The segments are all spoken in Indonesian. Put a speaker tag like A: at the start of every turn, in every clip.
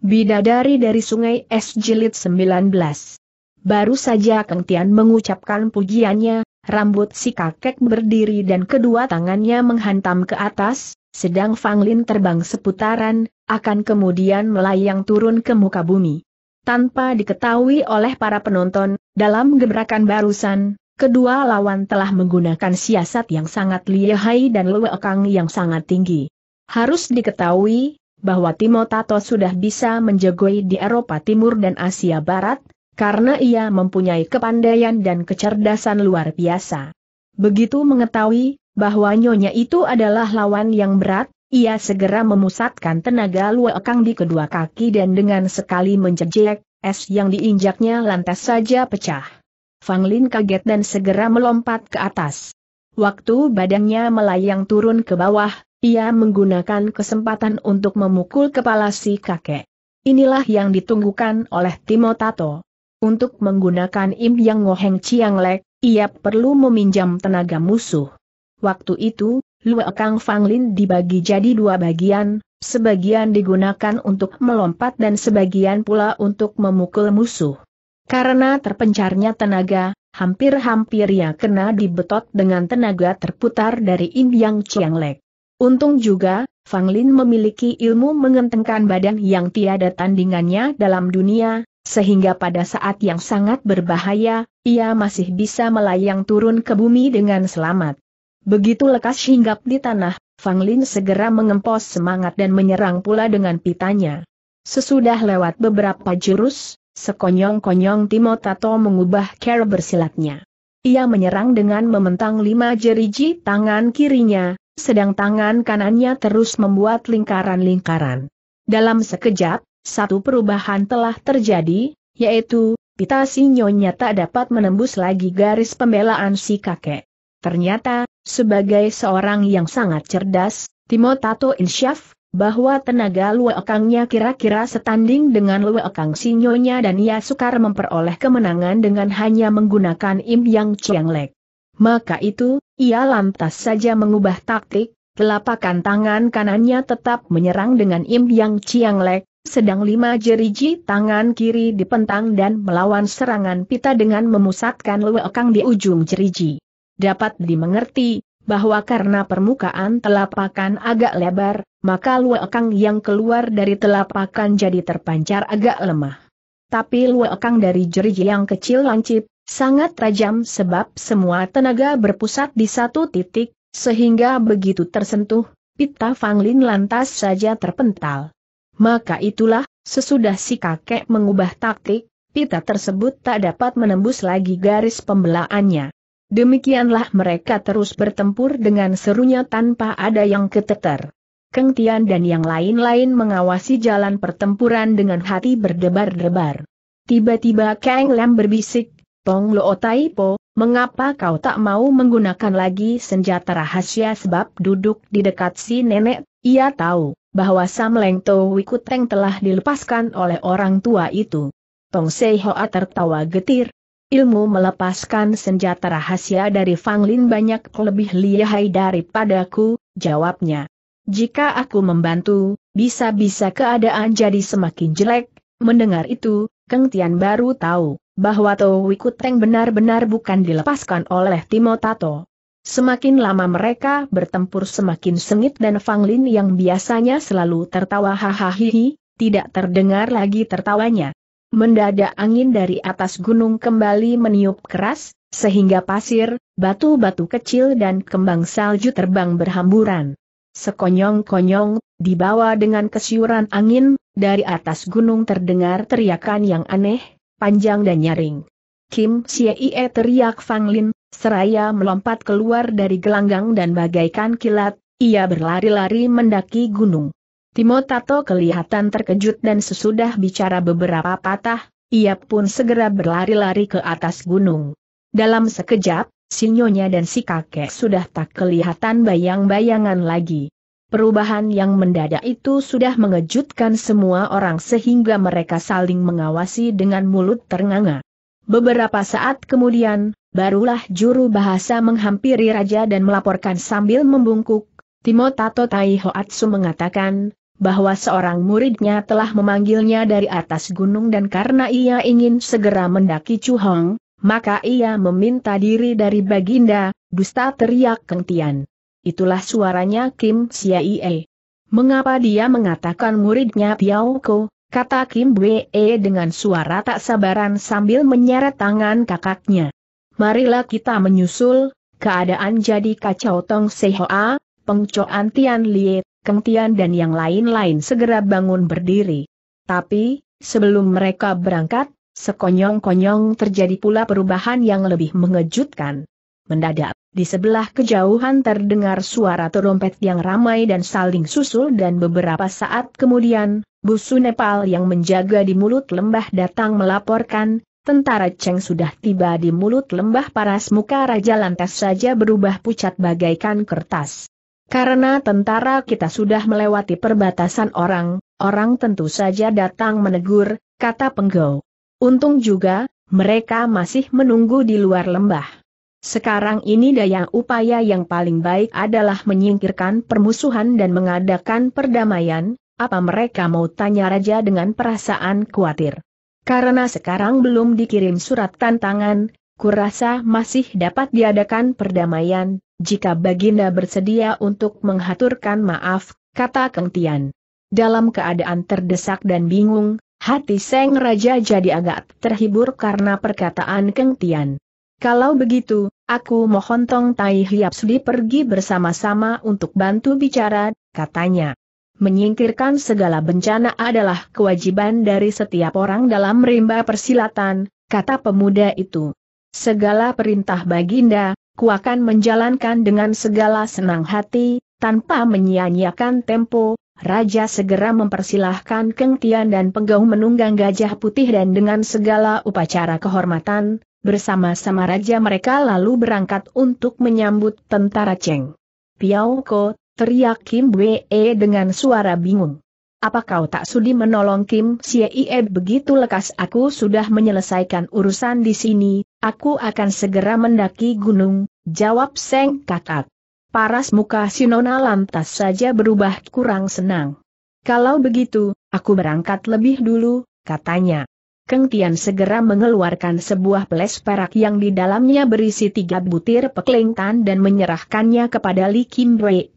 A: Bidadari dari Sungai Es Jilid 19. Baru saja Kang Tian mengucapkan pujiannya, rambut si kakek berdiri dan kedua tangannya menghantam ke atas, sedang Fang Lin terbang seputaran, akan kemudian melayang turun ke muka bumi. Tanpa diketahui oleh para penonton, dalam gebrakan barusan, kedua lawan telah menggunakan siasat yang sangat lihai dan lewekang yang sangat tinggi. Harus diketahui, bahwa Timotato sudah bisa menjegoi di Eropa Timur dan Asia Barat, karena ia mempunyai kepandaian dan kecerdasan luar biasa. Begitu mengetahui bahwa nyonya itu adalah lawan yang berat, ia segera memusatkan tenaga luekang di kedua kaki dan dengan sekali menjejek, es yang diinjaknya lantas saja pecah. Fang Lin kaget dan segera melompat ke atas. Waktu badannya melayang turun ke bawah, ia menggunakan kesempatan untuk memukul kepala si kakek. Inilah yang ditunggukan oleh Timotato. Untuk menggunakan Im Yang Ngoheng Chiang Lek, ia perlu meminjam tenaga musuh. Waktu itu, Lue Kang Fang dibagi jadi dua bagian, sebagian digunakan untuk melompat dan sebagian pula untuk memukul musuh. Karena terpencarnya tenaga, hampir-hampir ia kena dibetot dengan tenaga terputar dari Im Yang Chiang Lek. Untung juga, Fang Lin memiliki ilmu mengentengkan badan yang tiada tandingannya dalam dunia, sehingga pada saat yang sangat berbahaya, ia masih bisa melayang turun ke bumi dengan selamat. Begitu lekas hinggap di tanah, Fang Lin segera mengempos semangat dan menyerang pula dengan pitanya. Sesudah lewat beberapa jurus, sekonyong-konyong Timotato mengubah cara bersilatnya. Ia menyerang dengan mementang lima jeriji tangan kirinya, sedang tangan kanannya terus membuat lingkaran-lingkaran. Dalam sekejap, satu perubahan telah terjadi, yaitu, pita sinyonya tak dapat menembus lagi garis pembelaan si kakek. Ternyata, sebagai seorang yang sangat cerdas, Timotato insyaf, bahwa tenaga luekangnya kira-kira setanding dengan luekang sinyonya dan ia sukar memperoleh kemenangan dengan hanya menggunakan im yang cianglek. Maka itu, ia lantas saja mengubah taktik, telapakan tangan kanannya tetap menyerang dengan Im Yang Lek, sedang lima jeriji tangan kiri dipentang dan melawan serangan pita dengan memusatkan lewekang di ujung jeriji. Dapat dimengerti, bahwa karena permukaan telapakan agak lebar, maka lewekang yang keluar dari telapakan jadi terpancar agak lemah. Tapi lewekang dari jeriji yang kecil lancip, sangat tajam sebab semua tenaga berpusat di satu titik, sehingga begitu tersentuh, pita Fanglin lantas saja terpental. Maka itulah, sesudah si kakek mengubah taktik, pita tersebut tak dapat menembus lagi garis pembelaannya. Demikianlah mereka terus bertempur dengan serunya tanpa ada yang keteter. Keng Tian dan yang lain-lain mengawasi jalan pertempuran dengan hati berdebar-debar. Tiba-tiba Kang Lam berbisik, Tong Lo Taipo, mengapa kau tak mau menggunakan lagi senjata rahasia sebab duduk di dekat si nenek, ia tahu bahwa Sam Leng To Wikuteng telah dilepaskan oleh orang tua itu. Tong Sei Hoa tertawa getir. Ilmu melepaskan senjata rahasia dari Fang Lin banyak lebih lihai daripadaku, jawabnya. Jika aku membantu, bisa-bisa keadaan jadi semakin jelek, mendengar itu, Keng Tian baru tahu bahwa Towi Kuteng benar-benar bukan dilepaskan oleh Timotato. Semakin lama mereka bertempur semakin sengit dan Fang Lin yang biasanya selalu tertawa hahaha, tidak terdengar lagi tertawanya. Mendadak angin dari atas gunung kembali meniup keras, sehingga pasir, batu-batu kecil dan kembang salju terbang berhamburan. Sekonyong-konyong, dibawa dengan kesiuran angin, dari atas gunung terdengar teriakan yang aneh, panjang dan nyaring. Kim Siee teriak Fang Lin, seraya melompat keluar dari gelanggang dan bagaikan kilat, ia berlari-lari mendaki gunung. Timo Tato kelihatan terkejut dan sesudah bicara beberapa patah, ia pun segera berlari-lari ke atas gunung. Dalam sekejap, sinyonya dan si kakek sudah tak kelihatan bayang-bayangan lagi. Perubahan yang mendadak itu sudah mengejutkan semua orang sehingga mereka saling mengawasi dengan mulut ternganga. Beberapa saat kemudian, barulah juru bahasa menghampiri raja dan melaporkan sambil membungkuk, Timotato Taihoatsu mengatakan, bahwa seorang muridnya telah memanggilnya dari atas gunung dan karena ia ingin segera mendaki Chuhong, maka ia meminta diri dari Baginda, dusta teriak kentian. Itulah suaranya Kim Siaie. Mengapa dia mengatakan muridnya Piao Ko, kata Kim Wee dengan suara tak sabaran sambil menyeret tangan kakaknya. Marilah kita menyusul, keadaan jadi kacau Tong Sehoa, Pengcoan Tian Liet, Keng Tian dan yang lain-lain segera bangun berdiri. Tapi, sebelum mereka berangkat, sekonyong-konyong terjadi pula perubahan yang lebih mengejutkan. Mendadak, di sebelah kejauhan terdengar suara terompet yang ramai dan saling susul dan beberapa saat kemudian, busu Nepal yang menjaga di mulut lembah datang melaporkan, tentara Cheng sudah tiba di mulut lembah paras muka Raja lantas saja berubah pucat bagaikan kertas. Karena tentara kita sudah melewati perbatasan orang, orang tentu saja datang menegur, kata Penggau. Untung juga, mereka masih menunggu di luar lembah. Sekarang ini daya upaya yang paling baik adalah menyingkirkan permusuhan dan mengadakan perdamaian, apa mereka mau tanya raja dengan perasaan khawatir. Karena sekarang belum dikirim surat tantangan, kurasa masih dapat diadakan perdamaian, jika Baginda bersedia untuk menghaturkan maaf, kata Keng Tian. Dalam keadaan terdesak dan bingung, hati Seng Raja jadi agak terhibur karena perkataan Keng Tian. Kalau begitu, aku mohon Tong Tai Hiapsudi pergi bersama-sama untuk bantu bicara, katanya. Menyingkirkan segala bencana adalah kewajiban dari setiap orang dalam rimba persilatan, kata pemuda itu. Segala perintah baginda, ku akan menjalankan dengan segala senang hati, tanpa menyia-nyiakan tempo, Raja segera mempersilahkan Keng Tian dan Penggau menunggang gajah putih dan dengan segala upacara kehormatan, Bersama-sama raja mereka lalu berangkat untuk menyambut tentara Cheng. Piao Ko, teriak Kim Wee e dengan suara bingung. Apa kau tak sudi menolong Kim Siei begitu lekas aku sudah menyelesaikan urusan di sini, aku akan segera mendaki gunung, jawab Seng Kakak. Paras muka Sinona lantas saja berubah kurang senang. Kalau begitu, aku berangkat lebih dulu, katanya. Keng Tian segera mengeluarkan sebuah peles perak yang di dalamnya berisi tiga butir tan dan menyerahkannya kepada Li Kim Wei.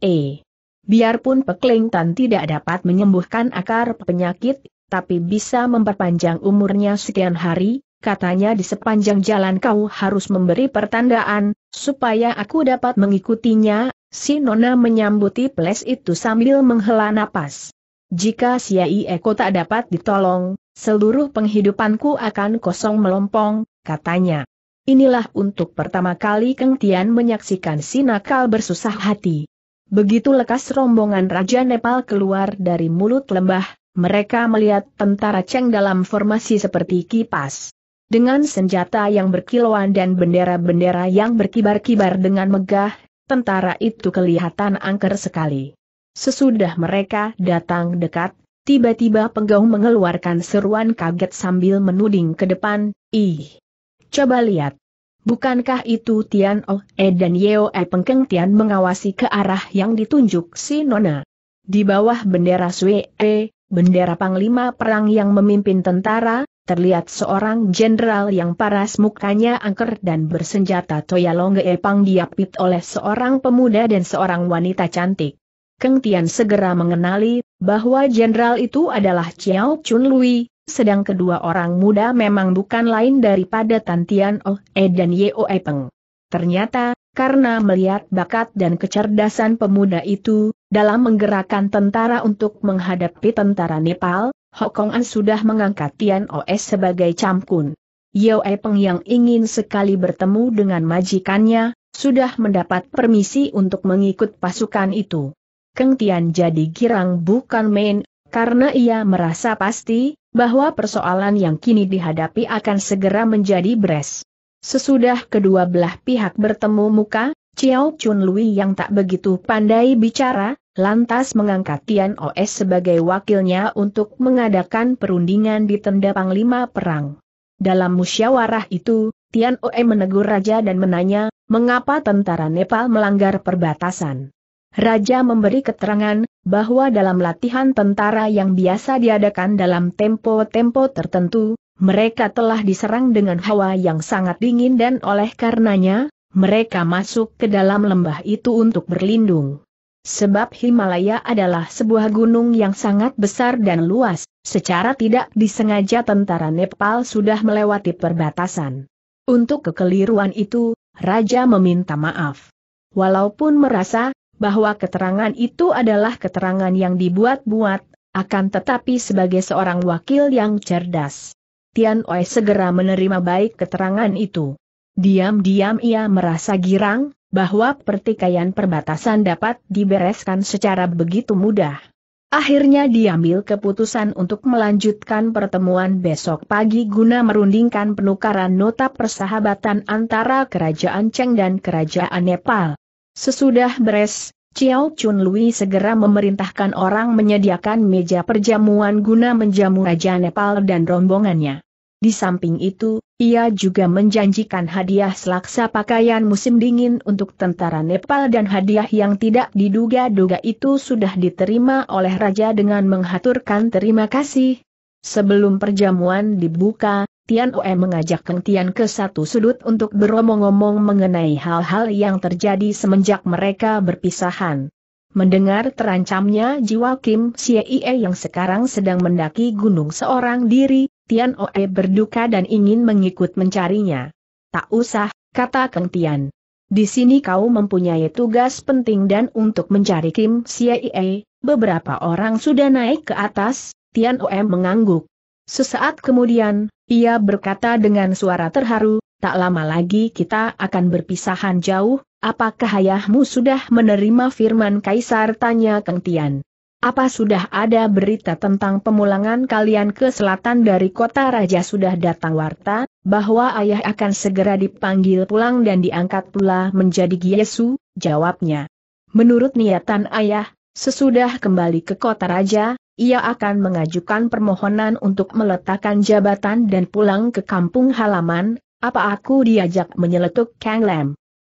A: Biarpun Biarpun tan tidak dapat menyembuhkan akar penyakit, tapi bisa memperpanjang umurnya sekian hari, katanya di sepanjang jalan kau harus memberi pertandaan, supaya aku dapat mengikutinya, si Nona menyambuti peles itu sambil menghela napas. Jika si Eko tak dapat ditolong, Seluruh penghidupanku akan kosong melompong, katanya. Inilah untuk pertama kali Keng Tian menyaksikan si nakal bersusah hati. Begitu lekas rombongan Raja Nepal keluar dari mulut lembah, mereka melihat tentara Cheng dalam formasi seperti kipas. Dengan senjata yang berkilauan dan bendera-bendera yang berkibar-kibar dengan megah, tentara itu kelihatan angker sekali. Sesudah mereka datang dekat, Tiba-tiba penggau mengeluarkan seruan kaget sambil menuding ke depan, ih. Coba lihat. Bukankah itu Tian O oh, E eh, dan Yeo E Pengkeng Tian mengawasi ke arah yang ditunjuk si Nona. Di bawah bendera Sue, e, bendera Panglima Perang yang memimpin tentara, terlihat seorang jenderal yang paras mukanya angker dan bersenjata Toya Longge E Pang diapit oleh seorang pemuda dan seorang wanita cantik. Keng Tian segera mengenali bahwa jenderal itu adalah Chiao Chun Lui, sedang kedua orang muda memang bukan lain daripada Tan Tian Oh E dan Yeo oh E Peng. Ternyata, karena melihat bakat dan kecerdasan pemuda itu, dalam menggerakkan tentara untuk menghadapi tentara Nepal, Hokong An sudah mengangkat Tian Oe oh eh sebagai camkun. Yeo oh E Peng yang ingin sekali bertemu dengan majikannya, sudah mendapat permisi untuk mengikut pasukan itu. Keng Tian jadi girang bukan main, karena ia merasa pasti, bahwa persoalan yang kini dihadapi akan segera menjadi beres. Sesudah kedua belah pihak bertemu muka, Chiao Chun Lui yang tak begitu pandai bicara, lantas mengangkat Tian OS sebagai wakilnya untuk mengadakan perundingan di tenda Panglima Perang. Dalam musyawarah itu, Tian Oe menegur raja dan menanya, mengapa tentara Nepal melanggar perbatasan. Raja memberi keterangan bahwa dalam latihan tentara yang biasa diadakan dalam tempo-tempo tertentu, mereka telah diserang dengan hawa yang sangat dingin dan oleh karenanya, mereka masuk ke dalam lembah itu untuk berlindung. Sebab Himalaya adalah sebuah gunung yang sangat besar dan luas, secara tidak disengaja tentara Nepal sudah melewati perbatasan. Untuk kekeliruan itu, Raja meminta maaf. Walaupun merasa bahwa keterangan itu adalah keterangan yang dibuat-buat, akan tetapi sebagai seorang wakil yang cerdas. Tian Wei segera menerima baik keterangan itu. Diam-diam ia merasa girang, bahwa pertikaian perbatasan dapat dibereskan secara begitu mudah. Akhirnya diambil keputusan untuk melanjutkan pertemuan besok pagi guna merundingkan penukaran nota persahabatan antara Kerajaan Cheng dan Kerajaan Nepal. Sesudah beres, Chiao Chun Lui segera memerintahkan orang menyediakan meja perjamuan guna menjamu Raja Nepal dan rombongannya. Di samping itu, ia juga menjanjikan hadiah selaksa pakaian musim dingin untuk tentara Nepal dan hadiah yang tidak diduga-duga itu sudah diterima oleh Raja dengan menghaturkan terima kasih. Sebelum perjamuan dibuka, Tian Oe mengajak Keng Tian ke satu sudut untuk beromong-omong mengenai hal-hal yang terjadi semenjak mereka berpisahan. Mendengar terancamnya jiwa Kim Xie yang sekarang sedang mendaki gunung seorang diri, Tian Oe berduka dan ingin mengikut mencarinya. Tak usah, kata Keng Tian. Di sini kau mempunyai tugas penting dan untuk mencari Kim Xie beberapa orang sudah naik ke atas, Tian Oe mengangguk. Sesaat kemudian, ia berkata dengan suara terharu, tak lama lagi kita akan berpisahan jauh, apakah ayahmu sudah menerima firman Kaisar? Tanya Keng Tian. Apa sudah ada berita tentang pemulangan kalian ke selatan dari kota raja sudah datang warta, bahwa ayah akan segera dipanggil pulang dan diangkat pula menjadi Giesu, jawabnya. Menurut niatan ayah, sesudah kembali ke kota raja, ia akan mengajukan permohonan untuk meletakkan jabatan dan pulang ke kampung halaman, apa aku diajak menyeletuk Kang Lam.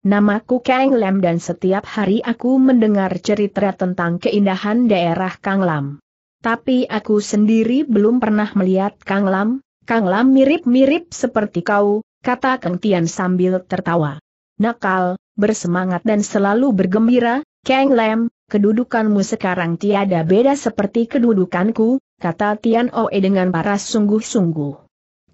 A: Namaku Kang Lam dan setiap hari aku mendengar cerita tentang keindahan daerah Kang Lam. Tapi aku sendiri belum pernah melihat Kang Lam, Kang Lam mirip-mirip seperti kau, kata Kang Tian sambil tertawa. Nakal, bersemangat dan selalu bergembira, Kang Lam, kedudukanmu sekarang tiada beda seperti kedudukanku, kata Tian Oe dengan paras sungguh-sungguh.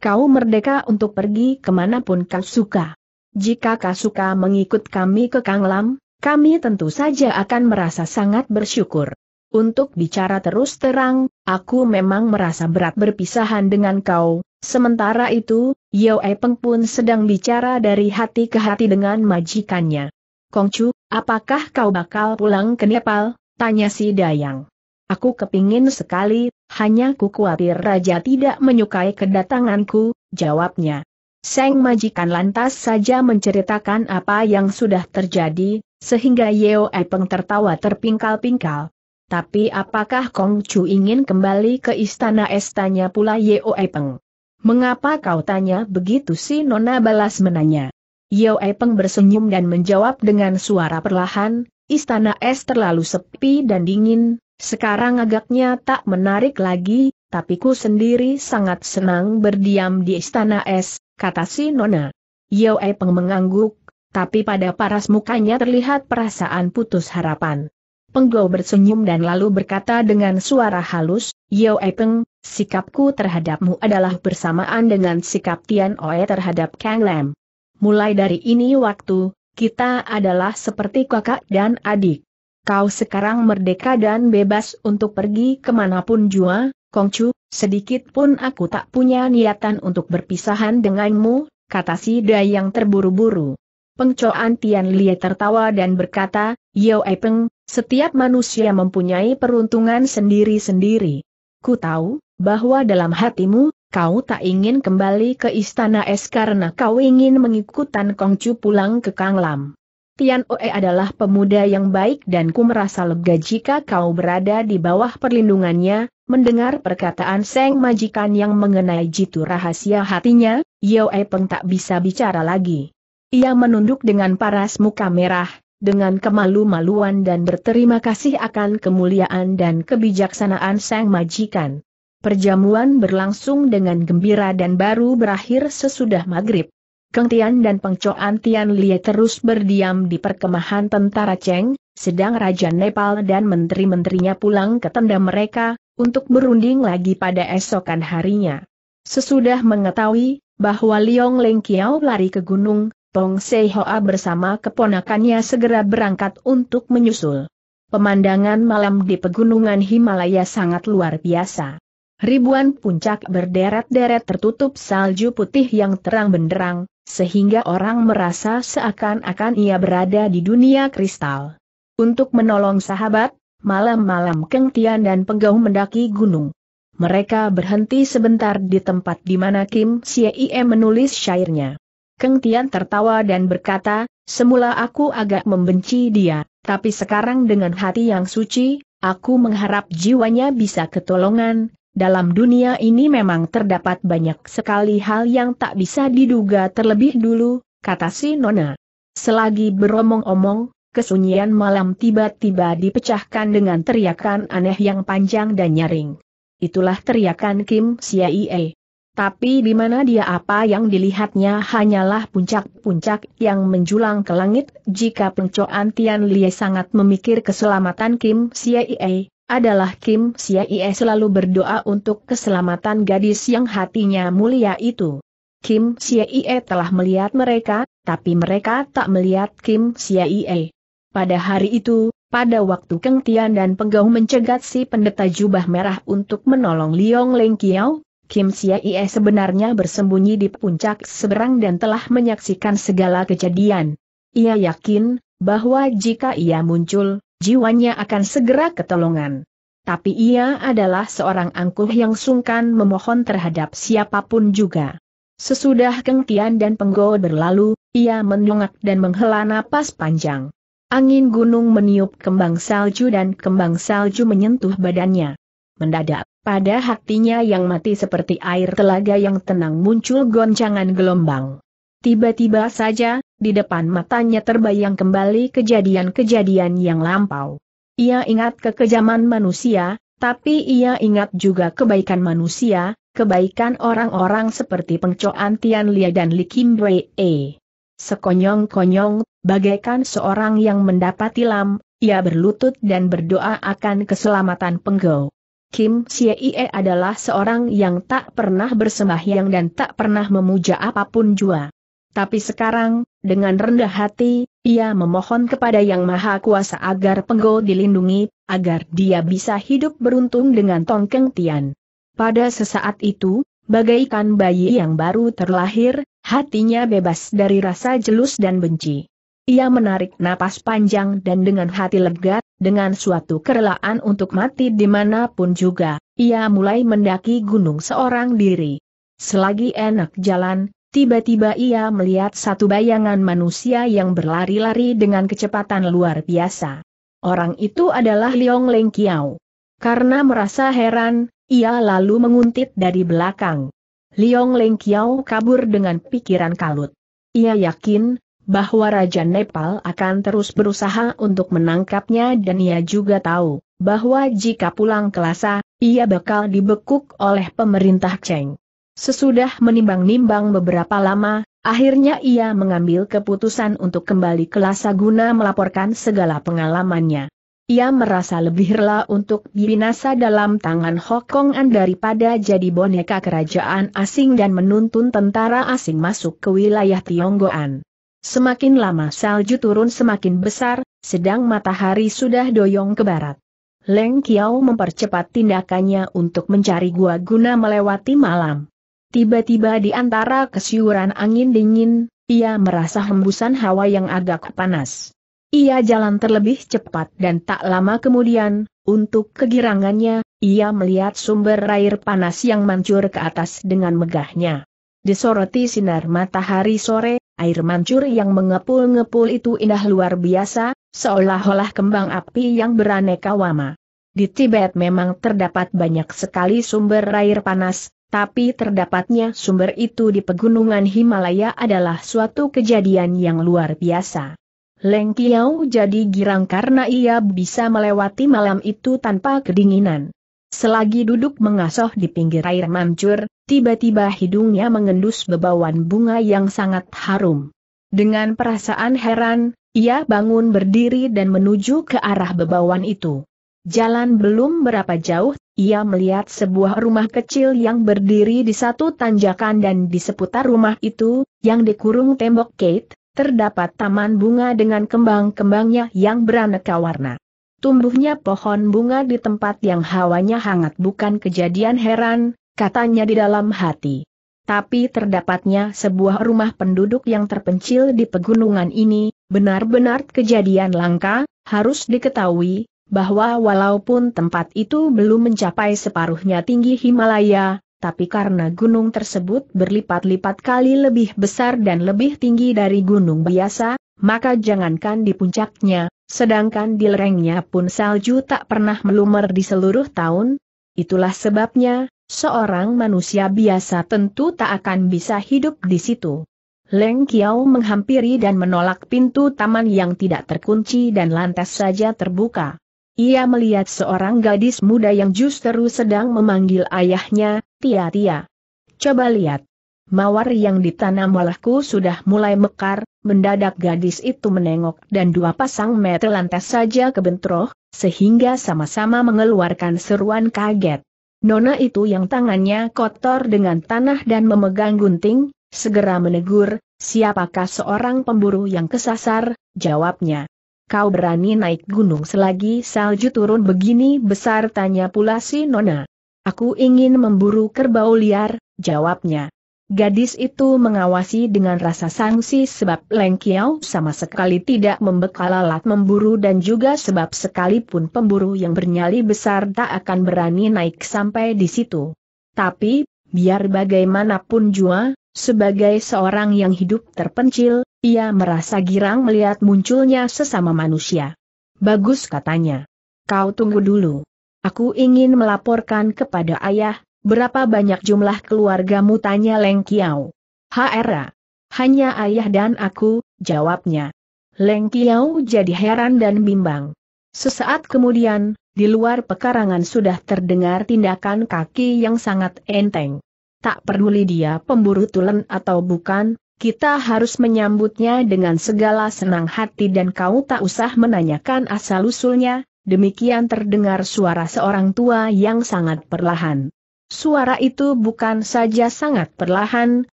A: Kau merdeka untuk pergi kemanapun kau suka. Jika kau suka mengikut kami ke Kanglam, kami tentu saja akan merasa sangat bersyukur. Untuk bicara terus terang, aku memang merasa berat berpisahan dengan kau, sementara itu, Yeo Peng pun sedang bicara dari hati ke hati dengan majikannya. Kongcu, Apakah kau bakal pulang ke Nepal? Tanya si Dayang. Aku kepingin sekali, hanya ku khawatir raja tidak menyukai kedatanganku, jawabnya. Seng majikan lantas saja menceritakan apa yang sudah terjadi, sehingga Yeo Epeng tertawa terpingkal-pingkal. Tapi apakah Kong Chu ingin kembali ke istana estanya pula Yeo Epeng? Mengapa kau tanya begitu si Nona balas menanya? Yao Epeng bersenyum dan menjawab dengan suara perlahan, istana es terlalu sepi dan dingin, sekarang agaknya tak menarik lagi, tapi ku sendiri sangat senang berdiam di istana es, kata si Nona. Yao Epeng mengangguk, tapi pada paras mukanya terlihat perasaan putus harapan. Penggau bersenyum dan lalu berkata dengan suara halus, Yao Epeng, sikapku terhadapmu adalah bersamaan dengan sikap Tian Oe terhadap Kang Lam mulai dari ini waktu, kita adalah seperti kakak dan adik. Kau sekarang merdeka dan bebas untuk pergi kemanapun jua, Kongcu, sedikit pun aku tak punya niatan untuk berpisahan denganmu, kata si Dayang terburu-buru. Pengcoan Tian Lie tertawa dan berkata, Yo Epeng, setiap manusia mempunyai peruntungan sendiri-sendiri. Ku tahu, bahwa dalam hatimu, Kau tak ingin kembali ke istana es karena kau ingin mengikutan Kongcu pulang ke Kanglam. Tian Oe adalah pemuda yang baik dan ku merasa lega jika kau berada di bawah perlindungannya, mendengar perkataan Seng Majikan yang mengenai jitu rahasia hatinya, Yeo E Peng tak bisa bicara lagi. Ia menunduk dengan paras muka merah, dengan kemalu-maluan dan berterima kasih akan kemuliaan dan kebijaksanaan Seng Majikan. Perjamuan berlangsung dengan gembira dan baru berakhir sesudah maghrib. Keng Tian dan Peng Coan Tian Lie terus berdiam di perkemahan tentara Cheng, sedang Raja Nepal dan menteri-menterinya pulang ke tenda mereka, untuk berunding lagi pada esokan harinya. Sesudah mengetahui bahwa Liong Leng Kiao lari ke gunung, Tong Sei Hoa bersama keponakannya segera berangkat untuk menyusul. Pemandangan malam di pegunungan Himalaya sangat luar biasa ribuan puncak berderet-deret tertutup salju putih yang terang benderang, sehingga orang merasa seakan-akan ia berada di dunia kristal. Untuk menolong sahabat, malam-malam Keng Tian dan Penggau mendaki gunung. Mereka berhenti sebentar di tempat di mana Kim Sieie menulis syairnya. Keng Tian tertawa dan berkata, semula aku agak membenci dia, tapi sekarang dengan hati yang suci, aku mengharap jiwanya bisa ketolongan, dalam dunia ini memang terdapat banyak sekali hal yang tak bisa diduga terlebih dulu, kata si Nona. Selagi beromong-omong, kesunyian malam tiba-tiba dipecahkan dengan teriakan aneh yang panjang dan nyaring. Itulah teriakan Kim Siaie. Tapi di mana dia apa yang dilihatnya hanyalah puncak-puncak yang menjulang ke langit, jika pencoan Tian Lie sangat memikir keselamatan Kim Siaie, adalah Kim Siaie selalu berdoa untuk keselamatan gadis yang hatinya mulia itu. Kim Siaie telah melihat mereka, tapi mereka tak melihat Kim Siaie. Pada hari itu, pada waktu Keng Tian dan Penggau mencegat si pendeta jubah merah untuk menolong Liong Leng Kiao, Kim Siaie sebenarnya bersembunyi di puncak seberang dan telah menyaksikan segala kejadian. Ia yakin, bahwa jika ia muncul, jiwanya akan segera ketolongan. Tapi ia adalah seorang angkuh yang sungkan memohon terhadap siapapun juga. Sesudah kengkian dan Penggo berlalu, ia menyongak dan menghela napas panjang. Angin gunung meniup kembang salju dan kembang salju menyentuh badannya. Mendadak, pada hatinya yang mati seperti air telaga yang tenang muncul goncangan gelombang. Tiba-tiba saja, di depan matanya terbayang kembali kejadian-kejadian yang lampau. Ia ingat kekejaman manusia, tapi ia ingat juga kebaikan manusia, kebaikan orang-orang seperti pengcoan Tian Lia dan Li Kim Wei. Sekonyong-konyong, bagaikan seorang yang mendapat tilam, ia berlutut dan berdoa akan keselamatan penggau. Kim Siee adalah seorang yang tak pernah bersembahyang dan tak pernah memuja apapun jua. Tapi sekarang, dengan rendah hati, ia memohon kepada Yang Maha Kuasa agar Penggo dilindungi, agar dia bisa hidup beruntung dengan Tongkeng Tian. Pada sesaat itu, bagaikan bayi yang baru terlahir, hatinya bebas dari rasa jelus dan benci. Ia menarik napas panjang dan dengan hati lega, dengan suatu kerelaan untuk mati dimanapun juga, ia mulai mendaki gunung seorang diri. Selagi enak jalan, Tiba-tiba ia melihat satu bayangan manusia yang berlari-lari dengan kecepatan luar biasa. Orang itu adalah Liong Leng Kiao. Karena merasa heran, ia lalu menguntit dari belakang. Liong Leng Kiao kabur dengan pikiran kalut. Ia yakin, bahwa Raja Nepal akan terus berusaha untuk menangkapnya dan ia juga tahu, bahwa jika pulang ke Lhasa, ia bakal dibekuk oleh pemerintah Cheng. Sesudah menimbang-nimbang beberapa lama, akhirnya ia mengambil keputusan untuk kembali ke Lasa guna melaporkan segala pengalamannya. Ia merasa lebih rela untuk binasa dalam tangan Hokongan daripada jadi boneka kerajaan asing dan menuntun tentara asing masuk ke wilayah Tionggoan. Semakin lama salju turun semakin besar, sedang matahari sudah doyong ke barat. Leng Kiao mempercepat tindakannya untuk mencari gua guna melewati malam. Tiba-tiba di antara kesiuran angin dingin, ia merasa hembusan hawa yang agak panas. Ia jalan terlebih cepat dan tak lama kemudian, untuk kegirangannya, ia melihat sumber air panas yang mancur ke atas dengan megahnya. Disoroti sinar matahari sore, air mancur yang mengepul-ngepul itu indah luar biasa, seolah-olah kembang api yang beraneka warna. Di Tibet memang terdapat banyak sekali sumber air panas, tapi terdapatnya sumber itu di pegunungan Himalaya adalah suatu kejadian yang luar biasa. Leng Kiao jadi girang karena ia bisa melewati malam itu tanpa kedinginan. Selagi duduk mengasoh di pinggir air mancur, tiba-tiba hidungnya mengendus bebawan bunga yang sangat harum. Dengan perasaan heran, ia bangun berdiri dan menuju ke arah bebawan itu. Jalan belum berapa jauh, ia melihat sebuah rumah kecil yang berdiri di satu tanjakan dan di seputar rumah itu, yang dikurung tembok Kate, terdapat taman bunga dengan kembang-kembangnya yang beraneka warna. Tumbuhnya pohon bunga di tempat yang hawanya hangat bukan kejadian heran, katanya di dalam hati. Tapi terdapatnya sebuah rumah penduduk yang terpencil di pegunungan ini, benar-benar kejadian langka, harus diketahui, bahwa walaupun tempat itu belum mencapai separuhnya tinggi Himalaya, tapi karena gunung tersebut berlipat-lipat kali lebih besar dan lebih tinggi dari gunung biasa, maka jangankan di puncaknya, sedangkan di lerengnya pun salju tak pernah melumer di seluruh tahun. Itulah sebabnya, seorang manusia biasa tentu tak akan bisa hidup di situ. Leng Kiao menghampiri dan menolak pintu taman yang tidak terkunci dan lantas saja terbuka. Ia melihat seorang gadis muda yang justru sedang memanggil ayahnya, Tia-Tia. Coba lihat. Mawar yang ditanam olehku sudah mulai mekar, mendadak gadis itu menengok dan dua pasang mata lantas saja kebentroh, sehingga sama-sama mengeluarkan seruan kaget. Nona itu yang tangannya kotor dengan tanah dan memegang gunting, segera menegur, siapakah seorang pemburu yang kesasar, jawabnya kau berani naik gunung selagi salju turun begini besar tanya pula si Nona. Aku ingin memburu kerbau liar, jawabnya. Gadis itu mengawasi dengan rasa sangsi sebab Leng Kiao sama sekali tidak membekal alat memburu dan juga sebab sekalipun pemburu yang bernyali besar tak akan berani naik sampai di situ. Tapi, biar bagaimanapun jua, sebagai seorang yang hidup terpencil, ia merasa girang melihat munculnya sesama manusia. Bagus katanya. Kau tunggu dulu. Aku ingin melaporkan kepada ayah, berapa banyak jumlah keluargamu tanya Leng Kiao. Hera. Hanya ayah dan aku, jawabnya. Leng Kiao jadi heran dan bimbang. Sesaat kemudian, di luar pekarangan sudah terdengar tindakan kaki yang sangat enteng. Tak peduli dia pemburu tulen atau bukan, kita harus menyambutnya dengan segala senang hati dan kau tak usah menanyakan asal-usulnya, demikian terdengar suara seorang tua yang sangat perlahan. Suara itu bukan saja sangat perlahan,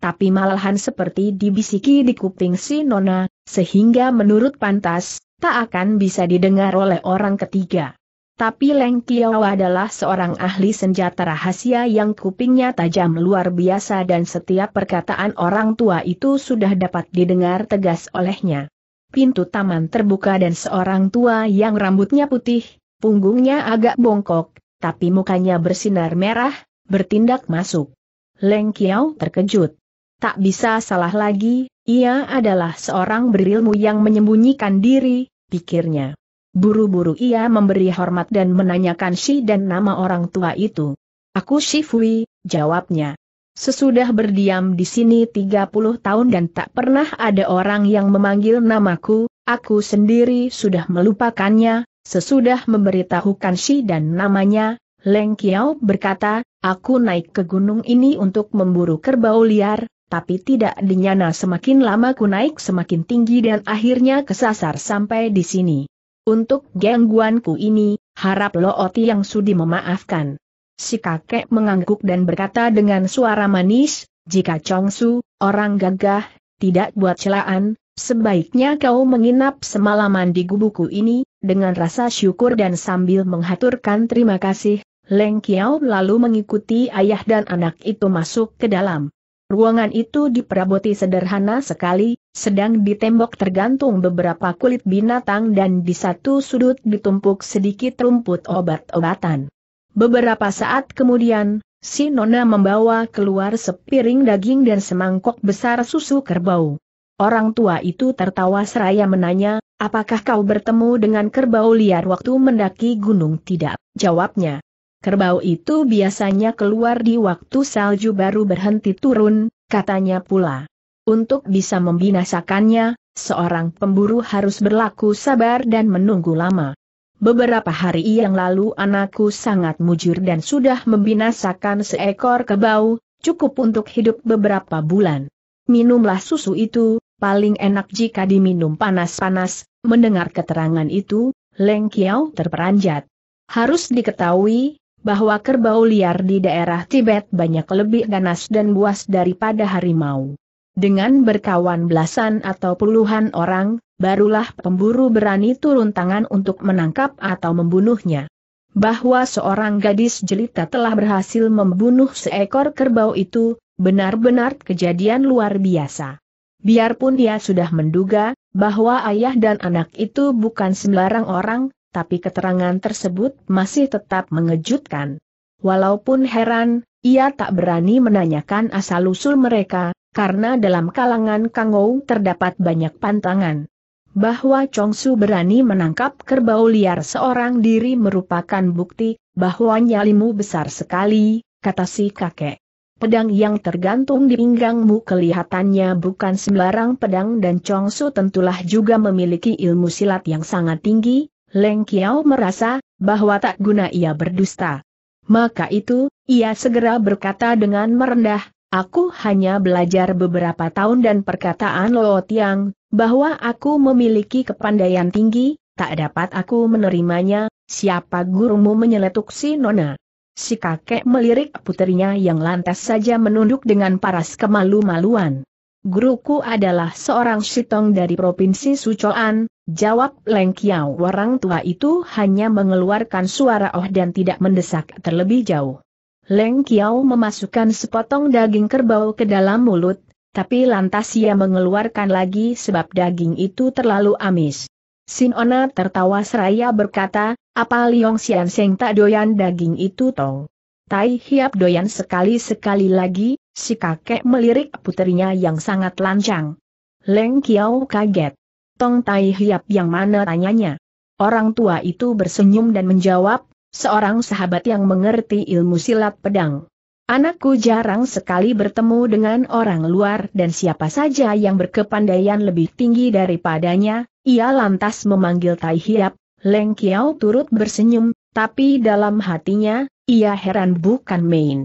A: tapi malahan seperti dibisiki di kuping si Nona, sehingga menurut pantas, tak akan bisa didengar oleh orang ketiga. Tapi Leng Kiao adalah seorang ahli senjata rahasia yang kupingnya tajam luar biasa dan setiap perkataan orang tua itu sudah dapat didengar tegas olehnya. Pintu taman terbuka dan seorang tua yang rambutnya putih, punggungnya agak bongkok, tapi mukanya bersinar merah, bertindak masuk. Leng Kiao terkejut. Tak bisa salah lagi, ia adalah seorang berilmu yang menyembunyikan diri, pikirnya. Buru-buru ia memberi hormat dan menanyakan si dan nama orang tua itu. Aku Shifui, jawabnya. Sesudah berdiam di sini 30 tahun dan tak pernah ada orang yang memanggil namaku, aku sendiri sudah melupakannya, sesudah memberitahukan si dan namanya, Leng Kiao berkata, aku naik ke gunung ini untuk memburu kerbau liar, tapi tidak dinyana semakin lama ku naik semakin tinggi dan akhirnya kesasar sampai di sini. Untuk gangguanku ini, harap Lo Oti yang sudi memaafkan. Si kakek mengangguk dan berkata dengan suara manis, jika Chong Su, orang gagah, tidak buat celaan, sebaiknya kau menginap semalaman di gubuku ini, dengan rasa syukur dan sambil menghaturkan terima kasih, Leng Kiao lalu mengikuti ayah dan anak itu masuk ke dalam. Ruangan itu diperaboti sederhana sekali, sedang di tembok tergantung beberapa kulit binatang dan di satu sudut ditumpuk sedikit rumput obat-obatan. Beberapa saat kemudian, si Nona membawa keluar sepiring daging dan semangkok besar susu kerbau. Orang tua itu tertawa seraya menanya, apakah kau bertemu dengan kerbau liar waktu mendaki gunung tidak? Jawabnya, Kerbau itu biasanya keluar di waktu salju baru berhenti turun, katanya pula. Untuk bisa membinasakannya, seorang pemburu harus berlaku sabar dan menunggu lama. Beberapa hari yang lalu anakku sangat mujur dan sudah membinasakan seekor kerbau, cukup untuk hidup beberapa bulan. Minumlah susu itu, paling enak jika diminum panas-panas, mendengar keterangan itu, Leng Kiao terperanjat. Harus diketahui, bahwa kerbau liar di daerah Tibet banyak lebih ganas dan buas daripada harimau. Dengan berkawan belasan atau puluhan orang, barulah pemburu berani turun tangan untuk menangkap atau membunuhnya. Bahwa seorang gadis jelita telah berhasil membunuh seekor kerbau itu, benar-benar kejadian luar biasa. Biarpun dia sudah menduga bahwa ayah dan anak itu bukan sembarang orang, tapi keterangan tersebut masih tetap mengejutkan. Walaupun heran, ia tak berani menanyakan asal-usul mereka, karena dalam kalangan Kangou terdapat banyak pantangan. Bahwa Chong Su berani menangkap kerbau liar seorang diri merupakan bukti bahwa nyalimu besar sekali, kata si kakek. Pedang yang tergantung di pinggangmu kelihatannya bukan sembarang pedang dan Chong Su tentulah juga memiliki ilmu silat yang sangat tinggi, Leng Kiao merasa bahwa tak guna ia berdusta. Maka itu, ia segera berkata dengan merendah, Aku hanya belajar beberapa tahun dan perkataan Lo Tiang, bahwa aku memiliki kepandaian tinggi, tak dapat aku menerimanya, siapa gurumu menyeletuk si Nona. Si kakek melirik putrinya yang lantas saja menunduk dengan paras kemalu-maluan. Guruku adalah seorang sitong dari Provinsi Sucoan, jawab Leng Kiao. Orang tua itu hanya mengeluarkan suara oh dan tidak mendesak terlebih jauh. Leng Kiao memasukkan sepotong daging kerbau ke dalam mulut, tapi lantas ia mengeluarkan lagi sebab daging itu terlalu amis. Sin Sinona tertawa seraya berkata, apa Liong Xian Seng tak doyan daging itu tong? Tai Hiap doyan sekali-sekali lagi, Si kakek melirik putrinya yang sangat lancang. Leng Kiao kaget. Tong Tai Hiap yang mana tanyanya. Orang tua itu bersenyum dan menjawab, seorang sahabat yang mengerti ilmu silat pedang. Anakku jarang sekali bertemu dengan orang luar dan siapa saja yang berkepandaian lebih tinggi daripadanya, ia lantas memanggil Tai Hiap, Leng Kiao turut bersenyum, tapi dalam hatinya, ia heran bukan main.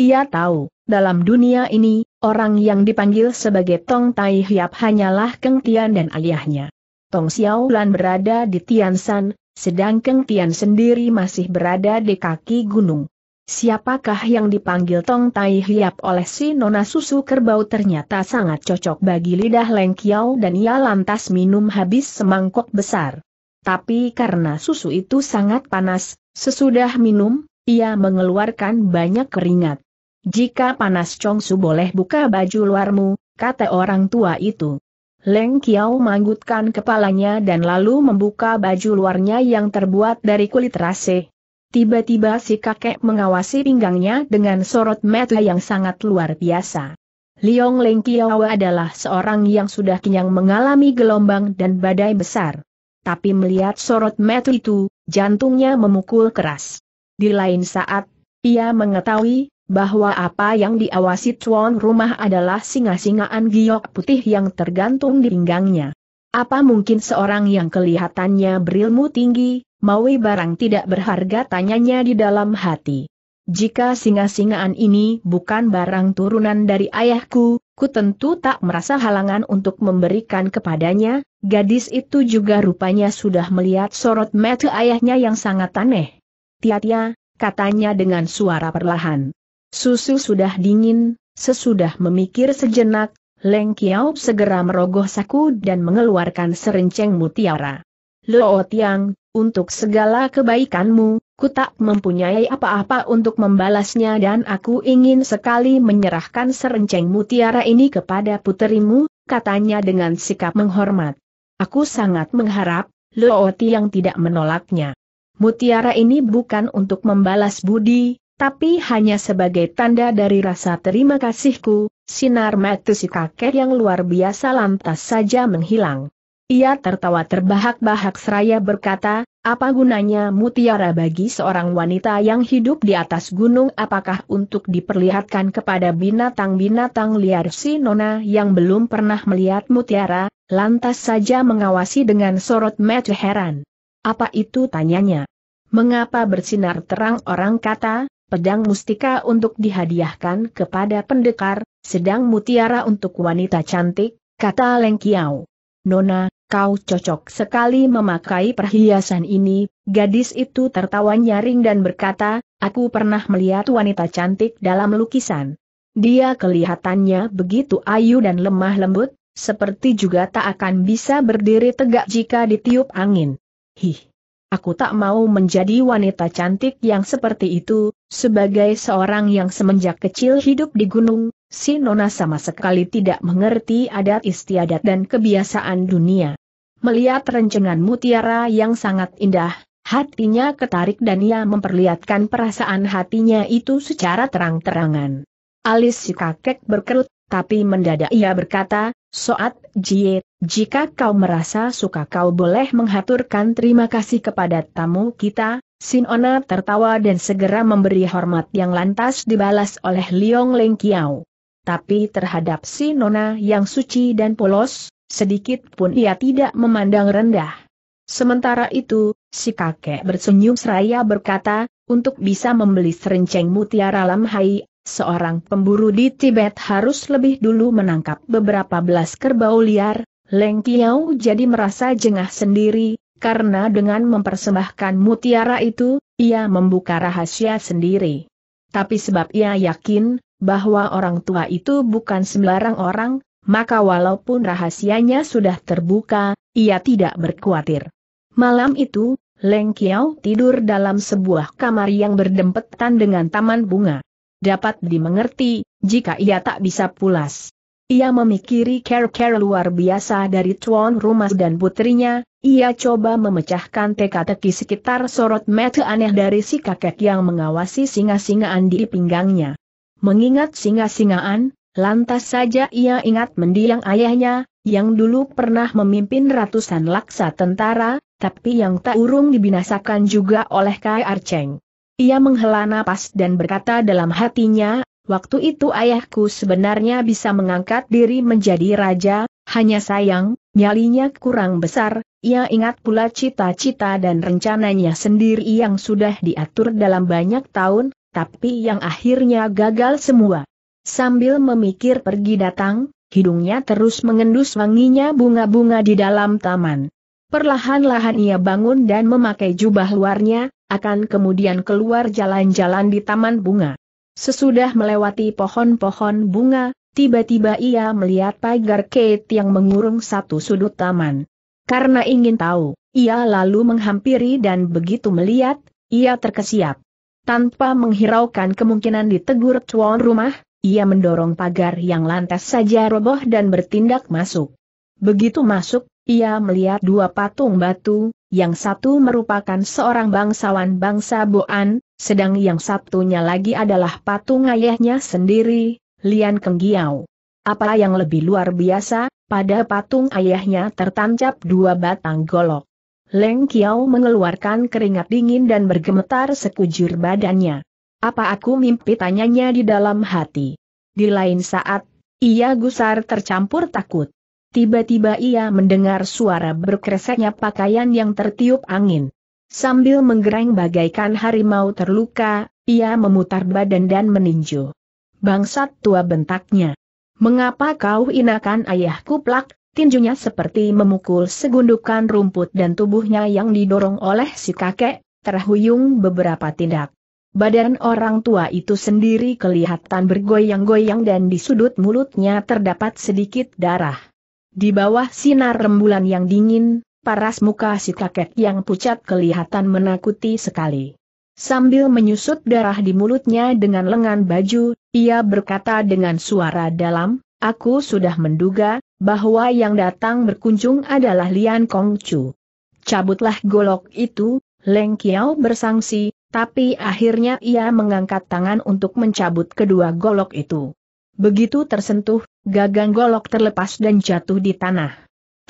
A: Ia tahu, dalam dunia ini, orang yang dipanggil sebagai Tong Tai Hiap hanyalah Keng Tian dan ayahnya. Tong Xiao Lan berada di Tian Tiansan, sedang Keng Tian sendiri masih berada di kaki gunung. Siapakah yang dipanggil Tong Tai Hiap oleh si Nona Susu Kerbau ternyata sangat cocok bagi lidah Leng Kiao dan ia lantas minum habis semangkok besar. Tapi karena susu itu sangat panas, sesudah minum, ia mengeluarkan banyak keringat. Jika panas Chongsu boleh buka baju luarmu, kata orang tua itu. Leng Kiao manggutkan kepalanya dan lalu membuka baju luarnya yang terbuat dari kulit rase. Tiba-tiba si kakek mengawasi pinggangnya dengan sorot mata yang sangat luar biasa. Liong Leng Kiao adalah seorang yang sudah kenyang mengalami gelombang dan badai besar. Tapi melihat sorot mata itu, jantungnya memukul keras. Di lain saat, ia mengetahui bahwa apa yang diawasi tuan rumah adalah singa-singaan giok putih yang tergantung di pinggangnya. Apa mungkin seorang yang kelihatannya berilmu tinggi, maui barang tidak berharga tanyanya di dalam hati. Jika singa-singaan ini bukan barang turunan dari ayahku, ku tentu tak merasa halangan untuk memberikan kepadanya, gadis itu juga rupanya sudah melihat sorot mata ayahnya yang sangat aneh tia katanya dengan suara perlahan. Susu sudah dingin, sesudah memikir sejenak, Leng Kiao segera merogoh saku dan mengeluarkan serenceng mutiara. Luo Tiang, untuk segala kebaikanmu, ku tak mempunyai apa-apa untuk membalasnya dan aku ingin sekali menyerahkan serenceng mutiara ini kepada puterimu, katanya dengan sikap menghormat. Aku sangat mengharap, Luo Tiang tidak menolaknya mutiara ini bukan untuk membalas budi, tapi hanya sebagai tanda dari rasa terima kasihku, sinar mata si kakek yang luar biasa lantas saja menghilang. Ia tertawa terbahak-bahak seraya berkata, apa gunanya mutiara bagi seorang wanita yang hidup di atas gunung apakah untuk diperlihatkan kepada binatang-binatang liar si Nona yang belum pernah melihat mutiara, lantas saja mengawasi dengan sorot mata heran. Apa itu tanyanya? Mengapa bersinar terang orang kata, pedang mustika untuk dihadiahkan kepada pendekar, sedang mutiara untuk wanita cantik, kata Leng Kiao. Nona, kau cocok sekali memakai perhiasan ini, gadis itu tertawa nyaring dan berkata, aku pernah melihat wanita cantik dalam lukisan. Dia kelihatannya begitu ayu dan lemah lembut, seperti juga tak akan bisa berdiri tegak jika ditiup angin. Hih. Aku tak mau menjadi wanita cantik yang seperti itu, sebagai seorang yang semenjak kecil hidup di gunung, si Nona sama sekali tidak mengerti adat istiadat dan kebiasaan dunia. Melihat rencengan mutiara yang sangat indah, hatinya ketarik dan ia memperlihatkan perasaan hatinya itu secara terang-terangan. Alis si kakek berkerut, tapi mendadak ia berkata, Soat Jie, jika kau merasa suka kau boleh menghaturkan terima kasih kepada tamu kita, Sinona tertawa dan segera memberi hormat yang lantas dibalas oleh Liong Leng Kiao. Tapi terhadap Sinona yang suci dan polos, sedikit pun ia tidak memandang rendah. Sementara itu, si kakek bersenyum seraya berkata, untuk bisa membeli serenceng mutiara hai, seorang pemburu di Tibet harus lebih dulu menangkap beberapa belas kerbau liar, Leng Kiao jadi merasa jengah sendiri, karena dengan mempersembahkan mutiara itu, ia membuka rahasia sendiri. Tapi sebab ia yakin, bahwa orang tua itu bukan sembarang orang, maka walaupun rahasianya sudah terbuka, ia tidak berkhawatir. Malam itu, Leng Kiao tidur dalam sebuah kamar yang berdempetan dengan taman bunga. Dapat dimengerti, jika ia tak bisa pulas. Ia memikiri care-care luar biasa dari tuan rumah dan putrinya, ia coba memecahkan teka-teki sekitar sorot mata aneh dari si kakek yang mengawasi singa-singaan di pinggangnya. Mengingat singa-singaan, lantas saja ia ingat mendiang ayahnya, yang dulu pernah memimpin ratusan laksa tentara, tapi yang tak urung dibinasakan juga oleh Kai Arceng. Ia menghela napas dan berkata dalam hatinya, Waktu itu ayahku sebenarnya bisa mengangkat diri menjadi raja, hanya sayang, nyalinya kurang besar, ia ingat pula cita-cita dan rencananya sendiri yang sudah diatur dalam banyak tahun, tapi yang akhirnya gagal semua. Sambil memikir pergi datang, hidungnya terus mengendus wanginya bunga-bunga di dalam taman. Perlahan-lahan ia bangun dan memakai jubah luarnya, akan kemudian keluar jalan-jalan di taman bunga. Sesudah melewati pohon-pohon bunga, tiba-tiba ia melihat pagar Kate yang mengurung satu sudut taman. Karena ingin tahu, ia lalu menghampiri dan begitu melihat, ia terkesiap. Tanpa menghiraukan kemungkinan ditegur tuan rumah, ia mendorong pagar yang lantas saja roboh dan bertindak masuk. Begitu masuk, ia melihat dua patung batu, yang satu merupakan seorang bangsawan bangsa Boan, sedang yang satunya lagi adalah patung ayahnya sendiri, Lian Kenggiao. Apa yang lebih luar biasa, pada patung ayahnya tertancap dua batang golok. Leng Kiao mengeluarkan keringat dingin dan bergemetar sekujur badannya. Apa aku mimpi tanyanya di dalam hati. Di lain saat, ia gusar tercampur takut. Tiba-tiba ia mendengar suara berkreseknya pakaian yang tertiup angin. Sambil menggereng bagaikan harimau terluka, ia memutar badan dan meninju. Bangsat tua bentaknya. Mengapa kau inakan ayahku plak? Tinjunya seperti memukul segundukan rumput dan tubuhnya yang didorong oleh si kakek, terhuyung beberapa tindak. Badan orang tua itu sendiri kelihatan bergoyang-goyang dan di sudut mulutnya terdapat sedikit darah. Di bawah sinar rembulan yang dingin, paras muka si kakek yang pucat kelihatan menakuti sekali. Sambil menyusut darah di mulutnya dengan lengan baju, ia berkata dengan suara dalam, Aku sudah menduga, bahwa yang datang berkunjung adalah Lian Kongcu. Cabutlah golok itu, Leng Kiao bersangsi, tapi akhirnya ia mengangkat tangan untuk mencabut kedua golok itu. Begitu tersentuh, gagang golok terlepas dan jatuh di tanah.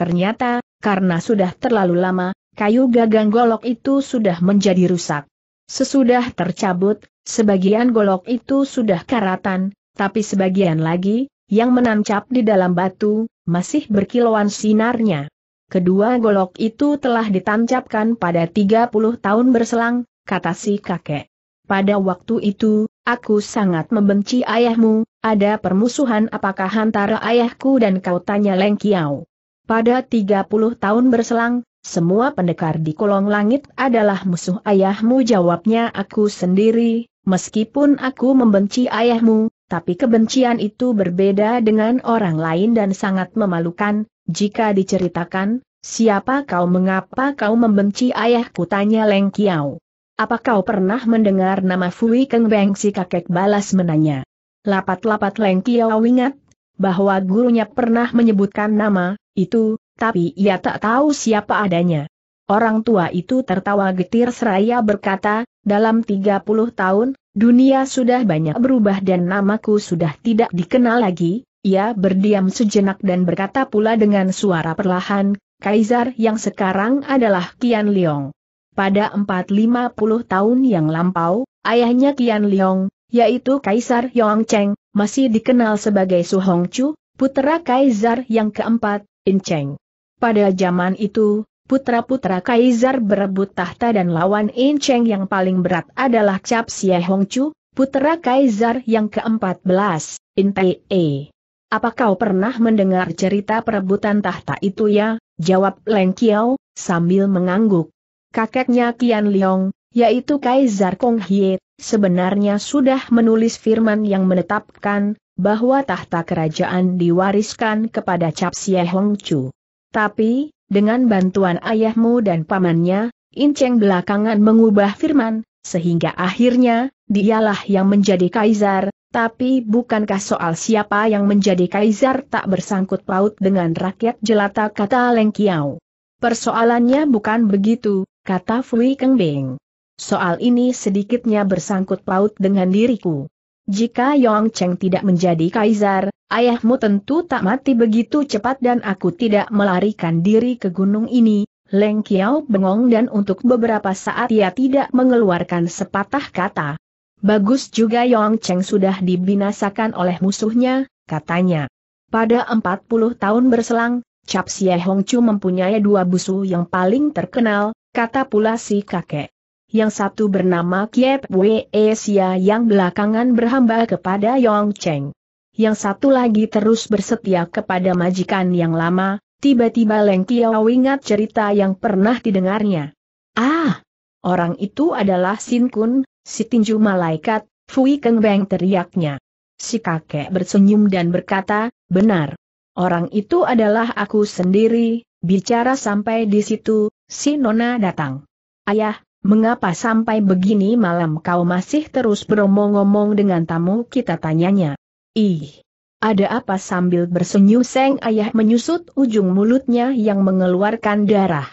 A: Ternyata, karena sudah terlalu lama, kayu gagang golok itu sudah menjadi rusak. Sesudah tercabut, sebagian golok itu sudah karatan, tapi sebagian lagi, yang menancap di dalam batu, masih berkilauan sinarnya. Kedua golok itu telah ditancapkan pada 30 tahun berselang, kata si kakek. Pada waktu itu, aku sangat membenci ayahmu, ada permusuhan apakah antara ayahku dan kau tanya Leng Kiao. Pada 30 tahun berselang, semua pendekar di kolong langit adalah musuh ayahmu jawabnya aku sendiri, meskipun aku membenci ayahmu, tapi kebencian itu berbeda dengan orang lain dan sangat memalukan, jika diceritakan, siapa kau mengapa kau membenci ayahku tanya Leng Kiao. Apa kau pernah mendengar nama Fui Keng Beng si kakek balas menanya. Lapat-lapat Leng Kiao ingat, bahwa gurunya pernah menyebutkan nama, itu, tapi ia tak tahu siapa adanya. Orang tua itu tertawa getir seraya berkata, dalam 30 tahun, dunia sudah banyak berubah dan namaku sudah tidak dikenal lagi, ia berdiam sejenak dan berkata pula dengan suara perlahan, Kaisar yang sekarang adalah Kian Leong. Pada 450 tahun yang lampau, ayahnya Kian Leong, yaitu Kaisar Yong Cheng, masih dikenal sebagai Su Hong Chu, putera Kaisar yang keempat, Inceng. Pada zaman itu, putra-putra Kaisar berebut tahta dan lawan Inceng yang paling berat adalah Cap Xie Chu, putra Kaisar yang ke-14, Intei. -e. Apa kau pernah mendengar cerita perebutan tahta itu ya? Jawab Leng Kiao, sambil mengangguk. Kakeknya Kian Liong, yaitu Kaisar Kong Hie, sebenarnya sudah menulis firman yang menetapkan, bahwa tahta kerajaan diwariskan kepada Cap Xie Chu. Tapi, dengan bantuan ayahmu dan pamannya, Inceng belakangan mengubah firman, sehingga akhirnya, dialah yang menjadi kaisar, tapi bukankah soal siapa yang menjadi kaisar tak bersangkut paut dengan rakyat jelata kata Leng Kiao. Persoalannya bukan begitu, kata Fui Keng Soal ini sedikitnya bersangkut paut dengan diriku. Jika Yong Cheng tidak menjadi kaisar, ayahmu tentu tak mati begitu cepat dan aku tidak melarikan diri ke gunung ini. Leng Kiao bengong dan untuk beberapa saat ia tidak mengeluarkan sepatah kata. Bagus juga Yong Cheng sudah dibinasakan oleh musuhnya, katanya. Pada 40 tahun berselang, Cap Hong Hongcu mempunyai dua busu yang paling terkenal, kata pula si kakek yang satu bernama Kiep Wei Xia yang belakangan berhamba kepada Yong Cheng. Yang satu lagi terus bersetia kepada majikan yang lama, tiba-tiba Leng Kiao ingat cerita yang pernah didengarnya. Ah! Orang itu adalah Sin Kun, si tinju malaikat, Fui Keng Beng teriaknya. Si kakek bersenyum dan berkata, benar. Orang itu adalah aku sendiri, bicara sampai di situ, si Nona datang. Ayah, Mengapa sampai begini malam kau masih terus beromong-omong dengan tamu kita tanyanya? Ih! Ada apa sambil bersenyum Seng Ayah menyusut ujung mulutnya yang mengeluarkan darah?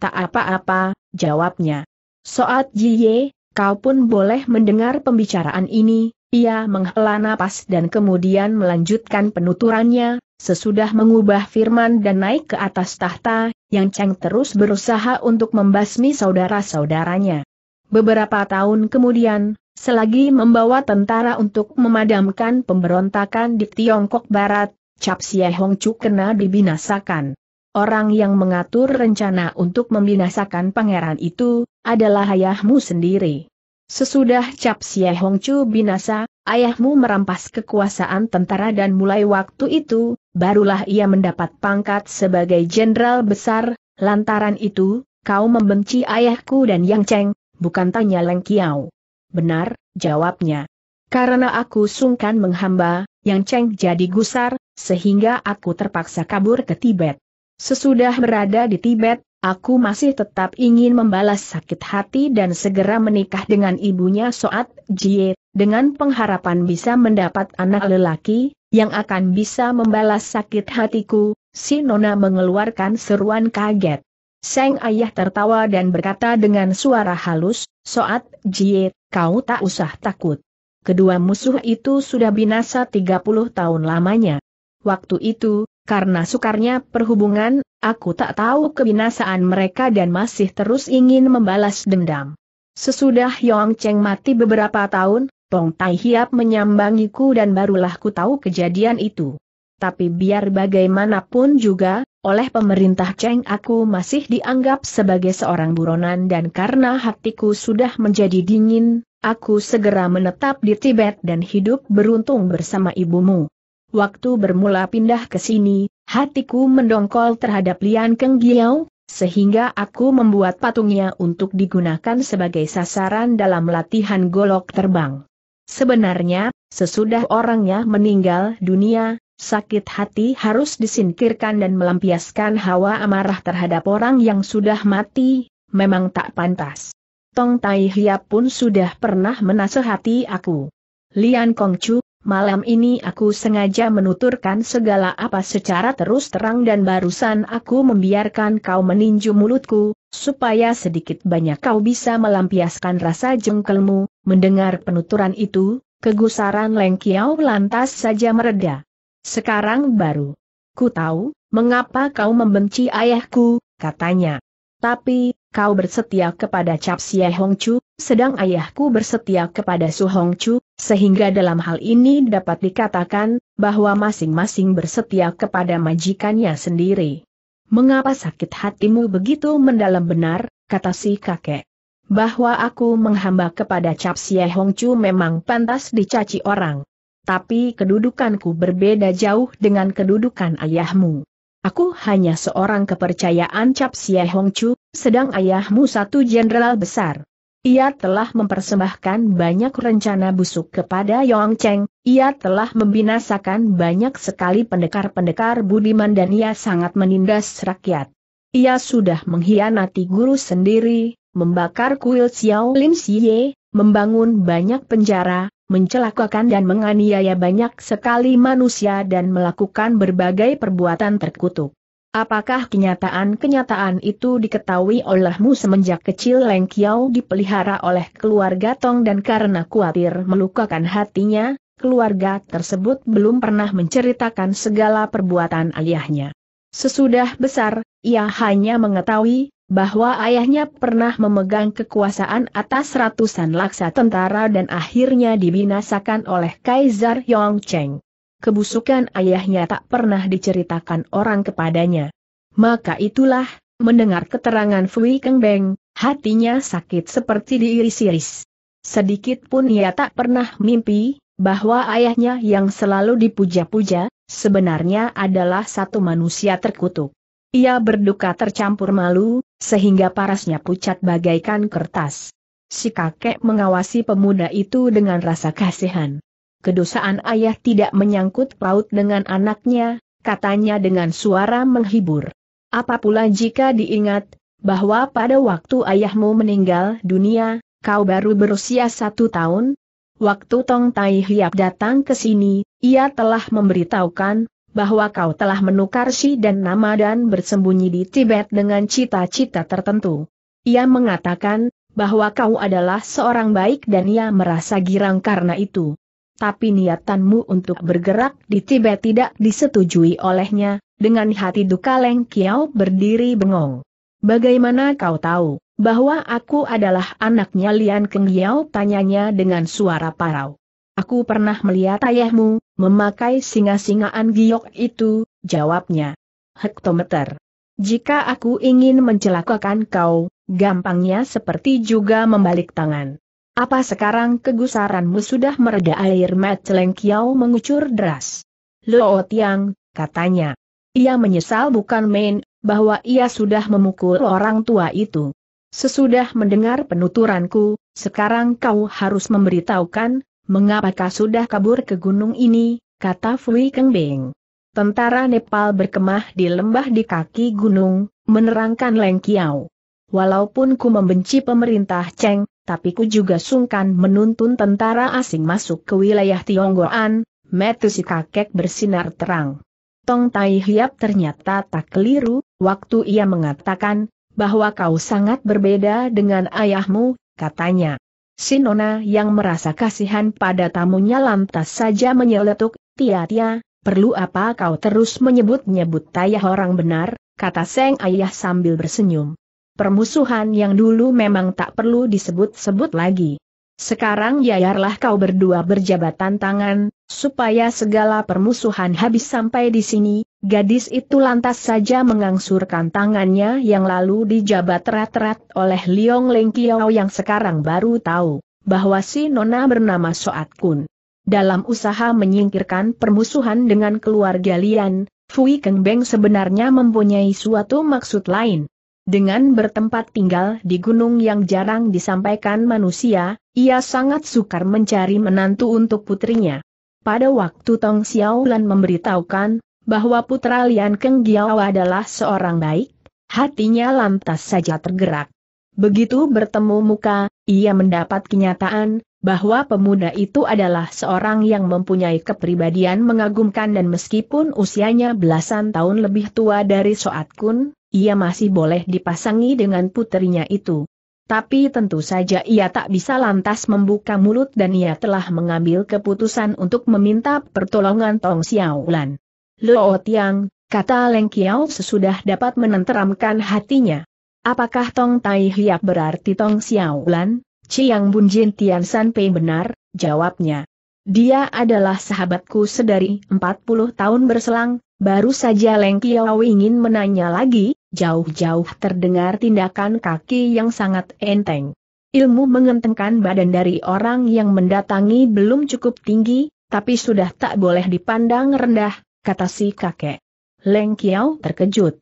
A: Tak apa-apa, jawabnya. Soat Jiye, kau pun boleh mendengar pembicaraan ini, ia menghela napas dan kemudian melanjutkan penuturannya, sesudah mengubah firman dan naik ke atas tahta, yang Cheng terus berusaha untuk membasmi saudara-saudaranya. Beberapa tahun kemudian, selagi membawa tentara untuk memadamkan pemberontakan di Tiongkok Barat, Cap Xie Hong Chu kena dibinasakan. Orang yang mengatur rencana untuk membinasakan pangeran itu, adalah ayahmu sendiri. Sesudah Cap Xie Hong Chu binasa, ayahmu merampas kekuasaan tentara dan mulai waktu itu, barulah ia mendapat pangkat sebagai jenderal besar, lantaran itu, kau membenci ayahku dan Yang Cheng, bukan tanya Leng Kiao. Benar, jawabnya. Karena aku sungkan menghamba, Yang Cheng jadi gusar, sehingga aku terpaksa kabur ke Tibet. Sesudah berada di Tibet, aku masih tetap ingin membalas sakit hati dan segera menikah dengan ibunya Soat Jie dengan pengharapan bisa mendapat anak lelaki, yang akan bisa membalas sakit hatiku, si Nona mengeluarkan seruan kaget. Seng ayah tertawa dan berkata dengan suara halus, Soat, Jie, kau tak usah takut. Kedua musuh itu sudah binasa 30 tahun lamanya. Waktu itu, karena sukarnya perhubungan, aku tak tahu kebinasaan mereka dan masih terus ingin membalas dendam. Sesudah Yong Cheng mati beberapa tahun, Tong Tai Hiap menyambangiku dan barulah ku tahu kejadian itu. Tapi biar bagaimanapun juga, oleh pemerintah Cheng aku masih dianggap sebagai seorang buronan dan karena hatiku sudah menjadi dingin, aku segera menetap di Tibet dan hidup beruntung bersama ibumu. Waktu bermula pindah ke sini, hatiku mendongkol terhadap Lian Keng Giau, sehingga aku membuat patungnya untuk digunakan sebagai sasaran dalam latihan golok terbang. Sebenarnya, sesudah orangnya meninggal dunia, sakit hati harus disingkirkan dan melampiaskan hawa amarah terhadap orang yang sudah mati, memang tak pantas. Tong Tai Hia pun sudah pernah menasehati aku. Lian Kong Chu, malam ini aku sengaja menuturkan segala apa secara terus terang dan barusan aku membiarkan kau meninju mulutku, supaya sedikit banyak kau bisa melampiaskan rasa jengkelmu, Mendengar penuturan itu, kegusaran Leng Kiao lantas saja mereda. Sekarang baru. Ku tahu, mengapa kau membenci ayahku, katanya. Tapi, kau bersetia kepada Cap Sia Hong Chu, sedang ayahku bersetia kepada Su Hong Chu, sehingga dalam hal ini dapat dikatakan, bahwa masing-masing bersetia kepada majikannya sendiri. Mengapa sakit hatimu begitu mendalam benar, kata si kakek bahwa aku menghamba kepada Cap Hong Hongcu memang pantas dicaci orang. Tapi kedudukanku berbeda jauh dengan kedudukan ayahmu. Aku hanya seorang kepercayaan Cap Hong Hongcu, sedang ayahmu satu jenderal besar. Ia telah mempersembahkan banyak rencana busuk kepada Yong Cheng, ia telah membinasakan banyak sekali pendekar-pendekar budiman dan ia sangat menindas rakyat. Ia sudah mengkhianati guru sendiri, membakar kuil Xiao Lim Xie, membangun banyak penjara, mencelakakan dan menganiaya banyak sekali manusia dan melakukan berbagai perbuatan terkutuk. Apakah kenyataan-kenyataan itu diketahui olehmu semenjak kecil Leng Kiao dipelihara oleh keluarga Tong dan karena khawatir melukakan hatinya, keluarga tersebut belum pernah menceritakan segala perbuatan ayahnya. Sesudah besar, ia hanya mengetahui bahwa ayahnya pernah memegang kekuasaan atas ratusan laksa tentara dan akhirnya dibinasakan oleh Kaisar Yongcheng. Kebusukan ayahnya tak pernah diceritakan orang kepadanya. Maka itulah, mendengar keterangan Fui Keng Beng, hatinya sakit seperti diiris-iris. Sedikit pun ia tak pernah mimpi, bahwa ayahnya yang selalu dipuja-puja, sebenarnya adalah satu manusia terkutuk. Ia berduka tercampur malu, sehingga parasnya pucat bagaikan kertas. Si kakek mengawasi pemuda itu dengan rasa kasihan. Kedosaan ayah tidak menyangkut paut dengan anaknya, katanya dengan suara menghibur. Apa pula jika diingat, bahwa pada waktu ayahmu meninggal dunia, kau baru berusia satu tahun? Waktu Tong Tai Hiap datang ke sini, ia telah memberitahukan, bahwa kau telah menukar si dan nama dan bersembunyi di Tibet dengan cita-cita tertentu. Ia mengatakan, bahwa kau adalah seorang baik dan ia merasa girang karena itu. Tapi niatanmu untuk bergerak di Tibet tidak disetujui olehnya, dengan hati duka Leng Kiao berdiri bengong. Bagaimana kau tahu, bahwa aku adalah anaknya Lian Keng Yau tanyanya dengan suara parau. Aku pernah melihat ayahmu, memakai singa-singaan giok itu, jawabnya. Hektometer. Jika aku ingin mencelakakan kau, gampangnya seperti juga membalik tangan. Apa sekarang kegusaranmu sudah mereda air mata Lengkiau mengucur deras? Lo Tiang, katanya. Ia menyesal bukan main, bahwa ia sudah memukul orang tua itu. Sesudah mendengar penuturanku, sekarang kau harus memberitahukan, Mengapa kau sudah kabur ke gunung ini, kata Fui Kengbing. Tentara Nepal berkemah di lembah di kaki gunung, menerangkan Leng Kiao. Walaupun ku membenci pemerintah Cheng, tapi ku juga sungkan menuntun tentara asing masuk ke wilayah Tionggoan, metu si kakek bersinar terang. Tong Tai Hiap ternyata tak keliru, waktu ia mengatakan, bahwa kau sangat berbeda dengan ayahmu, katanya. Sinona yang merasa kasihan pada tamunya lantas saja menyeletuk, Tia-tia, perlu apa kau terus menyebut-nyebut tayah orang benar, kata Seng Ayah sambil bersenyum. Permusuhan yang dulu memang tak perlu disebut-sebut lagi. Sekarang yayarlah kau berdua berjabatan tangan, supaya segala permusuhan habis sampai di sini, Gadis itu lantas saja mengangsurkan tangannya yang lalu dijabat rat-rat oleh Liong Leng Kiao yang sekarang baru tahu bahwa si Nona bernama Soat Kun. Dalam usaha menyingkirkan permusuhan dengan keluarga Lian, Fui Keng Beng sebenarnya mempunyai suatu maksud lain. Dengan bertempat tinggal di gunung yang jarang disampaikan manusia, ia sangat sukar mencari menantu untuk putrinya. Pada waktu Tong Xiaolan memberitahukan bahwa putra Lian Keng Giao adalah seorang baik, hatinya lantas saja tergerak. Begitu bertemu muka, ia mendapat kenyataan bahwa pemuda itu adalah seorang yang mempunyai kepribadian mengagumkan dan meskipun usianya belasan tahun lebih tua dari Soat Kun, ia masih boleh dipasangi dengan putrinya itu. Tapi tentu saja ia tak bisa lantas membuka mulut dan ia telah mengambil keputusan untuk meminta pertolongan Tong Xiaolan. Luo Tiang, kata Leng Kiao sesudah dapat menenteramkan hatinya. Apakah Tong Tai Hiap berarti Tong Xiaolan? Ciang Bunjin Tian Sanpei benar, jawabnya. Dia adalah sahabatku sedari 40 tahun berselang, baru saja Leng Kiao ingin menanya lagi, jauh-jauh terdengar tindakan kaki yang sangat enteng. Ilmu mengentengkan badan dari orang yang mendatangi belum cukup tinggi, tapi sudah tak boleh dipandang rendah, kata si kakek. Leng Kiao terkejut.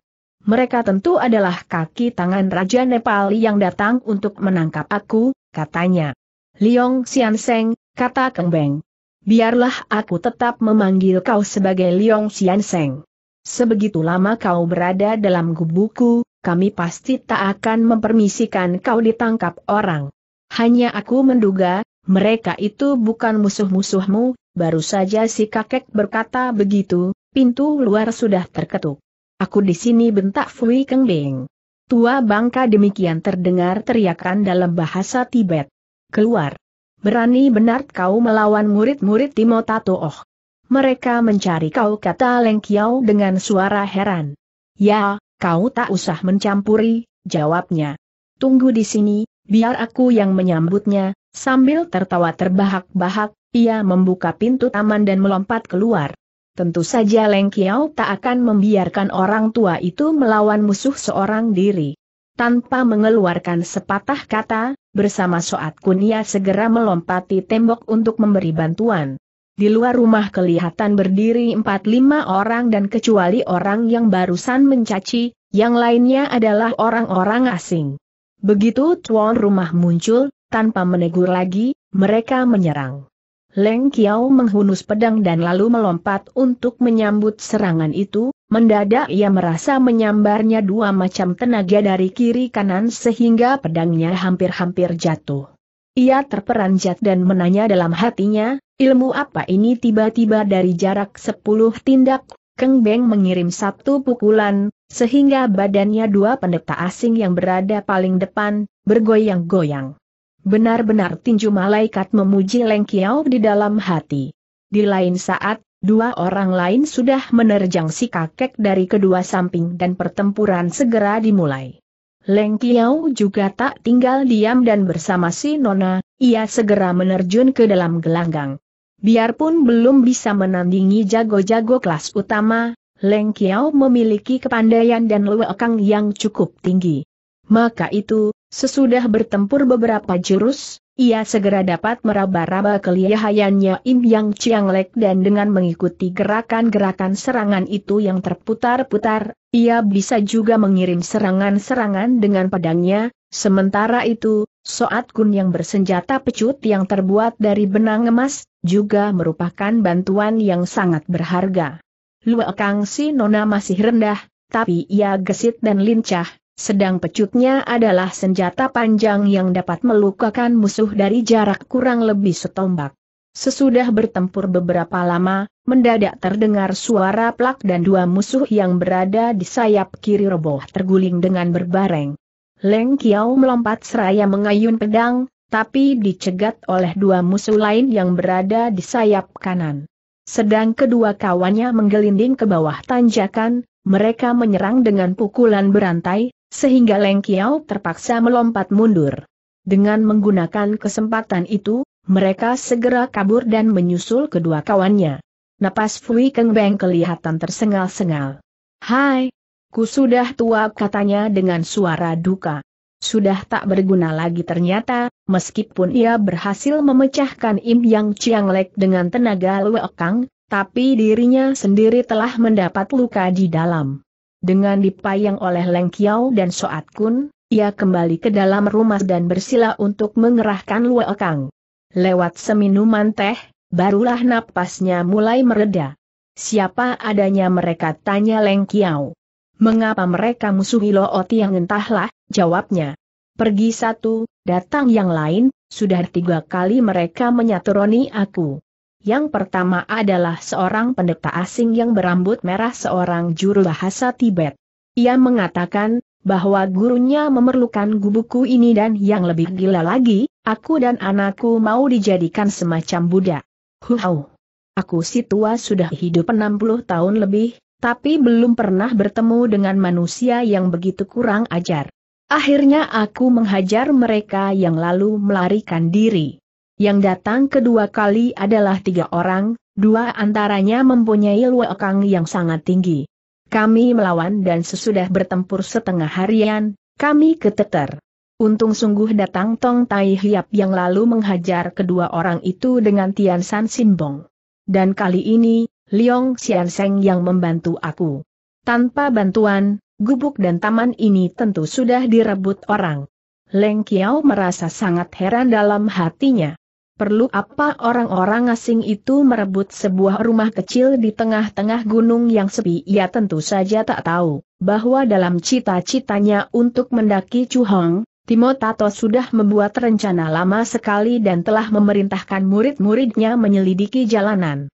A: Mereka tentu adalah kaki tangan Raja Nepal yang datang untuk menangkap aku, katanya. Liong Xian Seng, kata Keng Beng. Biarlah aku tetap memanggil kau sebagai Liong Xian Seng. Sebegitu lama kau berada dalam gubuku, kami pasti tak akan mempermisikan kau ditangkap orang. Hanya aku menduga, mereka itu bukan musuh-musuhmu, baru saja si kakek berkata begitu, pintu luar sudah terketuk. Aku di sini bentak Fui Keng Tua bangka demikian terdengar teriakan dalam bahasa Tibet. Keluar. Berani benar kau melawan murid-murid Timo Tato Oh. Mereka mencari kau kata Leng Kiao dengan suara heran. Ya, kau tak usah mencampuri, jawabnya. Tunggu di sini, biar aku yang menyambutnya, sambil tertawa terbahak-bahak, ia membuka pintu taman dan melompat keluar. Tentu saja Leng Kiao tak akan membiarkan orang tua itu melawan musuh seorang diri. Tanpa mengeluarkan sepatah kata, bersama Soat Kun ia segera melompati tembok untuk memberi bantuan. Di luar rumah kelihatan berdiri empat lima orang dan kecuali orang yang barusan mencaci, yang lainnya adalah orang-orang asing. Begitu tuan rumah muncul, tanpa menegur lagi, mereka menyerang. Leng Kiao menghunus pedang dan lalu melompat untuk menyambut serangan itu, mendadak ia merasa menyambarnya dua macam tenaga dari kiri kanan sehingga pedangnya hampir-hampir jatuh. Ia terperanjat dan menanya dalam hatinya, ilmu apa ini tiba-tiba dari jarak sepuluh tindak Keng Beng mengirim satu pukulan, sehingga badannya dua pendeta asing yang berada paling depan, bergoyang-goyang. Benar-benar tinju malaikat memuji Leng Kiao di dalam hati. Di lain saat, dua orang lain sudah menerjang si kakek dari kedua samping dan pertempuran segera dimulai. Leng Kiao juga tak tinggal diam dan bersama si Nona, ia segera menerjun ke dalam gelanggang. Biarpun belum bisa menandingi jago-jago kelas utama, Leng Kiao memiliki kepandaian dan lewekang yang cukup tinggi. Maka itu, sesudah bertempur beberapa jurus, ia segera dapat meraba-raba kelihayannya Im Yang Lek dan dengan mengikuti gerakan-gerakan serangan itu yang terputar-putar, ia bisa juga mengirim serangan-serangan dengan pedangnya, sementara itu, Soat Kun yang bersenjata pecut yang terbuat dari benang emas, juga merupakan bantuan yang sangat berharga. Lue Si Nona masih rendah, tapi ia gesit dan lincah, sedang pecutnya adalah senjata panjang yang dapat melukakan musuh dari jarak kurang lebih setombak. Sesudah bertempur beberapa lama, mendadak terdengar suara plak dan dua musuh yang berada di sayap kiri roboh terguling dengan berbareng. Leng Kiao melompat seraya mengayun pedang, tapi dicegat oleh dua musuh lain yang berada di sayap kanan. Sedang kedua kawannya menggelinding ke bawah tanjakan, mereka menyerang dengan pukulan berantai, sehingga Leng Kiao terpaksa melompat mundur. Dengan menggunakan kesempatan itu, mereka segera kabur dan menyusul kedua kawannya. Napas Fui Kengbeng kelihatan tersengal-sengal. Hai, Ku sudah tua katanya dengan suara duka. Sudah tak berguna lagi ternyata, meskipun ia berhasil memecahkan Im Yang Lek dengan tenaga luekang, tapi dirinya sendiri telah mendapat luka di dalam. Dengan dipayang oleh Leng Kiao dan Soat Kun, ia kembali ke dalam rumah dan bersila untuk mengerahkan luekang. Lewat seminuman teh, barulah napasnya mulai mereda. Siapa adanya mereka tanya Leng Kiao. Mengapa mereka musuhi Lo yang entahlah, jawabnya. Pergi satu, datang yang lain, sudah tiga kali mereka menyaturoni aku. Yang pertama adalah seorang pendeta asing yang berambut merah seorang juru bahasa Tibet. Ia mengatakan, bahwa gurunya memerlukan gubuku ini dan yang lebih gila lagi, aku dan anakku mau dijadikan semacam buddha. Huau! Aku si tua sudah hidup 60 tahun lebih, tapi belum pernah bertemu dengan manusia yang begitu kurang ajar. Akhirnya aku menghajar mereka yang lalu melarikan diri. Yang datang kedua kali adalah tiga orang, dua antaranya mempunyai luakang yang sangat tinggi. Kami melawan dan sesudah bertempur setengah harian, kami keteter. Untung sungguh datang Tong Tai Hiap yang lalu menghajar kedua orang itu dengan Tian San Simbong. Dan kali ini, Liong Xianseng yang membantu aku. Tanpa bantuan, gubuk dan taman ini tentu sudah direbut orang. Leng Kiao merasa sangat heran dalam hatinya. Perlu apa orang-orang asing itu merebut sebuah rumah kecil di tengah-tengah gunung yang sepi? Ia tentu saja tak tahu, bahwa dalam cita-citanya untuk mendaki Chuhong, Timotato sudah membuat rencana lama sekali dan telah memerintahkan murid-muridnya menyelidiki jalanan.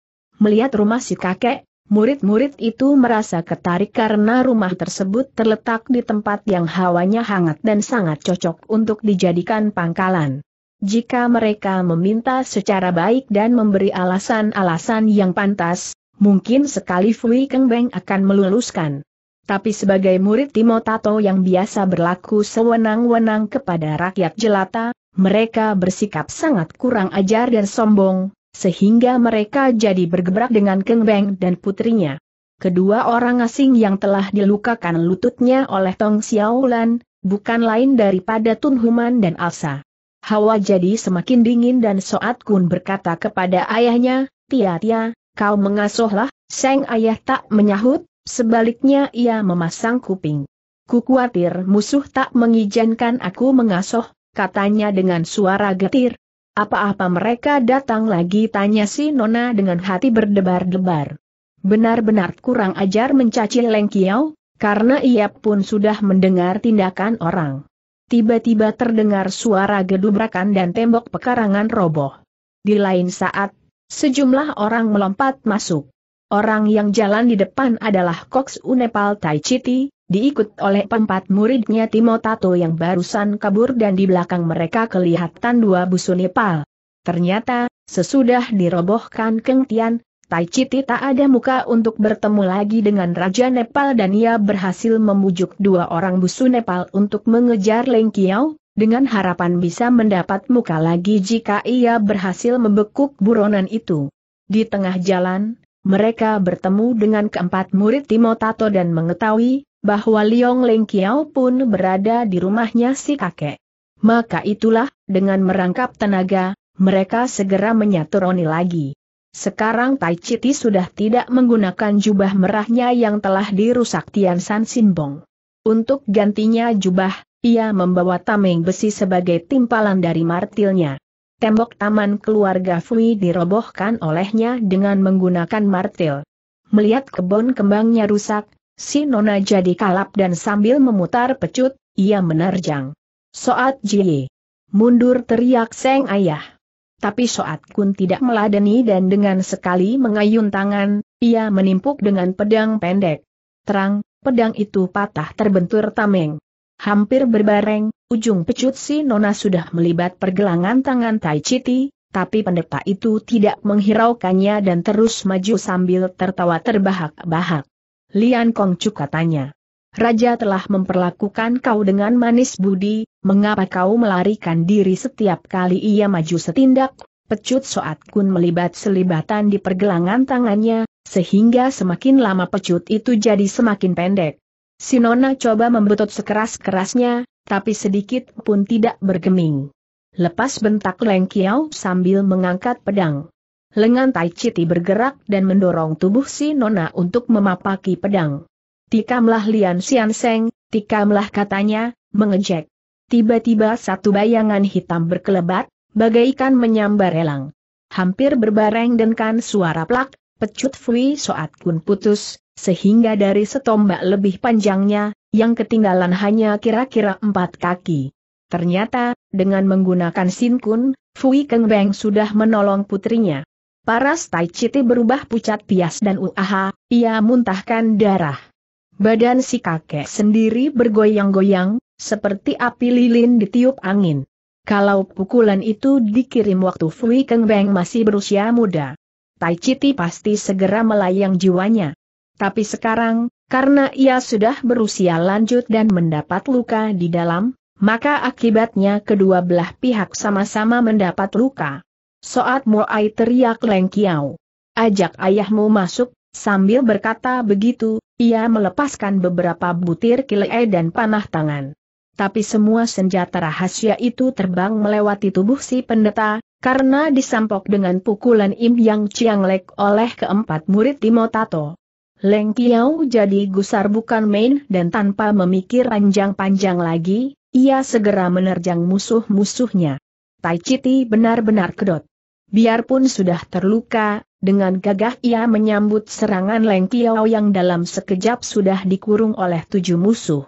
A: Melihat rumah si kakek, murid-murid itu merasa ketarik karena rumah tersebut terletak di tempat yang hawanya hangat dan sangat cocok untuk dijadikan pangkalan. Jika mereka meminta secara baik dan memberi alasan-alasan yang pantas, mungkin sekali Fui Keng Beng akan meluluskan. Tapi sebagai murid Timo Tato yang biasa berlaku sewenang-wenang kepada rakyat jelata, mereka bersikap sangat kurang ajar dan sombong, sehingga mereka jadi bergebrak dengan Keng Beng dan putrinya. Kedua orang asing yang telah dilukakan lututnya oleh Tong Xiaolan, bukan lain daripada Tun Human dan Alsa. Hawa jadi semakin dingin dan Soat Kun berkata kepada ayahnya, Tia Tia, kau mengasuhlah, Seng ayah tak menyahut, sebaliknya ia memasang kuping. Ku khawatir musuh tak mengizinkan aku mengasuh, katanya dengan suara getir, apa-apa mereka datang lagi tanya si Nona dengan hati berdebar-debar. Benar-benar kurang ajar mencaci Leng Kiau, karena ia pun sudah mendengar tindakan orang. Tiba-tiba terdengar suara gedubrakan dan tembok pekarangan roboh. Di lain saat, sejumlah orang melompat masuk. Orang yang jalan di depan adalah koks Unepal Tai Chiti, diikut oleh empat muridnya Timo Tato yang barusan kabur dan di belakang mereka kelihatan dua busu Nepal. Ternyata, sesudah dirobohkan Keng Tian, Tai Chiti tak ada muka untuk bertemu lagi dengan Raja Nepal dan ia berhasil membujuk dua orang busu Nepal untuk mengejar Leng Kiao, dengan harapan bisa mendapat muka lagi jika ia berhasil membekuk buronan itu. Di tengah jalan, mereka bertemu dengan keempat murid Timo Tato dan mengetahui bahwa Liong Leng Kiao pun berada di rumahnya si kakek. Maka itulah, dengan merangkap tenaga, mereka segera menyatu Roni lagi. Sekarang Tai Chiti sudah tidak menggunakan jubah merahnya yang telah dirusak Tian San Sinbong. Untuk gantinya jubah, ia membawa tameng besi sebagai timpalan dari martilnya. Tembok taman keluarga Fui dirobohkan olehnya dengan menggunakan martil. Melihat kebun kembangnya rusak, Si Nona jadi kalap dan sambil memutar pecut, ia menerjang. Soat Jie. Mundur teriak Seng Ayah. Tapi Soat Kun tidak meladeni dan dengan sekali mengayun tangan, ia menimpuk dengan pedang pendek. Terang, pedang itu patah terbentur tameng. Hampir berbareng, ujung pecut si Nona sudah melibat pergelangan tangan Tai Chiti, tapi pendeta itu tidak menghiraukannya dan terus maju sambil tertawa terbahak-bahak. Lian Kong Chu katanya. Raja telah memperlakukan kau dengan manis budi, mengapa kau melarikan diri setiap kali ia maju setindak? Pecut Soat Kun melibat selibatan di pergelangan tangannya, sehingga semakin lama pecut itu jadi semakin pendek. Sinona coba membutut sekeras-kerasnya, tapi sedikit pun tidak bergeming. Lepas bentak Leng Kiao sambil mengangkat pedang lengan Tai Chiti bergerak dan mendorong tubuh si Nona untuk memapaki pedang. Tikamlah Lian Sian Seng, tikamlah katanya, mengejek. Tiba-tiba satu bayangan hitam berkelebat, bagaikan menyambar elang. Hampir berbareng dengan suara plak, pecut Fui Soat Kun putus, sehingga dari setombak lebih panjangnya, yang ketinggalan hanya kira-kira empat kaki. Ternyata, dengan menggunakan sinkun, Fui Keng Beng sudah menolong putrinya. Paras Tai Citi berubah pucat pias dan uaha, ia muntahkan darah. Badan si kakek sendiri bergoyang-goyang, seperti api lilin ditiup angin. Kalau pukulan itu dikirim waktu Fui Keng Beng masih berusia muda, Tai Citi pasti segera melayang jiwanya. Tapi sekarang, karena ia sudah berusia lanjut dan mendapat luka di dalam, maka akibatnya kedua belah pihak sama-sama mendapat luka. Soat Moai teriak Leng Kiao. Ajak ayahmu masuk, sambil berkata begitu, ia melepaskan beberapa butir kile dan panah tangan. Tapi semua senjata rahasia itu terbang melewati tubuh si pendeta, karena disampok dengan pukulan Im Yang Chiang Lek oleh keempat murid Timotato. Leng Kiao jadi gusar bukan main dan tanpa memikir panjang-panjang lagi, ia segera menerjang musuh-musuhnya. Tai Chiti benar-benar kedot. Biarpun sudah terluka, dengan gagah ia menyambut serangan Leng Kiao yang dalam sekejap sudah dikurung oleh tujuh musuh.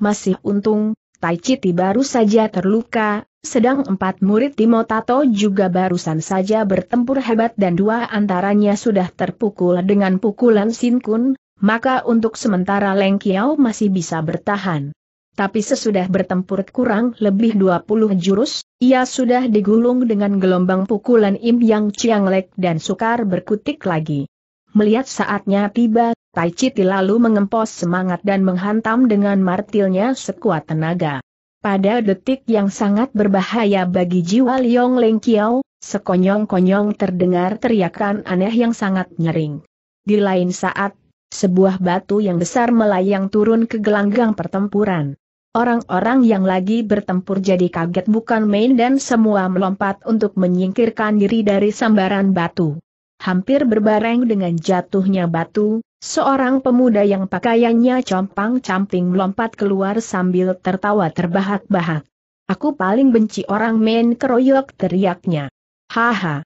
A: Masih untung, Tai Chi Ti baru saja terluka, sedang empat murid Timotato juga barusan saja bertempur hebat dan dua antaranya sudah terpukul dengan pukulan Sin Kun, maka untuk sementara Leng Kiao masih bisa bertahan tapi sesudah bertempur kurang lebih 20 jurus, ia sudah digulung dengan gelombang pukulan Im Yang Chianglek dan sukar berkutik lagi. Melihat saatnya tiba, Tai Ti lalu mengempos semangat dan menghantam dengan martilnya sekuat tenaga. Pada detik yang sangat berbahaya bagi jiwa Liong Leng Kiao, sekonyong-konyong terdengar teriakan aneh yang sangat nyering. Di lain saat, sebuah batu yang besar melayang turun ke gelanggang pertempuran. Orang-orang yang lagi bertempur jadi kaget bukan main dan semua melompat untuk menyingkirkan diri dari sambaran batu. Hampir berbareng dengan jatuhnya batu, seorang pemuda yang pakaiannya compang-camping melompat keluar sambil tertawa terbahak-bahak. Aku paling benci orang main keroyok teriaknya. Haha.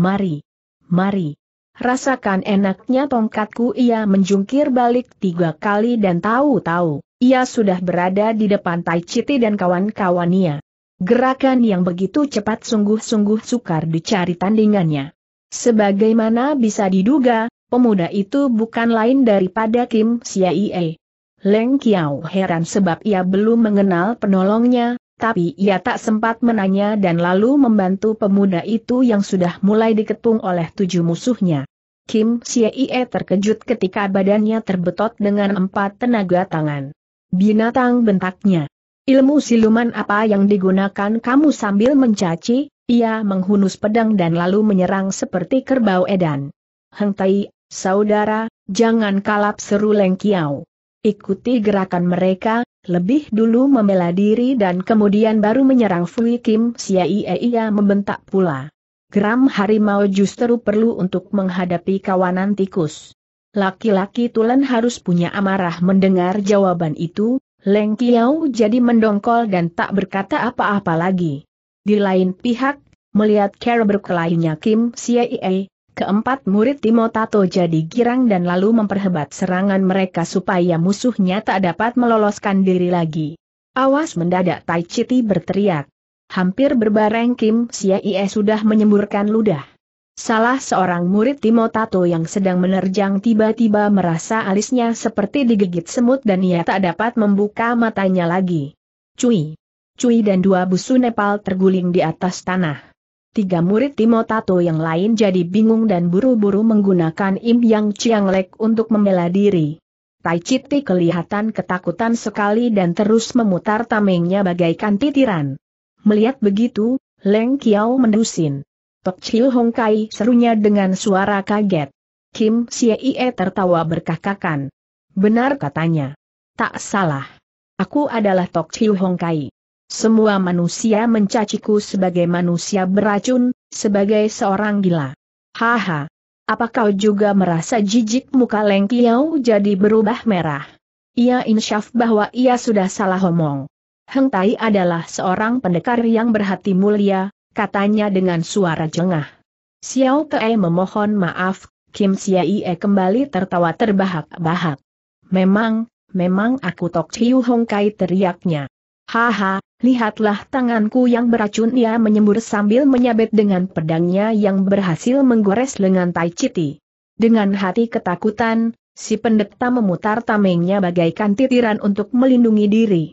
A: Mari. Mari. Rasakan enaknya tongkatku ia menjungkir balik tiga kali dan tahu-tahu. Ia sudah berada di depan Tai Citi dan kawan-kawannya. Gerakan yang begitu cepat sungguh-sungguh sukar dicari tandingannya. Sebagaimana bisa diduga, pemuda itu bukan lain daripada Kim Siaie. Leng Kiao heran sebab ia belum mengenal penolongnya, tapi ia tak sempat menanya dan lalu membantu pemuda itu yang sudah mulai diketung oleh tujuh musuhnya. Kim Siaie terkejut ketika badannya terbetot dengan empat tenaga tangan binatang bentaknya. Ilmu siluman apa yang digunakan kamu sambil mencaci, ia menghunus pedang dan lalu menyerang seperti kerbau edan. Heng Tai, saudara, jangan kalap seru Leng Ikuti gerakan mereka, lebih dulu membela diri dan kemudian baru menyerang Fui Kim Siaie ia membentak pula. Geram harimau justru perlu untuk menghadapi kawanan tikus. Laki-laki Tulen harus punya amarah mendengar jawaban itu, Leng Kiau jadi mendongkol dan tak berkata apa-apa lagi. Di lain pihak, melihat cara berkelainya Kim Siei, keempat murid Timotato jadi girang dan lalu memperhebat serangan mereka supaya musuhnya tak dapat meloloskan diri lagi. Awas mendadak Tai Chiti berteriak. Hampir berbareng Kim Siei sudah menyemburkan ludah. Salah seorang murid Timotato yang sedang menerjang tiba-tiba merasa alisnya seperti digigit semut dan ia tak dapat membuka matanya lagi. Cui! Cui dan dua busu Nepal terguling di atas tanah. Tiga murid Timotato yang lain jadi bingung dan buru-buru menggunakan Im Yang Chiang Lek untuk membela diri. Tai Chiti kelihatan ketakutan sekali dan terus memutar tamengnya bagaikan titiran. Melihat begitu, Leng Kiao mendusin. Tok Chiu Hong Kai serunya dengan suara kaget. Kim Siei tertawa berkakakan. Benar katanya. Tak salah. Aku adalah Tok Chiu Hong Kai. Semua manusia mencaciku sebagai manusia beracun, sebagai seorang gila. Haha. Apa kau juga merasa jijik muka Leng Kiau jadi berubah merah? Ia insyaf bahwa ia sudah salah omong. Heng Tai adalah seorang pendekar yang berhati mulia, katanya dengan suara jengah. Xiao Kei memohon maaf, Kim Siaie kembali tertawa terbahak-bahak. Memang, memang aku Tok Chiu Hong Kai teriaknya. Haha, lihatlah tanganku yang beracun ia menyembur sambil menyabet dengan pedangnya yang berhasil menggores lengan Tai Chiti. Dengan hati ketakutan, si pendeta memutar tamengnya bagaikan titiran untuk melindungi diri.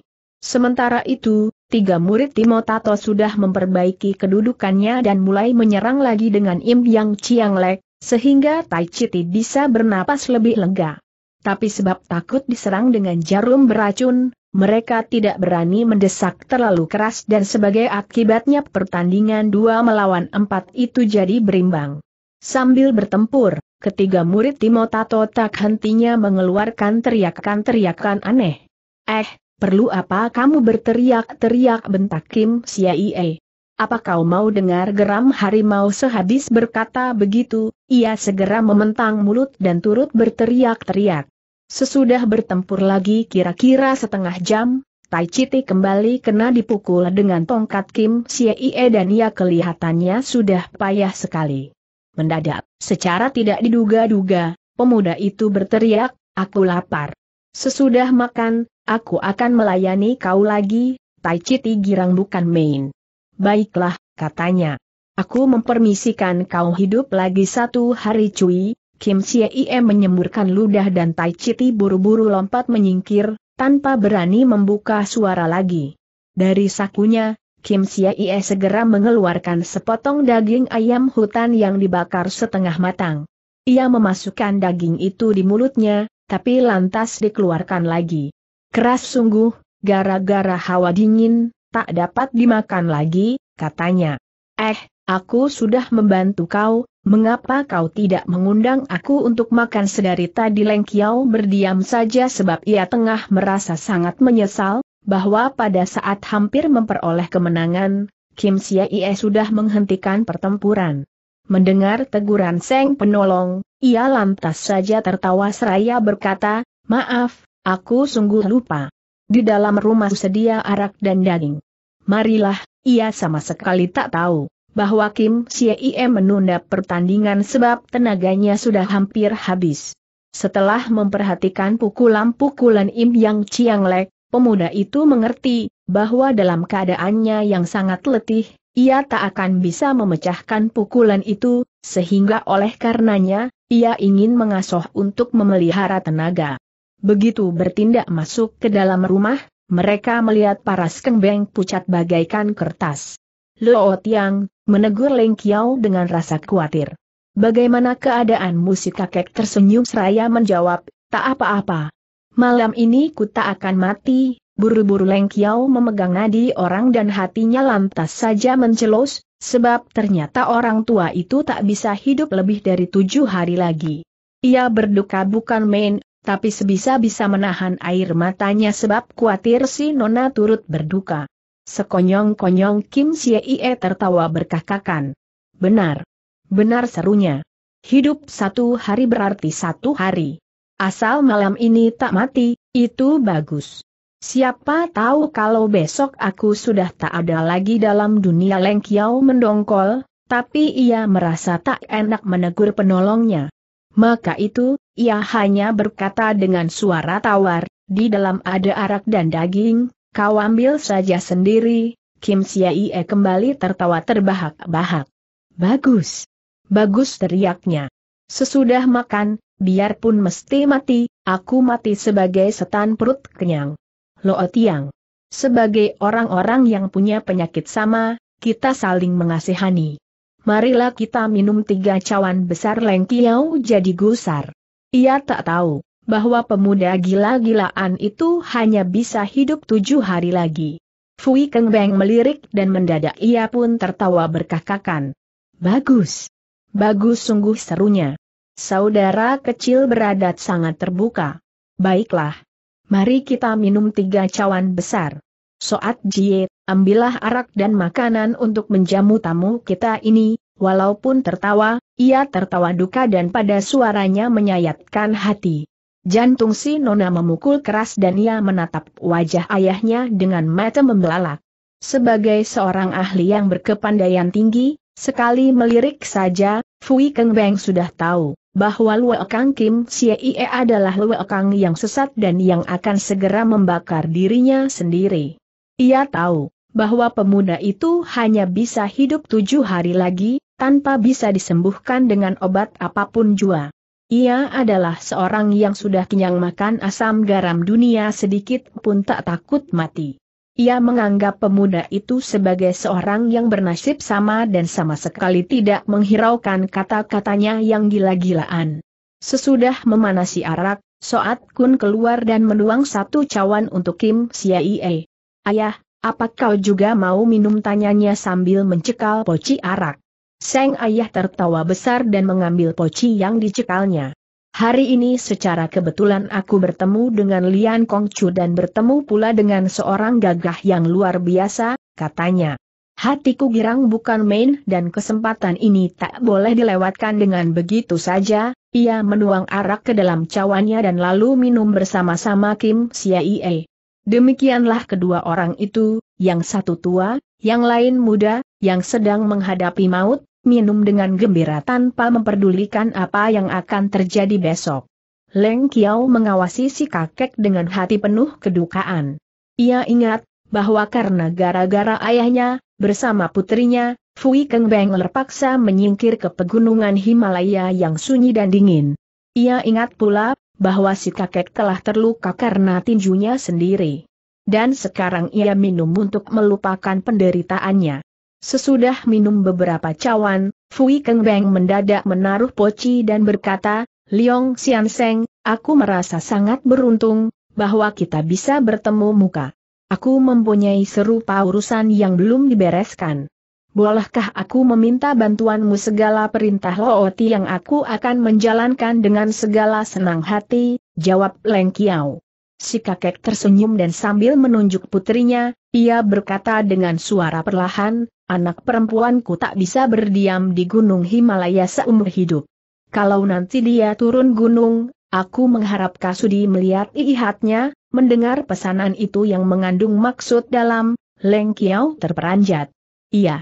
A: Sementara itu, tiga murid Timotato sudah memperbaiki kedudukannya dan mulai menyerang lagi dengan Im Yang Chiang Lek, sehingga Tai Chiti bisa bernapas lebih lega. Tapi sebab takut diserang dengan jarum beracun, mereka tidak berani mendesak terlalu keras dan sebagai akibatnya pertandingan dua melawan empat itu jadi berimbang. Sambil bertempur, ketiga murid Timotato tak hentinya mengeluarkan teriakan-teriakan aneh. Eh, Perlu apa kamu berteriak-teriak bentak Kim Siaie? Apa kau mau dengar geram harimau sehabis berkata begitu, ia segera mementang mulut dan turut berteriak-teriak. Sesudah bertempur lagi kira-kira setengah jam, Tai Chiti kembali kena dipukul dengan tongkat Kim Siaie dan ia kelihatannya sudah payah sekali. Mendadak, secara tidak diduga-duga, pemuda itu berteriak, aku lapar. Sesudah makan, Aku akan melayani kau lagi, Tai Ti Girang bukan main. Baiklah, katanya. Aku mempermisikan kau hidup lagi satu hari cuy, Kim Sia Ie menyemburkan ludah dan Tai Ti buru-buru lompat menyingkir, tanpa berani membuka suara lagi. Dari sakunya, Kim Sia Ie segera mengeluarkan sepotong daging ayam hutan yang dibakar setengah matang. Ia memasukkan daging itu di mulutnya, tapi lantas dikeluarkan lagi. Keras sungguh, gara-gara hawa dingin, tak dapat dimakan lagi, katanya. Eh, aku sudah membantu kau, mengapa kau tidak mengundang aku untuk makan sedari tadi Lengkiau berdiam saja sebab ia tengah merasa sangat menyesal, bahwa pada saat hampir memperoleh kemenangan, Kim Sia Ie sudah menghentikan pertempuran. Mendengar teguran Seng penolong, ia lantas saja tertawa seraya berkata, Maaf, Aku sungguh lupa. Di dalam rumah sedia arak dan daging. Marilah, ia sama sekali tak tahu bahwa Kim Siem menunda pertandingan sebab tenaganya sudah hampir habis. Setelah memperhatikan pukulan-pukulan Im Yang Chiang Lek, pemuda itu mengerti bahwa dalam keadaannya yang sangat letih, ia tak akan bisa memecahkan pukulan itu, sehingga oleh karenanya, ia ingin mengasuh untuk memelihara tenaga. Begitu bertindak masuk ke dalam rumah, mereka melihat paras kengbeng pucat bagaikan kertas. Luo Tiang, menegur Leng Kiao dengan rasa khawatir. Bagaimana keadaan musik kakek tersenyum seraya menjawab, tak apa-apa. Malam ini ku tak akan mati, buru-buru Leng Kiao memegang nadi orang dan hatinya lantas saja mencelos, sebab ternyata orang tua itu tak bisa hidup lebih dari tujuh hari lagi. Ia berduka bukan main, tapi sebisa-bisa menahan air matanya sebab khawatir si Nona turut berduka. Sekonyong-konyong Kim Sieie tertawa berkakakan. Benar. Benar serunya. Hidup satu hari berarti satu hari. Asal malam ini tak mati, itu bagus. Siapa tahu kalau besok aku sudah tak ada lagi dalam dunia Leng Kiao mendongkol, tapi ia merasa tak enak menegur penolongnya. Maka itu, ia hanya berkata dengan suara tawar, di dalam ada arak dan daging, kau ambil saja sendiri, Kim Siaie kembali tertawa terbahak-bahak. Bagus. Bagus teriaknya. Sesudah makan, biarpun mesti mati, aku mati sebagai setan perut kenyang. Lo Tiang. Sebagai orang-orang yang punya penyakit sama, kita saling mengasihani marilah kita minum tiga cawan besar Leng kiau jadi gusar. Ia tak tahu bahwa pemuda gila-gilaan itu hanya bisa hidup tujuh hari lagi. Fui Keng Beng melirik dan mendadak ia pun tertawa berkakakan. Bagus. Bagus sungguh serunya. Saudara kecil beradat sangat terbuka. Baiklah. Mari kita minum tiga cawan besar. Soat Jie, ambillah arak dan makanan untuk menjamu tamu kita ini, walaupun tertawa, ia tertawa duka dan pada suaranya menyayatkan hati. Jantung si Nona memukul keras dan ia menatap wajah ayahnya dengan mata membelalak. Sebagai seorang ahli yang berkepandaian tinggi, sekali melirik saja, Fui Keng Beng sudah tahu bahwa Luo Kang Kim Xie adalah Luo Kang yang sesat dan yang akan segera membakar dirinya sendiri. Ia tahu bahwa pemuda itu hanya bisa hidup tujuh hari lagi, tanpa bisa disembuhkan dengan obat apapun jua. Ia adalah seorang yang sudah kenyang makan asam garam dunia sedikit pun tak takut mati. Ia menganggap pemuda itu sebagai seorang yang bernasib sama dan sama sekali tidak menghiraukan kata-katanya yang gila-gilaan. Sesudah memanasi arak, Soat Kun keluar dan menuang satu cawan untuk Kim Siaie. Ayah, apa kau juga mau minum tanyanya sambil mencekal poci arak? Seng ayah tertawa besar dan mengambil poci yang dicekalnya. Hari ini secara kebetulan aku bertemu dengan Lian Kongcu dan bertemu pula dengan seorang gagah yang luar biasa, katanya. Hatiku girang bukan main dan kesempatan ini tak boleh dilewatkan dengan begitu saja, ia menuang arak ke dalam cawannya dan lalu minum bersama-sama Kim Siaie. Demikianlah kedua orang itu, yang satu tua, yang lain muda, yang sedang menghadapi maut, minum dengan gembira tanpa memperdulikan apa yang akan terjadi besok. Leng Kiao mengawasi si kakek dengan hati penuh kedukaan. Ia ingat, bahwa karena gara-gara ayahnya, bersama putrinya, Fui Keng Beng terpaksa menyingkir ke pegunungan Himalaya yang sunyi dan dingin. Ia ingat pula bahwa si kakek telah terluka karena tinjunya sendiri. Dan sekarang ia minum untuk melupakan penderitaannya. Sesudah minum beberapa cawan, Fui Keng Beng mendadak menaruh poci dan berkata, Liong Sian Seng, aku merasa sangat beruntung, bahwa kita bisa bertemu muka. Aku mempunyai serupa urusan yang belum dibereskan. Bolehkah aku meminta bantuanmu segala perintah Looti yang aku akan menjalankan dengan segala senang hati, jawab Leng Kiao. Si kakek tersenyum dan sambil menunjuk putrinya, ia berkata dengan suara perlahan, anak perempuanku tak bisa berdiam di gunung Himalaya seumur hidup. Kalau nanti dia turun gunung, aku mengharap Kasudi melihat ihatnya, mendengar pesanan itu yang mengandung maksud dalam, Leng Kiao terperanjat. Iya,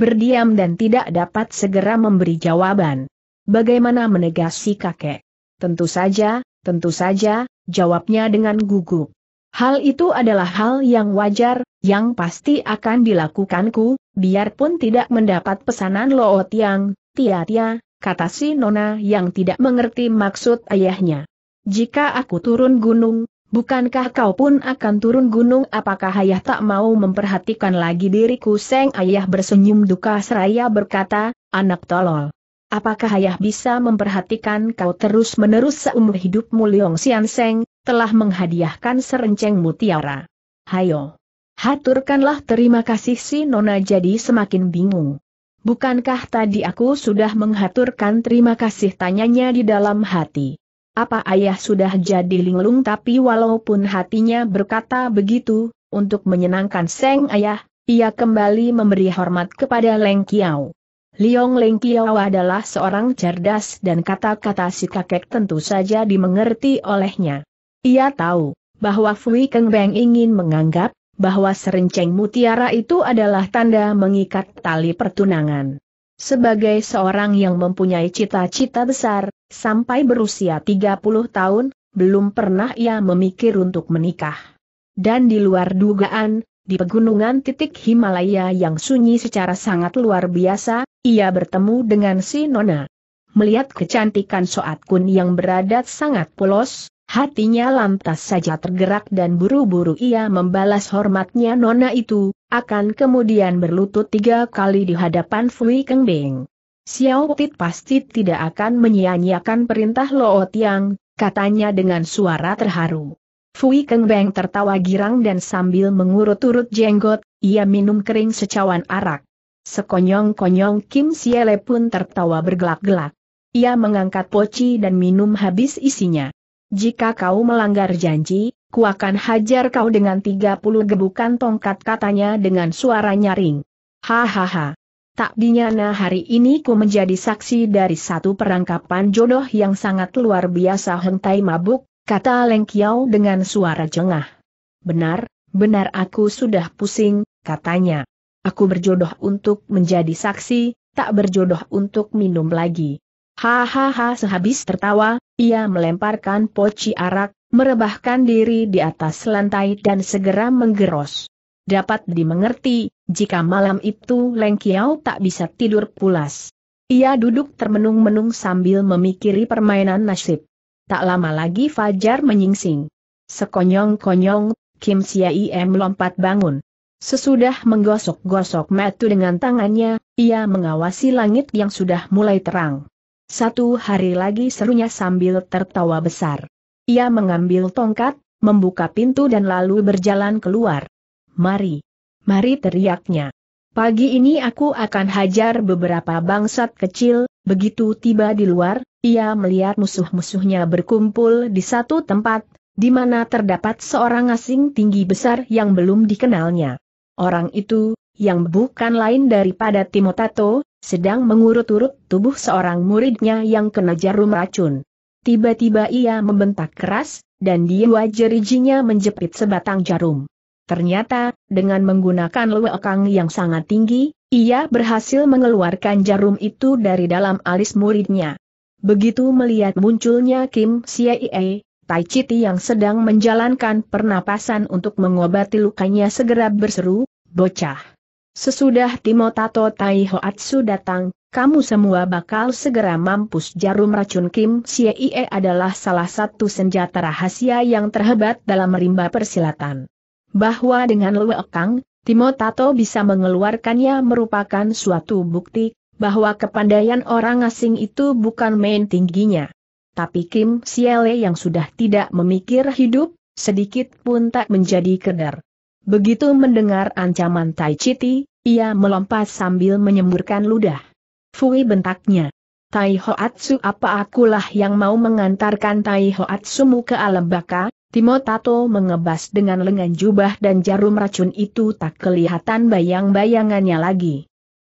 A: berdiam dan tidak dapat segera memberi jawaban. Bagaimana menegasi kakek? Tentu saja, tentu saja, jawabnya dengan gugup. Hal itu adalah hal yang wajar, yang pasti akan dilakukanku, biarpun tidak mendapat pesanan Loo Tiang, Tia Tia, kata si Nona yang tidak mengerti maksud ayahnya. Jika aku turun gunung, Bukankah kau pun akan turun gunung apakah ayah tak mau memperhatikan lagi diriku Seng ayah bersenyum duka seraya berkata, anak tolol. Apakah ayah bisa memperhatikan kau terus-menerus seumur hidupmu Leong Sian Seng, telah menghadiahkan serenceng mutiara. Hayo. Haturkanlah terima kasih si Nona jadi semakin bingung. Bukankah tadi aku sudah menghaturkan terima kasih tanyanya di dalam hati apa ayah sudah jadi linglung tapi walaupun hatinya berkata begitu, untuk menyenangkan Seng Ayah, ia kembali memberi hormat kepada Leng Kiao. Liong Leng Kiao adalah seorang cerdas dan kata-kata si kakek tentu saja dimengerti olehnya. Ia tahu, bahwa Fui Keng Beng ingin menganggap, bahwa serenceng mutiara itu adalah tanda mengikat tali pertunangan. Sebagai seorang yang mempunyai cita-cita besar, Sampai berusia 30 tahun, belum pernah ia memikir untuk menikah. Dan di luar dugaan, di pegunungan titik Himalaya yang sunyi secara sangat luar biasa, ia bertemu dengan si Nona. Melihat kecantikan Soat Kun yang beradat sangat polos, hatinya lantas saja tergerak dan buru-buru ia membalas hormatnya Nona itu, akan kemudian berlutut tiga kali di hadapan Fui Kengbing. Xiao Tit pasti tidak akan menyia-nyiakan perintah Lo Tiang, katanya dengan suara terharu. Fui Keng Beng tertawa girang dan sambil mengurut-urut jenggot, ia minum kering secawan arak. Sekonyong-konyong Kim Siele pun tertawa bergelak-gelak. Ia mengangkat poci dan minum habis isinya. Jika kau melanggar janji, ku akan hajar kau dengan 30 gebukan tongkat katanya dengan suara nyaring. Hahaha. Tak dinyana hari ini ku menjadi saksi dari satu perangkapan jodoh yang sangat luar biasa hentai mabuk, kata Leng Kiao dengan suara jengah. Benar, benar aku sudah pusing, katanya. Aku berjodoh untuk menjadi saksi, tak berjodoh untuk minum lagi. Hahaha sehabis tertawa, ia melemparkan poci arak, merebahkan diri di atas lantai dan segera menggeros dapat dimengerti, jika malam itu Leng Kiao tak bisa tidur pulas. Ia duduk termenung-menung sambil memikiri permainan nasib. Tak lama lagi Fajar menyingsing. Sekonyong-konyong, Kim Im melompat bangun. Sesudah menggosok-gosok metu dengan tangannya, ia mengawasi langit yang sudah mulai terang. Satu hari lagi serunya sambil tertawa besar. Ia mengambil tongkat, membuka pintu dan lalu berjalan keluar. Mari. Mari teriaknya. Pagi ini aku akan hajar beberapa bangsat kecil, begitu tiba di luar, ia melihat musuh-musuhnya berkumpul di satu tempat, di mana terdapat seorang asing tinggi besar yang belum dikenalnya. Orang itu, yang bukan lain daripada Timotato, sedang mengurut-urut tubuh seorang muridnya yang kena jarum racun. Tiba-tiba ia membentak keras, dan dia jerijinya menjepit sebatang jarum. Ternyata, dengan menggunakan luekang yang sangat tinggi, ia berhasil mengeluarkan jarum itu dari dalam alis muridnya. Begitu melihat munculnya Kim Siei, Tai Chiti yang sedang menjalankan pernapasan untuk mengobati lukanya segera berseru, bocah. Sesudah Timo Tato Tai Hoatsu datang, kamu semua bakal segera mampus jarum racun Kim Siei adalah salah satu senjata rahasia yang terhebat dalam rimba persilatan bahwa dengan Luekang, Timo Tato bisa mengeluarkannya merupakan suatu bukti bahwa kepandaian orang asing itu bukan main tingginya. Tapi Kim Siele yang sudah tidak memikir hidup, sedikit pun tak menjadi keder. Begitu mendengar ancaman Tai Chiti, ia melompat sambil menyemburkan ludah. Fui bentaknya. Tai Hoatsu apa akulah yang mau mengantarkan Tai mu ke alam baka, Timotato mengebas dengan lengan jubah dan jarum racun itu tak kelihatan bayang-bayangannya lagi.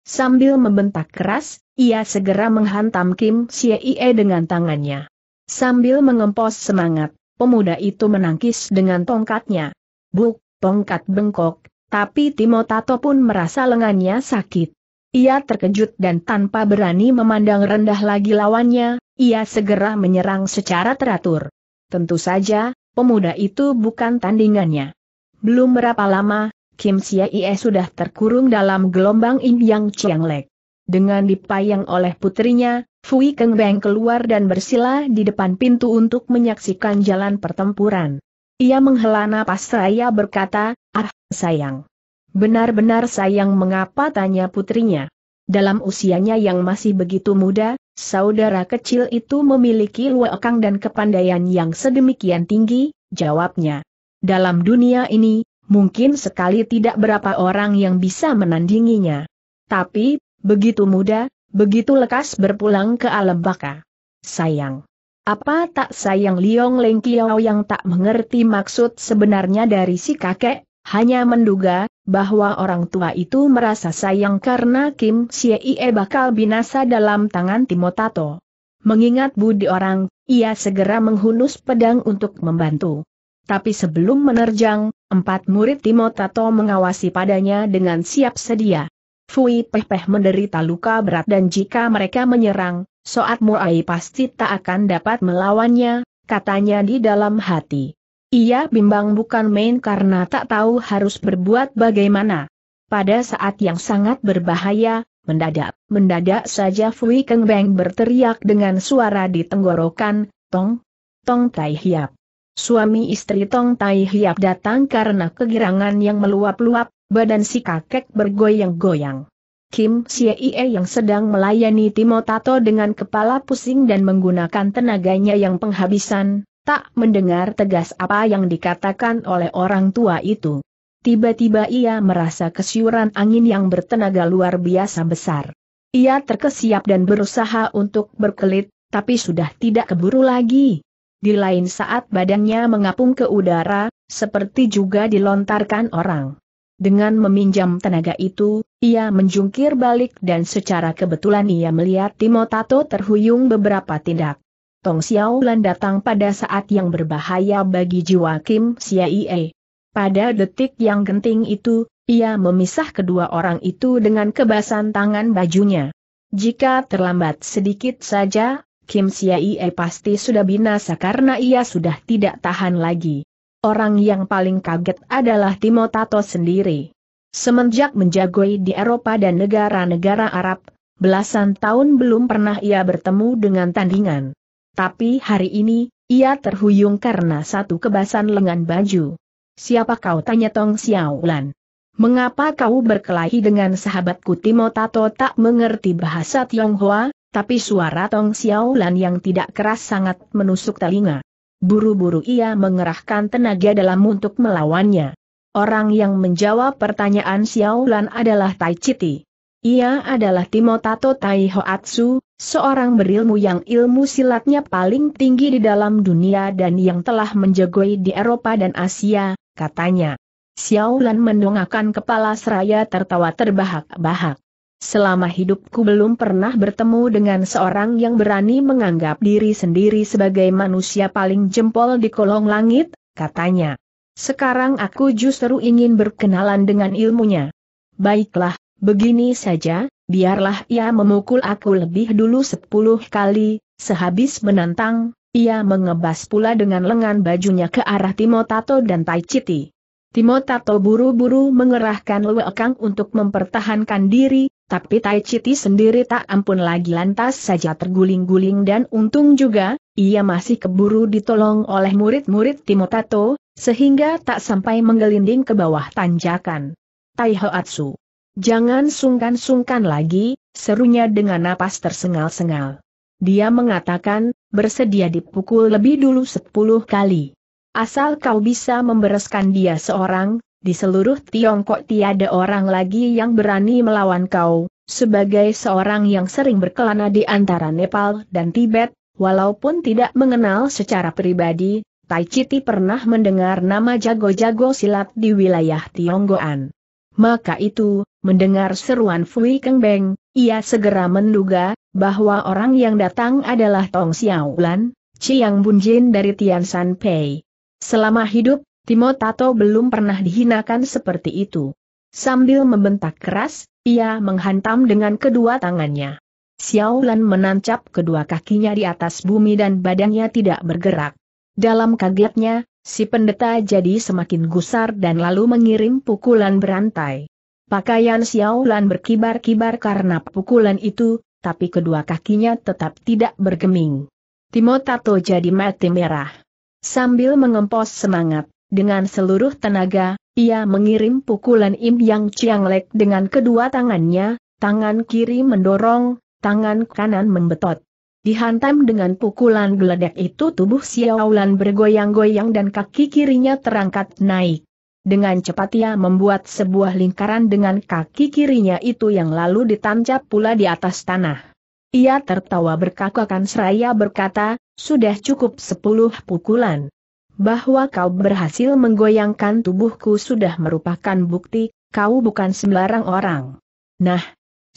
A: Sambil membentak keras, ia segera menghantam Kim Siee dengan tangannya. Sambil mengempos semangat, pemuda itu menangkis dengan tongkatnya. Buk, tongkat bengkok, tapi Timotato pun merasa lengannya sakit. Ia terkejut dan tanpa berani memandang rendah lagi lawannya, ia segera menyerang secara teratur. Tentu saja, pemuda itu bukan tandingannya. Belum berapa lama, Kim Siaie sudah terkurung dalam gelombang Im Yang Lek. Dengan dipayang oleh putrinya, Fui Keng Beng keluar dan bersila di depan pintu untuk menyaksikan jalan pertempuran. Ia menghela napas seraya berkata, Ah, sayang. Benar-benar sayang mengapa tanya putrinya. Dalam usianya yang masih begitu muda, Saudara kecil itu memiliki luakang dan kepandaian yang sedemikian tinggi, jawabnya. Dalam dunia ini, mungkin sekali tidak berapa orang yang bisa menandinginya. Tapi, begitu muda, begitu lekas berpulang ke alam baka. Sayang. Apa tak sayang Liong Leng Kiao yang tak mengerti maksud sebenarnya dari si kakek, hanya menduga bahwa orang tua itu merasa sayang karena Kim Xie bakal binasa dalam tangan Timotato. Mengingat budi orang, ia segera menghunus pedang untuk membantu. Tapi sebelum menerjang, empat murid Timotato mengawasi padanya dengan siap sedia. Fui Peh Peh menderita luka berat dan jika mereka menyerang, Soat Muai pasti tak akan dapat melawannya, katanya di dalam hati. Ia bimbang bukan main karena tak tahu harus berbuat bagaimana. Pada saat yang sangat berbahaya, mendadak, mendadak saja Fui Keng Beng berteriak dengan suara di tenggorokan, Tong, Tong Tai Hiap. Suami istri Tong Tai Hiap datang karena kegirangan yang meluap-luap, badan si kakek bergoyang-goyang. Kim Xie yang sedang melayani Timotato dengan kepala pusing dan menggunakan tenaganya yang penghabisan, tak mendengar tegas apa yang dikatakan oleh orang tua itu. Tiba-tiba ia merasa kesyuran angin yang bertenaga luar biasa besar. Ia terkesiap dan berusaha untuk berkelit, tapi sudah tidak keburu lagi. Di lain saat badannya mengapung ke udara, seperti juga dilontarkan orang. Dengan meminjam tenaga itu, ia menjungkir balik dan secara kebetulan ia melihat Timotato terhuyung beberapa tindak. Tong Xiao Xiaolan datang pada saat yang berbahaya bagi jiwa Kim Siaie. Pada detik yang genting itu, ia memisah kedua orang itu dengan kebasan tangan bajunya. Jika terlambat sedikit saja, Kim Siaie pasti sudah binasa karena ia sudah tidak tahan lagi. Orang yang paling kaget adalah Timo Tato sendiri. Semenjak menjagoi di Eropa dan negara-negara Arab, belasan tahun belum pernah ia bertemu dengan tandingan. Tapi hari ini, ia terhuyung karena satu kebasan lengan baju. Siapa kau tanya Tong Xiaolan? Mengapa kau berkelahi dengan sahabatku Timo Tato tak mengerti bahasa Tionghoa, tapi suara Tong Xiaolan yang tidak keras sangat menusuk telinga. Buru-buru ia mengerahkan tenaga dalam untuk melawannya. Orang yang menjawab pertanyaan Xiaolan adalah Tai Chiti. Ia adalah Timo Tato Tai Hoatsu, Seorang berilmu yang ilmu silatnya paling tinggi di dalam dunia dan yang telah menjagoi di Eropa dan Asia, katanya. Xiaolan mendongakkan kepala seraya tertawa terbahak-bahak. Selama hidupku belum pernah bertemu dengan seorang yang berani menganggap diri sendiri sebagai manusia paling jempol di kolong langit, katanya. Sekarang aku justru ingin berkenalan dengan ilmunya. Baiklah, begini saja, biarlah ia memukul aku lebih dulu sepuluh kali, sehabis menantang, ia mengebas pula dengan lengan bajunya ke arah Timotato dan Tai Chiti. Timotato buru-buru mengerahkan Luekang untuk mempertahankan diri, tapi Tai Chiti sendiri tak ampun lagi lantas saja terguling-guling dan untung juga, ia masih keburu ditolong oleh murid-murid Timotato, sehingga tak sampai menggelinding ke bawah tanjakan. Tai Hoatsu Jangan sungkan-sungkan lagi, serunya dengan napas tersengal-sengal. Dia mengatakan, bersedia dipukul lebih dulu sepuluh kali. Asal kau bisa membereskan dia seorang, di seluruh Tiongkok tiada orang lagi yang berani melawan kau, sebagai seorang yang sering berkelana di antara Nepal dan Tibet, walaupun tidak mengenal secara pribadi, Tai Chiti pernah mendengar nama jago-jago silat di wilayah Tionggoan. Maka itu, mendengar seruan Fui Keng Beng, ia segera menduga, bahwa orang yang datang adalah Tong Xiaolan, Chiang Bunjin dari Tian San Pei. Selama hidup, Timo Tato belum pernah dihinakan seperti itu. Sambil membentak keras, ia menghantam dengan kedua tangannya. Xiaolan menancap kedua kakinya di atas bumi dan badannya tidak bergerak. Dalam kagetnya, Si pendeta jadi semakin gusar dan lalu mengirim pukulan berantai. Pakaian Xiaolan berkibar-kibar karena pukulan itu, tapi kedua kakinya tetap tidak bergeming. Timotato jadi mati merah. Sambil mengempos semangat, dengan seluruh tenaga, ia mengirim pukulan Im Yang Chianglek dengan kedua tangannya, tangan kiri mendorong, tangan kanan membetot. Dihantam dengan pukulan geledek itu tubuh Xiaolan bergoyang-goyang dan kaki kirinya terangkat naik. Dengan cepat ia membuat sebuah lingkaran dengan kaki kirinya itu yang lalu ditancap pula di atas tanah. Ia tertawa berkakakan seraya berkata, sudah cukup sepuluh pukulan. Bahwa kau berhasil menggoyangkan tubuhku sudah merupakan bukti, kau bukan sembarang orang. Nah,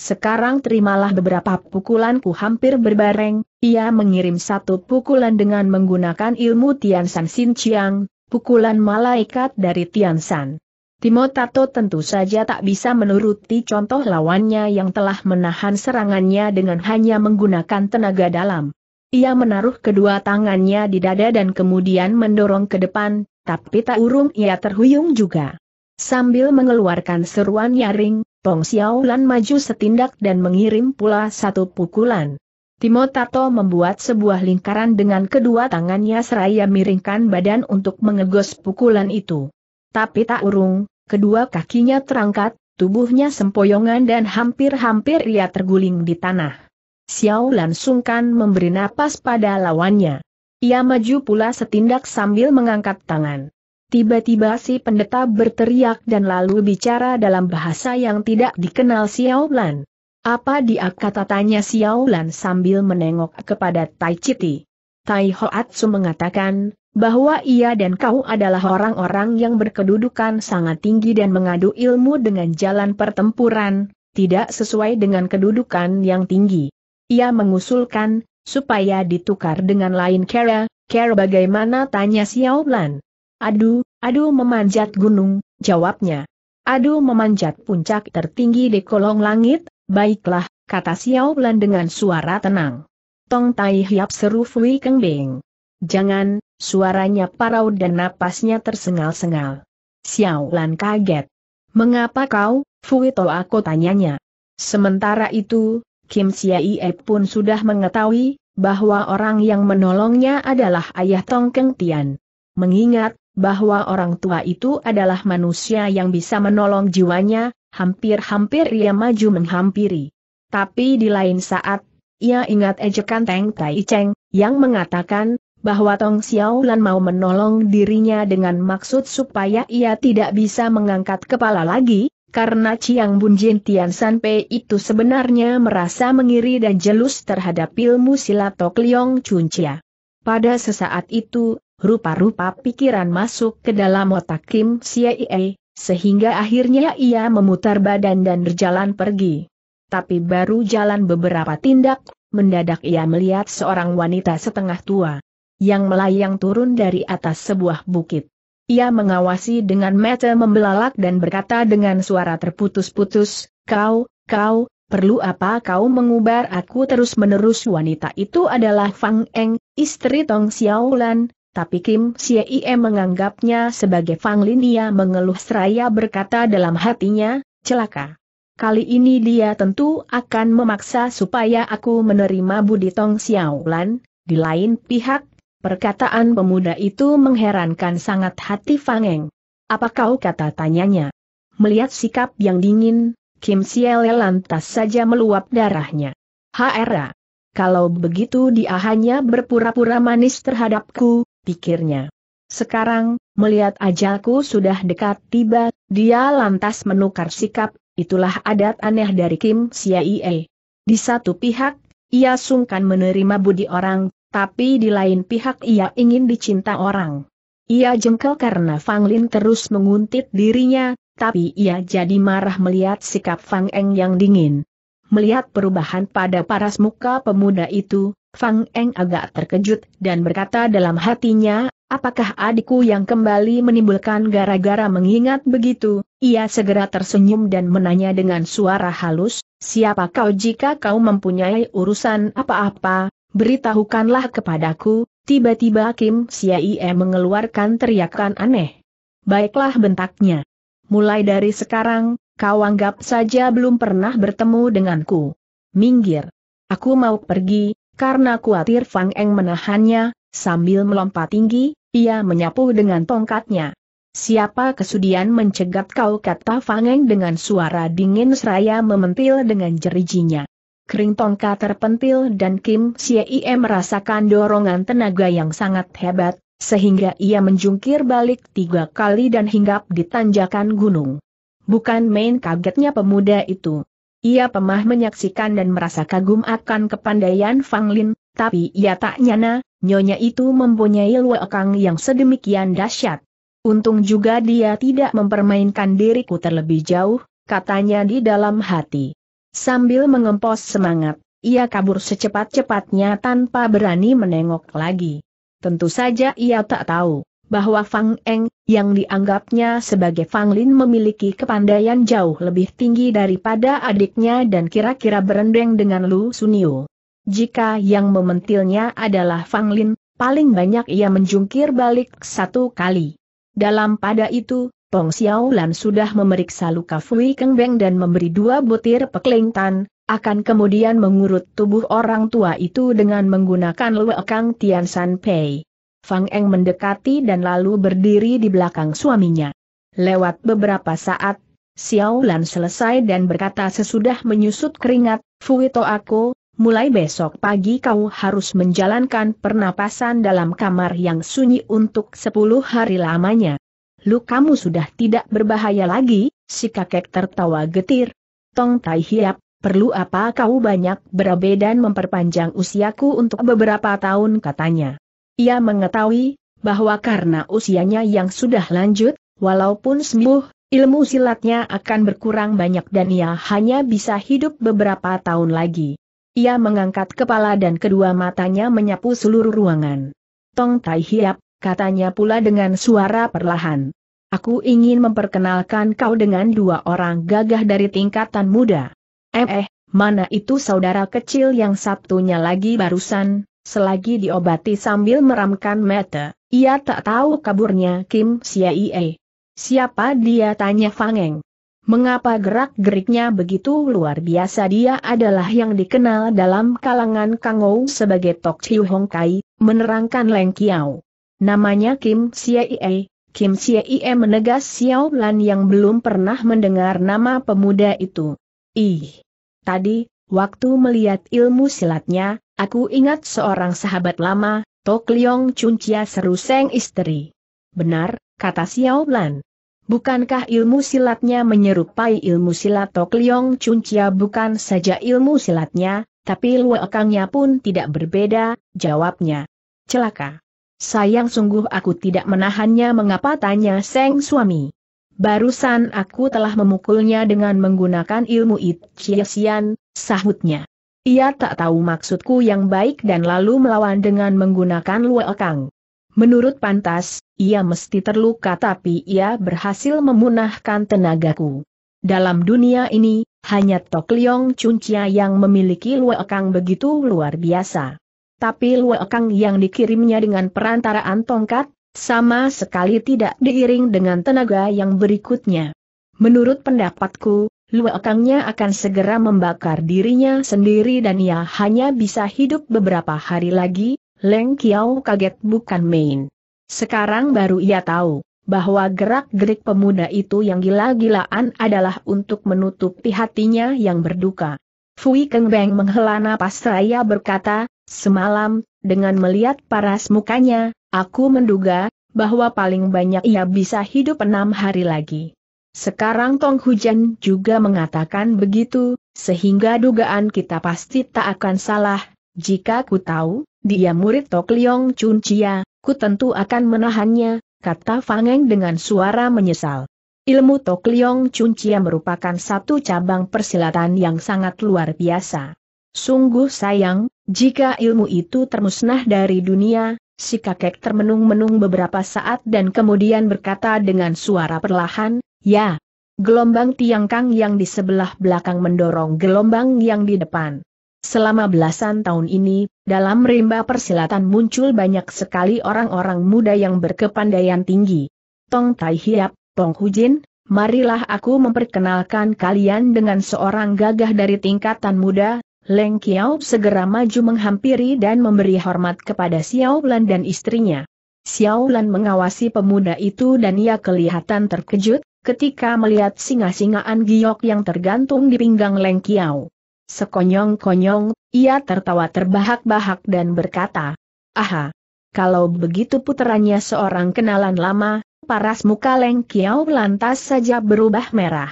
A: sekarang terimalah beberapa pukulanku hampir berbareng, ia mengirim satu pukulan dengan menggunakan ilmu Tian San Xin Chiang, pukulan malaikat dari Tian San. Timo Tato tentu saja tak bisa menuruti contoh lawannya yang telah menahan serangannya dengan hanya menggunakan tenaga dalam. Ia menaruh kedua tangannya di dada dan kemudian mendorong ke depan, tapi tak urung ia terhuyung juga. Sambil mengeluarkan seruan nyaring, Peng Xiaolan maju setindak dan mengirim pula satu pukulan. Timo Tato membuat sebuah lingkaran dengan kedua tangannya seraya miringkan badan untuk mengegos pukulan itu. Tapi tak urung, kedua kakinya terangkat, tubuhnya sempoyongan dan hampir-hampir ia terguling di tanah. Xiao Lan sungkan memberi napas pada lawannya. Ia maju pula setindak sambil mengangkat tangan. Tiba-tiba si pendeta berteriak dan lalu bicara dalam bahasa yang tidak dikenal Xiao Lan. Apa dia kata tanya Xiao Lan sambil menengok kepada Tai Chiti. Tai Hoatsu mengatakan, bahwa ia dan kau adalah orang-orang yang berkedudukan sangat tinggi dan mengadu ilmu dengan jalan pertempuran, tidak sesuai dengan kedudukan yang tinggi. Ia mengusulkan, supaya ditukar dengan lain kera, kera bagaimana tanya Xiao Lan. Aduh, aduh memanjat gunung, jawabnya. Aduh memanjat puncak tertinggi di kolong langit, baiklah, kata Xiao Lan dengan suara tenang. Tong Tai Hiap seru Fui Keng Beng. Jangan, suaranya parau dan napasnya tersengal-sengal. Xiao Lan kaget. Mengapa kau, Fui To aku tanyanya. Sementara itu, Kim Yi pun sudah mengetahui, bahwa orang yang menolongnya adalah ayah Tong Keng Tian. Mengingat, bahwa orang tua itu adalah manusia yang bisa menolong jiwanya, hampir-hampir ia maju menghampiri. Tapi di lain saat, ia ingat ejekan Teng Tai Cheng, yang mengatakan, bahwa Tong Xiaolan mau menolong dirinya dengan maksud supaya ia tidak bisa mengangkat kepala lagi, karena Chiang Jin Tian Pei itu sebenarnya merasa mengiri dan jelus terhadap ilmu silat Tok Chun Cia. Pada sesaat itu, Rupa-rupa pikiran masuk ke dalam otak Kim Siei, sehingga akhirnya ia memutar badan dan berjalan pergi. Tapi baru jalan beberapa tindak, mendadak ia melihat seorang wanita setengah tua yang melayang turun dari atas sebuah bukit. Ia mengawasi dengan mata membelalak dan berkata dengan suara terputus-putus, "Kau, kau, Perlu apa kau mengubar aku terus-menerus wanita itu adalah Fang Eng, istri Tong Xiaolan, tapi Kim Siei menganggapnya sebagai Fang Lin dia mengeluh seraya berkata dalam hatinya, celaka. Kali ini dia tentu akan memaksa supaya aku menerima budi Tong Xiaolan, di lain pihak, perkataan pemuda itu mengherankan sangat hati Fang Eng. Apa kau kata tanyanya? Melihat sikap yang dingin, Kim Siele lantas saja meluap darahnya. Hera. Kalau begitu dia hanya berpura-pura manis terhadapku, pikirnya. Sekarang, melihat ajalku sudah dekat tiba, dia lantas menukar sikap, itulah adat aneh dari Kim Siaie. Di satu pihak, ia sungkan menerima budi orang, tapi di lain pihak ia ingin dicinta orang. Ia jengkel karena Fang Lin terus menguntit dirinya, tapi ia jadi marah melihat sikap Fang Eng yang dingin. Melihat perubahan pada paras muka pemuda itu, Fang Eng agak terkejut dan berkata dalam hatinya, apakah adikku yang kembali menimbulkan gara-gara mengingat begitu? Ia segera tersenyum dan menanya dengan suara halus, siapa kau jika kau mempunyai urusan apa-apa, beritahukanlah kepadaku, tiba-tiba Kim Siaie mengeluarkan teriakan aneh. Baiklah bentaknya. Mulai dari sekarang, kau anggap saja belum pernah bertemu denganku. Minggir. Aku mau pergi, karena khawatir Fang Eng menahannya, sambil melompat tinggi, ia menyapu dengan tongkatnya. Siapa kesudian mencegat kau kata Fang Eng dengan suara dingin seraya mementil dengan jerijinya. Kering tongkat terpentil dan Kim Siei merasakan dorongan tenaga yang sangat hebat, sehingga ia menjungkir balik tiga kali dan hinggap di tanjakan gunung. Bukan main kagetnya pemuda itu. Ia pemah menyaksikan dan merasa kagum akan kepandaian Fang Lin, tapi ia tak nyana, nyonya itu mempunyai luekang yang sedemikian dahsyat. Untung juga dia tidak mempermainkan diriku terlebih jauh, katanya di dalam hati. Sambil mengempos semangat, ia kabur secepat-cepatnya tanpa berani menengok lagi. Tentu saja ia tak tahu, bahwa Fang Eng, yang dianggapnya sebagai Fang Lin memiliki kepandaian jauh lebih tinggi daripada adiknya dan kira-kira berendeng dengan Lu Sunio. Jika yang mementilnya adalah Fang Lin, paling banyak ia menjungkir balik satu kali. Dalam pada itu, Tong Lan sudah memeriksa luka Fui Keng Beng dan memberi dua butir peklingtan, akan kemudian mengurut tubuh orang tua itu dengan menggunakan Lu Kang Tian San Pei. Fang Eng mendekati dan lalu berdiri di belakang suaminya. Lewat beberapa saat, Xiao Lan selesai dan berkata sesudah menyusut keringat, Fuito aku, mulai besok pagi kau harus menjalankan pernapasan dalam kamar yang sunyi untuk 10 hari lamanya. Lu kamu sudah tidak berbahaya lagi, si kakek tertawa getir. Tong Tai Hiap, perlu apa kau banyak berbeda dan memperpanjang usiaku untuk beberapa tahun katanya. Ia mengetahui bahwa karena usianya yang sudah lanjut, walaupun sembuh, ilmu silatnya akan berkurang banyak dan ia hanya bisa hidup beberapa tahun lagi. Ia mengangkat kepala dan kedua matanya menyapu seluruh ruangan. Tong Tai Hiap, katanya pula dengan suara perlahan. Aku ingin memperkenalkan kau dengan dua orang gagah dari tingkatan muda. Eh, eh, mana itu saudara kecil yang satunya lagi barusan, Selagi diobati sambil meramkan mata, ia tak tahu kaburnya Kim Siaie. Siapa dia tanya Fangeng. Mengapa gerak-geriknya begitu luar biasa dia adalah yang dikenal dalam kalangan Kangou sebagai Tok Chiu Hong Kai, menerangkan Leng Kiao. Namanya Kim Siaie, Kim Siaie menegas Xiao Lan yang belum pernah mendengar nama pemuda itu. Ih! Tadi, waktu melihat ilmu silatnya, Aku ingat seorang sahabat lama, Tok Liong Chia seru Seng Istri. Benar, kata Xiao Lan. Bukankah ilmu silatnya menyerupai ilmu silat Tok Liong Chia? bukan saja ilmu silatnya, tapi luakangnya pun tidak berbeda, jawabnya. Celaka. Sayang sungguh aku tidak menahannya mengapa tanya Seng suami. Barusan aku telah memukulnya dengan menggunakan ilmu itu. Itchiasian, sahutnya. Ia tak tahu maksudku yang baik dan lalu melawan dengan menggunakan luekang. Menurut pantas, ia mesti terluka tapi ia berhasil memunahkan tenagaku. Dalam dunia ini, hanya Tok Liong Cuncia yang memiliki luekang begitu luar biasa. Tapi luekang yang dikirimnya dengan perantaraan tongkat, sama sekali tidak diiring dengan tenaga yang berikutnya. Menurut pendapatku, luakangnya akan segera membakar dirinya sendiri dan ia hanya bisa hidup beberapa hari lagi, Leng Kiao kaget bukan main. Sekarang baru ia tahu bahwa gerak-gerik pemuda itu yang gila-gilaan adalah untuk menutupi hatinya yang berduka. Fui Keng Beng menghela napas raya berkata, semalam, dengan melihat paras mukanya, aku menduga, bahwa paling banyak ia bisa hidup enam hari lagi. Sekarang Tong Hujan juga mengatakan begitu, sehingga dugaan kita pasti tak akan salah. Jika ku tahu, dia murid Tok Liong Chun Chia, ku tentu akan menahannya, kata Fangeng dengan suara menyesal. Ilmu Tok Liong Chun Chia merupakan satu cabang persilatan yang sangat luar biasa. Sungguh sayang, jika ilmu itu termusnah dari dunia, si kakek termenung-menung beberapa saat dan kemudian berkata dengan suara perlahan, Ya. Gelombang tiang kang yang di sebelah belakang mendorong gelombang yang di depan. Selama belasan tahun ini, dalam rimba persilatan muncul banyak sekali orang-orang muda yang berkepandaian tinggi. Tong Tai Hiap, Tong Hujin, marilah aku memperkenalkan kalian dengan seorang gagah dari tingkatan muda, Leng Kiao segera maju menghampiri dan memberi hormat kepada Xiao Lan dan istrinya. Xiao Lan mengawasi pemuda itu dan ia kelihatan terkejut, ketika melihat singa-singaan giok yang tergantung di pinggang Leng Kiao. Sekonyong-konyong, ia tertawa terbahak-bahak dan berkata, Aha! Kalau begitu puterannya seorang kenalan lama, paras muka Leng Kiao lantas saja berubah merah.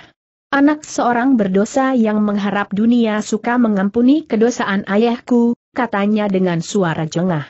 A: Anak seorang berdosa yang mengharap dunia suka mengampuni kedosaan ayahku, katanya dengan suara jengah.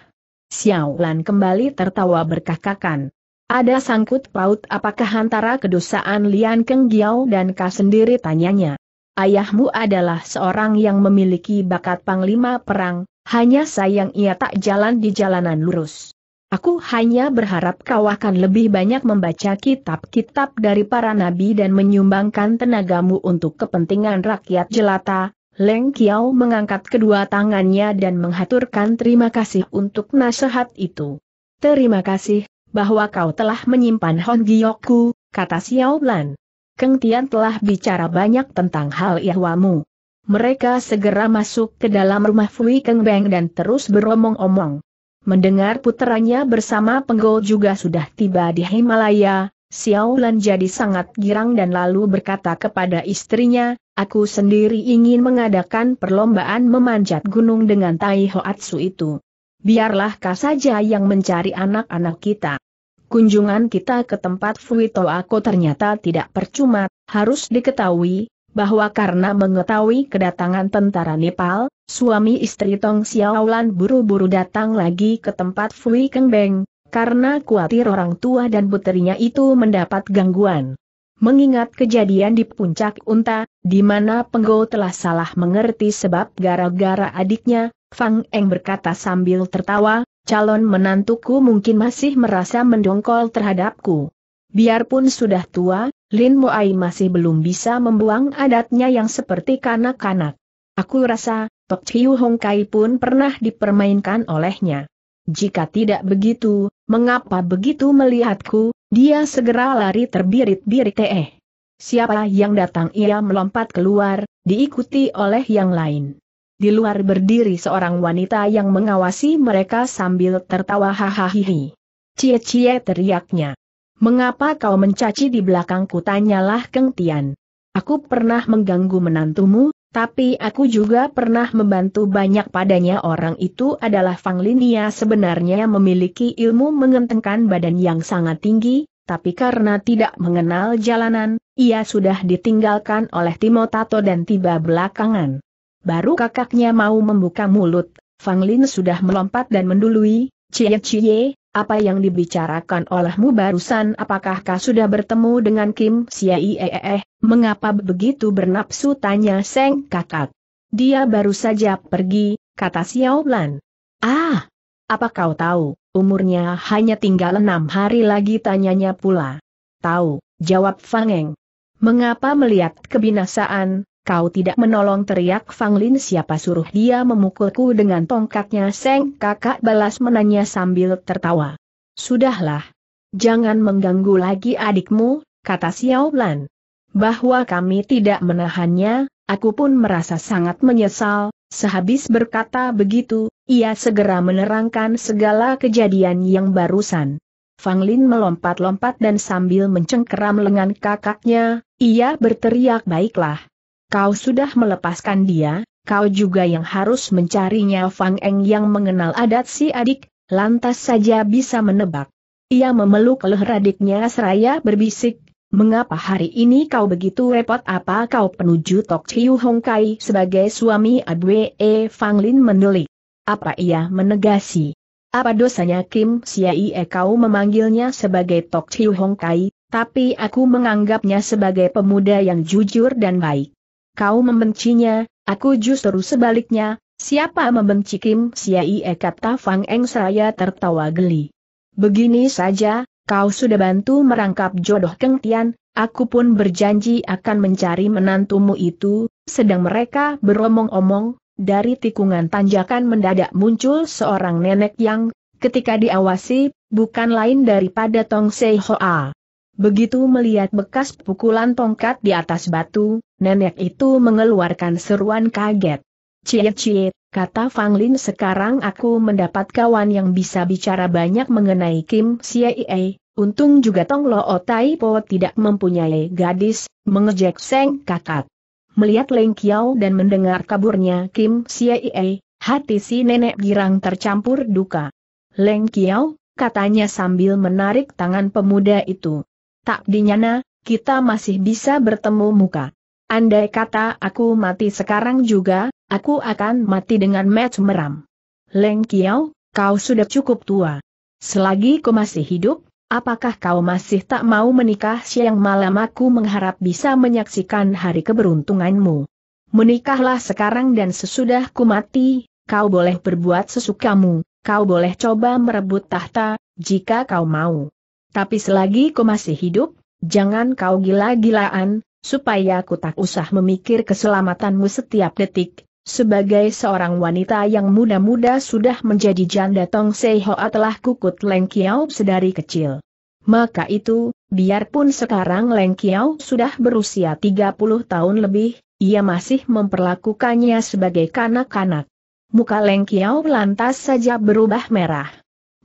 A: Xiao Lan kembali tertawa berkakakan. Ada sangkut paut apakah antara kedosaan Lian Keng Giao dan Ka sendiri tanyanya. Ayahmu adalah seorang yang memiliki bakat panglima perang, hanya sayang ia tak jalan di jalanan lurus. Aku hanya berharap kau akan lebih banyak membaca kitab-kitab dari para nabi dan menyumbangkan tenagamu untuk kepentingan rakyat jelata. Leng Kiao mengangkat kedua tangannya dan menghaturkan terima kasih untuk nasihat itu. Terima kasih, bahwa kau telah menyimpan Hon Giyoku, kata Xiao Lan. Keng Tian telah bicara banyak tentang hal Yahwamu. Mereka segera masuk ke dalam rumah Fui Keng Beng dan terus beromong-omong. Mendengar putranya bersama Penggol juga sudah tiba di Himalaya, Xiao Lan jadi sangat girang dan lalu berkata kepada istrinya, aku sendiri ingin mengadakan perlombaan memanjat gunung dengan Tai Hoatsu itu biarlah kau saja yang mencari anak-anak kita. Kunjungan kita ke tempat Fuito aku ternyata tidak percuma, harus diketahui, bahwa karena mengetahui kedatangan tentara Nepal, suami istri Tong Xiaolan buru-buru datang lagi ke tempat Fui Keng Beng, karena khawatir orang tua dan putrinya itu mendapat gangguan. Mengingat kejadian di puncak unta, di mana Penggo telah salah mengerti sebab gara-gara adiknya, Fang Eng berkata sambil tertawa, calon menantuku mungkin masih merasa mendongkol terhadapku. Biarpun sudah tua, Lin Moai masih belum bisa membuang adatnya yang seperti kanak-kanak. Aku rasa, Tok Chiu Hong Kai pun pernah dipermainkan olehnya. Jika tidak begitu, mengapa begitu melihatku, dia segera lari terbirit-birit teh. Siapa yang datang ia melompat keluar, diikuti oleh yang lain. Di luar berdiri seorang wanita yang mengawasi mereka sambil tertawa hahaha. Cie-cie teriaknya. Mengapa kau mencaci di belakangku tanyalah Keng Tian. Aku pernah mengganggu menantumu, tapi aku juga pernah membantu banyak padanya orang itu adalah Fang Linia sebenarnya memiliki ilmu mengentengkan badan yang sangat tinggi, tapi karena tidak mengenal jalanan, ia sudah ditinggalkan oleh Timotato dan tiba belakangan. Baru kakaknya mau membuka mulut, Fang Lin sudah melompat dan mendului, Cie Cie, apa yang dibicarakan olehmu barusan apakah kau sudah bertemu dengan Kim -e? mengapa begitu bernapsu tanya Seng kakak. Dia baru saja pergi, kata Xiao Lan. Ah, apa kau tahu, umurnya hanya tinggal enam hari lagi tanyanya pula. Tahu, jawab Fang Eng. Mengapa melihat kebinasaan, kau tidak menolong teriak Fang Lin siapa suruh dia memukulku dengan tongkatnya Seng kakak balas menanya sambil tertawa. Sudahlah. Jangan mengganggu lagi adikmu, kata Xiao Lan. Bahwa kami tidak menahannya, aku pun merasa sangat menyesal, sehabis berkata begitu, ia segera menerangkan segala kejadian yang barusan. Fang Lin melompat-lompat dan sambil mencengkeram lengan kakaknya, ia berteriak baiklah, Kau sudah melepaskan dia, kau juga yang harus mencarinya Fang Eng yang mengenal adat si adik, lantas saja bisa menebak. Ia memeluk leher adiknya seraya berbisik, Mengapa hari ini kau begitu repot apa kau penuju Tok Chiu Hong Kai sebagai suami Abwe E Fang Lin menuli. Apa ia menegasi? Apa dosanya Kim Siai E kau memanggilnya sebagai Tok Chiu Hong Kai, tapi aku menganggapnya sebagai pemuda yang jujur dan baik kau membencinya, aku justru sebaliknya, siapa membenci Kim Siai e kata Fang Eng seraya tertawa geli. Begini saja, kau sudah bantu merangkap jodoh Keng Tian, aku pun berjanji akan mencari menantumu itu, sedang mereka beromong-omong, dari tikungan tanjakan mendadak muncul seorang nenek yang, ketika diawasi, bukan lain daripada Tong Sei Hoa. Begitu melihat bekas pukulan tongkat di atas batu, nenek itu mengeluarkan seruan kaget. Cie-cie, kata Fang Lin sekarang aku mendapat kawan yang bisa bicara banyak mengenai Kim Siei, untung juga Tong Lo Tai Po tidak mempunyai gadis, mengejek Seng kakat. Melihat Leng Kiao dan mendengar kaburnya Kim Siei, hati si nenek girang tercampur duka. Leng Kiao, katanya sambil menarik tangan pemuda itu tak dinyana, kita masih bisa bertemu muka. Andai kata aku mati sekarang juga, aku akan mati dengan match meram. Leng Kiao, kau sudah cukup tua. Selagi kau masih hidup, apakah kau masih tak mau menikah siang malam aku mengharap bisa menyaksikan hari keberuntunganmu. Menikahlah sekarang dan sesudah ku mati, kau boleh berbuat sesukamu, kau boleh coba merebut tahta, jika kau mau. Tapi selagi kau masih hidup, jangan kau gila-gilaan, supaya aku tak usah memikir keselamatanmu setiap detik. Sebagai seorang wanita yang muda-muda sudah menjadi janda Tong Seihoa telah kukut Leng Kiao sedari kecil. Maka itu, biarpun sekarang Leng Kiao sudah berusia 30 tahun lebih, ia masih memperlakukannya sebagai kanak-kanak. Muka Leng Kiao lantas saja berubah merah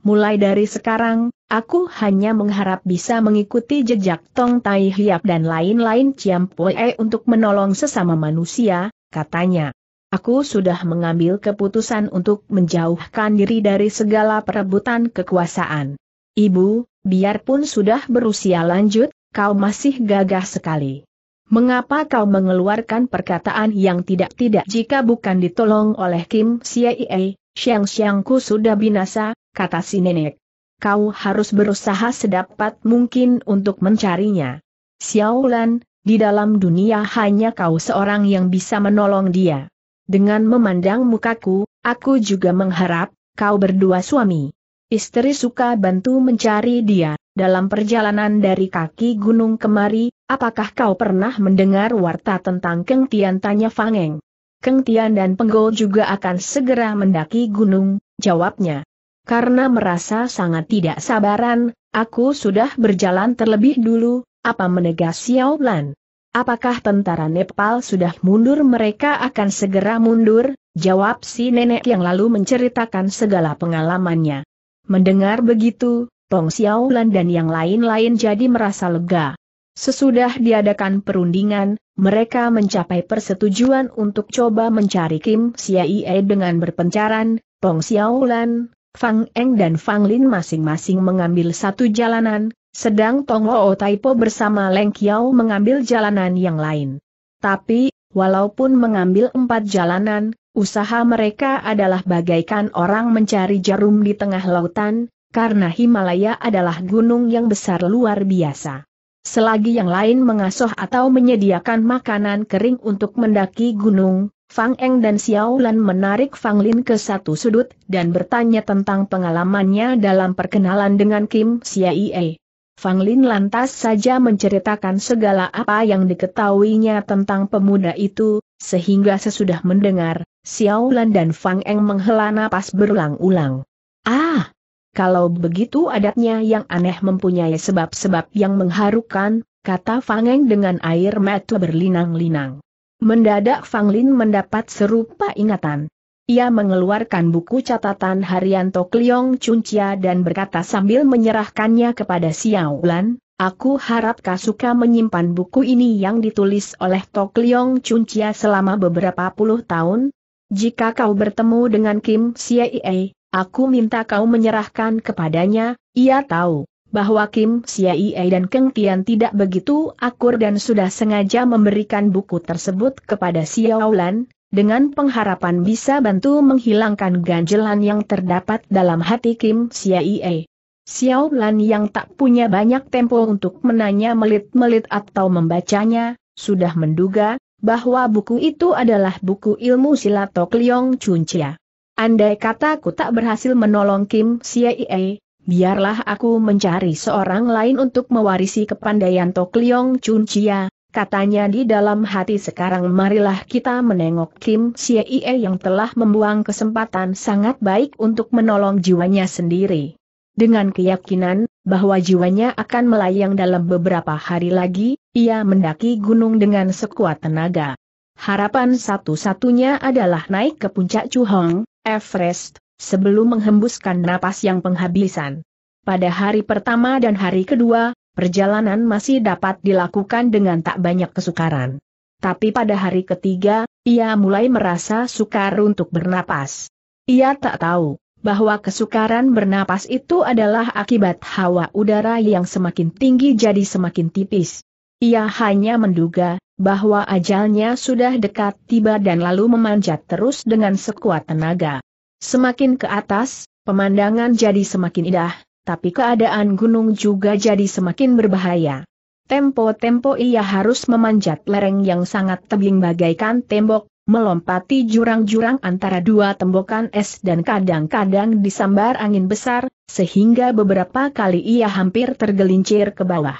A: mulai dari sekarang, aku hanya mengharap bisa mengikuti jejak Tong Tai Hiap dan lain-lain Ciam Pue untuk menolong sesama manusia, katanya. Aku sudah mengambil keputusan untuk menjauhkan diri dari segala perebutan kekuasaan. Ibu, biarpun sudah berusia lanjut, kau masih gagah sekali. Mengapa kau mengeluarkan perkataan yang tidak-tidak jika bukan ditolong oleh Kim Siai? Xiang Xiangku sudah binasa, kata si nenek. Kau harus berusaha sedapat mungkin untuk mencarinya. Xiaolan, di dalam dunia hanya kau seorang yang bisa menolong dia. Dengan memandang mukaku, aku juga mengharap, kau berdua suami. Istri suka bantu mencari dia, dalam perjalanan dari kaki gunung kemari, apakah kau pernah mendengar warta tentang Keng Tian tanya Fangeng? Keng Tian dan Penggol juga akan segera mendaki gunung, jawabnya. Karena merasa sangat tidak sabaran, aku sudah berjalan terlebih dulu, apa menegas Xiao Lan. Apakah tentara Nepal sudah mundur mereka akan segera mundur, jawab si nenek yang lalu menceritakan segala pengalamannya. Mendengar begitu, Tong Xiaolan dan yang lain-lain jadi merasa lega. Sesudah diadakan perundingan, mereka mencapai persetujuan untuk coba mencari Kim Xiaie dengan berpencaran, Tong Xiaolan, Fang Eng dan Fang Lin masing-masing mengambil satu jalanan, sedang Tong Ho Taipo bersama Leng Kiao mengambil jalanan yang lain. Tapi, walaupun mengambil empat jalanan, usaha mereka adalah bagaikan orang mencari jarum di tengah lautan, karena Himalaya adalah gunung yang besar luar biasa. Selagi yang lain mengasuh atau menyediakan makanan kering untuk mendaki gunung, Fang Eng dan Xiao Lan menarik Fang Lin ke satu sudut dan bertanya tentang pengalamannya dalam perkenalan dengan Kim Xiaie. Fang Lin lantas saja menceritakan segala apa yang diketahuinya tentang pemuda itu, sehingga sesudah mendengar, Xiao Lan dan Fang Eng menghela napas berulang-ulang. Ah! Kalau begitu adatnya yang aneh mempunyai sebab-sebab yang mengharukan, kata Fang Eng dengan air mata berlinang-linang. Mendadak Fang Lin mendapat serupa ingatan. Ia mengeluarkan buku catatan harian Tok Liong Chia dan berkata sambil menyerahkannya kepada Xiao Lan, Aku harap Kasuka menyimpan buku ini yang ditulis oleh Tok Liong Chia selama beberapa puluh tahun. Jika kau bertemu dengan Kim Siei, aku minta kau menyerahkan kepadanya, ia tahu bahwa Kim Siaie dan Keng Tian tidak begitu akur dan sudah sengaja memberikan buku tersebut kepada Xiao Lan dengan pengharapan bisa bantu menghilangkan ganjelan yang terdapat dalam hati Kim Xiao Lan yang tak punya banyak tempo untuk menanya melit-melit atau membacanya, sudah menduga bahwa buku itu adalah buku ilmu silat Tok Leong Chun Chia. Andai kataku tak berhasil menolong Kim Siaie, Biarlah aku mencari seorang lain untuk mewarisi kepandaian Tok Leong Chun Chia, katanya di dalam hati sekarang marilah kita menengok Kim Ie yang telah membuang kesempatan sangat baik untuk menolong jiwanya sendiri. Dengan keyakinan, bahwa jiwanya akan melayang dalam beberapa hari lagi, ia mendaki gunung dengan sekuat tenaga. Harapan satu-satunya adalah naik ke puncak Hong, Everest, sebelum menghembuskan napas yang penghabisan. Pada hari pertama dan hari kedua, perjalanan masih dapat dilakukan dengan tak banyak kesukaran. Tapi pada hari ketiga, ia mulai merasa sukar untuk bernapas. Ia tak tahu bahwa kesukaran bernapas itu adalah akibat hawa udara yang semakin tinggi jadi semakin tipis. Ia hanya menduga bahwa ajalnya sudah dekat tiba dan lalu memanjat terus dengan sekuat tenaga. Semakin ke atas, pemandangan jadi semakin indah, tapi keadaan gunung juga jadi semakin berbahaya. Tempo-tempo ia harus memanjat lereng yang sangat tebing bagaikan tembok, melompati jurang-jurang antara dua tembokan es dan kadang-kadang disambar angin besar, sehingga beberapa kali ia hampir tergelincir ke bawah.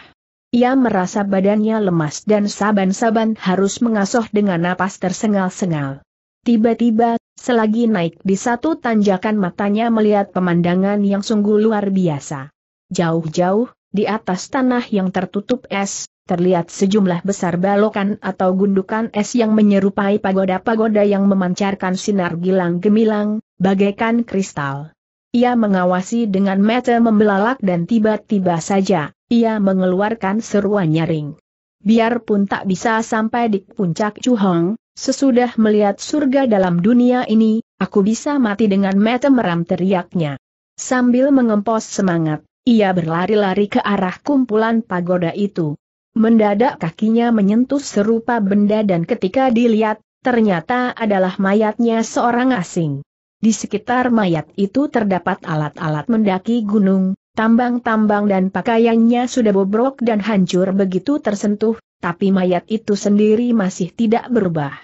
A: Ia merasa badannya lemas dan saban-saban harus mengasuh dengan napas tersengal-sengal. Tiba-tiba, selagi naik di satu tanjakan matanya melihat pemandangan yang sungguh luar biasa. Jauh-jauh, di atas tanah yang tertutup es, terlihat sejumlah besar balokan atau gundukan es yang menyerupai pagoda-pagoda yang memancarkan sinar gilang gemilang, bagaikan kristal. Ia mengawasi dengan mata membelalak dan tiba-tiba saja, ia mengeluarkan seruan nyaring. Biarpun tak bisa sampai di puncak Cuhong, Sesudah melihat surga dalam dunia ini, aku bisa mati dengan mata meram teriaknya. Sambil mengempos semangat, ia berlari-lari ke arah kumpulan pagoda itu. Mendadak kakinya menyentuh serupa benda dan ketika dilihat, ternyata adalah mayatnya seorang asing. Di sekitar mayat itu terdapat alat-alat mendaki gunung, tambang-tambang dan pakaiannya sudah bobrok dan hancur begitu tersentuh, tapi mayat itu sendiri masih tidak berubah.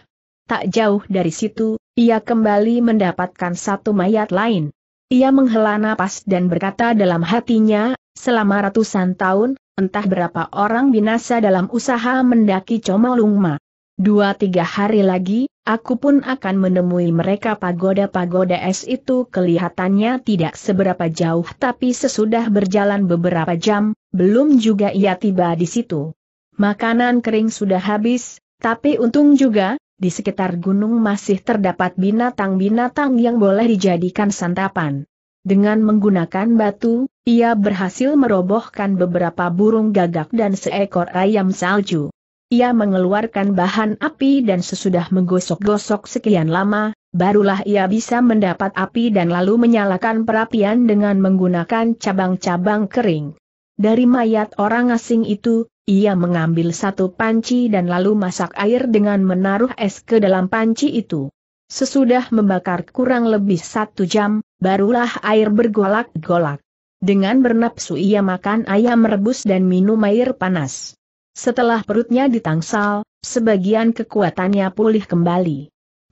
A: Tak jauh dari situ, ia kembali mendapatkan satu mayat lain. Ia menghela nafas dan berkata dalam hatinya, selama ratusan tahun, entah berapa orang binasa dalam usaha mendaki Comolungma. Dua tiga hari lagi, aku pun akan menemui mereka pagoda-pagoda es itu kelihatannya tidak seberapa jauh tapi sesudah berjalan beberapa jam, belum juga ia tiba di situ. Makanan kering sudah habis, tapi untung juga, di sekitar gunung masih terdapat binatang-binatang yang boleh dijadikan santapan. Dengan menggunakan batu, ia berhasil merobohkan beberapa burung gagak dan seekor ayam salju. Ia mengeluarkan bahan api dan sesudah menggosok-gosok sekian lama, barulah ia bisa mendapat api dan lalu menyalakan perapian dengan menggunakan cabang-cabang kering. Dari mayat orang asing itu, ia mengambil satu panci dan lalu masak air dengan menaruh es ke dalam panci itu. Sesudah membakar kurang lebih satu jam, barulah air bergolak-golak. Dengan bernapsu ia makan ayam rebus dan minum air panas. Setelah perutnya ditangsal, sebagian kekuatannya pulih kembali.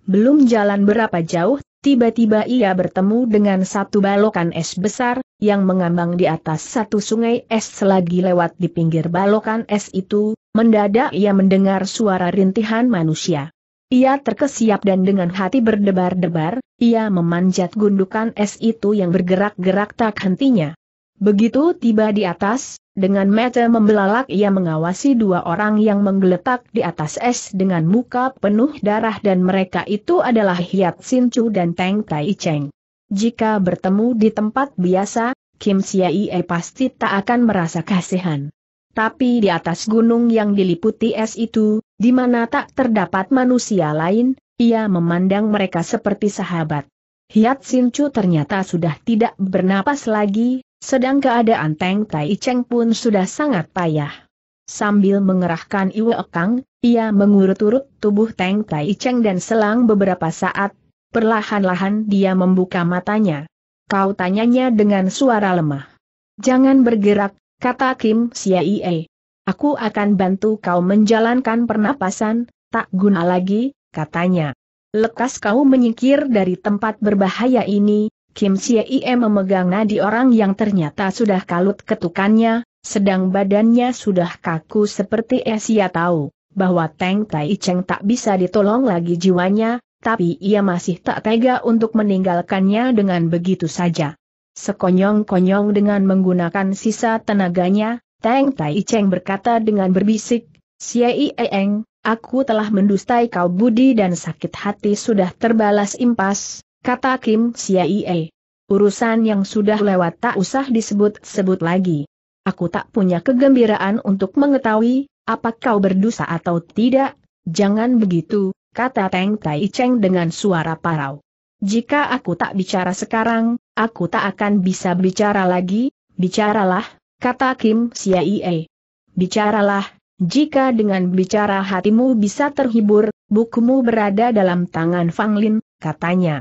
A: Belum jalan berapa jauh Tiba-tiba ia bertemu dengan satu balokan es besar, yang mengambang di atas satu sungai es selagi lewat di pinggir balokan es itu, mendadak ia mendengar suara rintihan manusia. Ia terkesiap dan dengan hati berdebar-debar, ia memanjat gundukan es itu yang bergerak-gerak tak hentinya. Begitu tiba di atas, dengan mata membelalak ia mengawasi dua orang yang menggeletak di atas es dengan muka penuh darah dan mereka itu adalah Hiat Sin Chu dan Teng Tai Cheng. Jika bertemu di tempat biasa, Kim Ie pasti tak akan merasa kasihan. Tapi di atas gunung yang diliputi es itu, di mana tak terdapat manusia lain, ia memandang mereka seperti sahabat. Hiat Sin Chu ternyata sudah tidak bernapas lagi, sedang keadaan Teng Tai Cheng pun sudah sangat payah. Sambil mengerahkan Iwe Ekang, ia mengurut-urut tubuh Teng Tai Cheng dan selang beberapa saat, perlahan-lahan dia membuka matanya. Kau tanyanya dengan suara lemah. Jangan bergerak, kata Kim Siaie. Aku akan bantu kau menjalankan pernapasan, tak guna lagi, katanya. Lekas kau menyingkir dari tempat berbahaya ini, Kim Siei memegang nadi orang yang ternyata sudah kalut ketukannya, sedang badannya sudah kaku seperti Asia tahu, bahwa Teng Tai Cheng tak bisa ditolong lagi jiwanya, tapi ia masih tak tega untuk meninggalkannya dengan begitu saja. Sekonyong-konyong dengan menggunakan sisa tenaganya, Teng Tai Cheng berkata dengan berbisik, Siei Eng, aku telah mendustai kau budi dan sakit hati sudah terbalas impas, kata Kim Siaie. Urusan yang sudah lewat tak usah disebut-sebut lagi. Aku tak punya kegembiraan untuk mengetahui, apa kau berdosa atau tidak, jangan begitu, kata Teng Tai Cheng dengan suara parau. Jika aku tak bicara sekarang, aku tak akan bisa bicara lagi, bicaralah, kata Kim Siaie. Bicaralah, jika dengan bicara hatimu bisa terhibur, bukumu berada dalam tangan Fang Lin, katanya.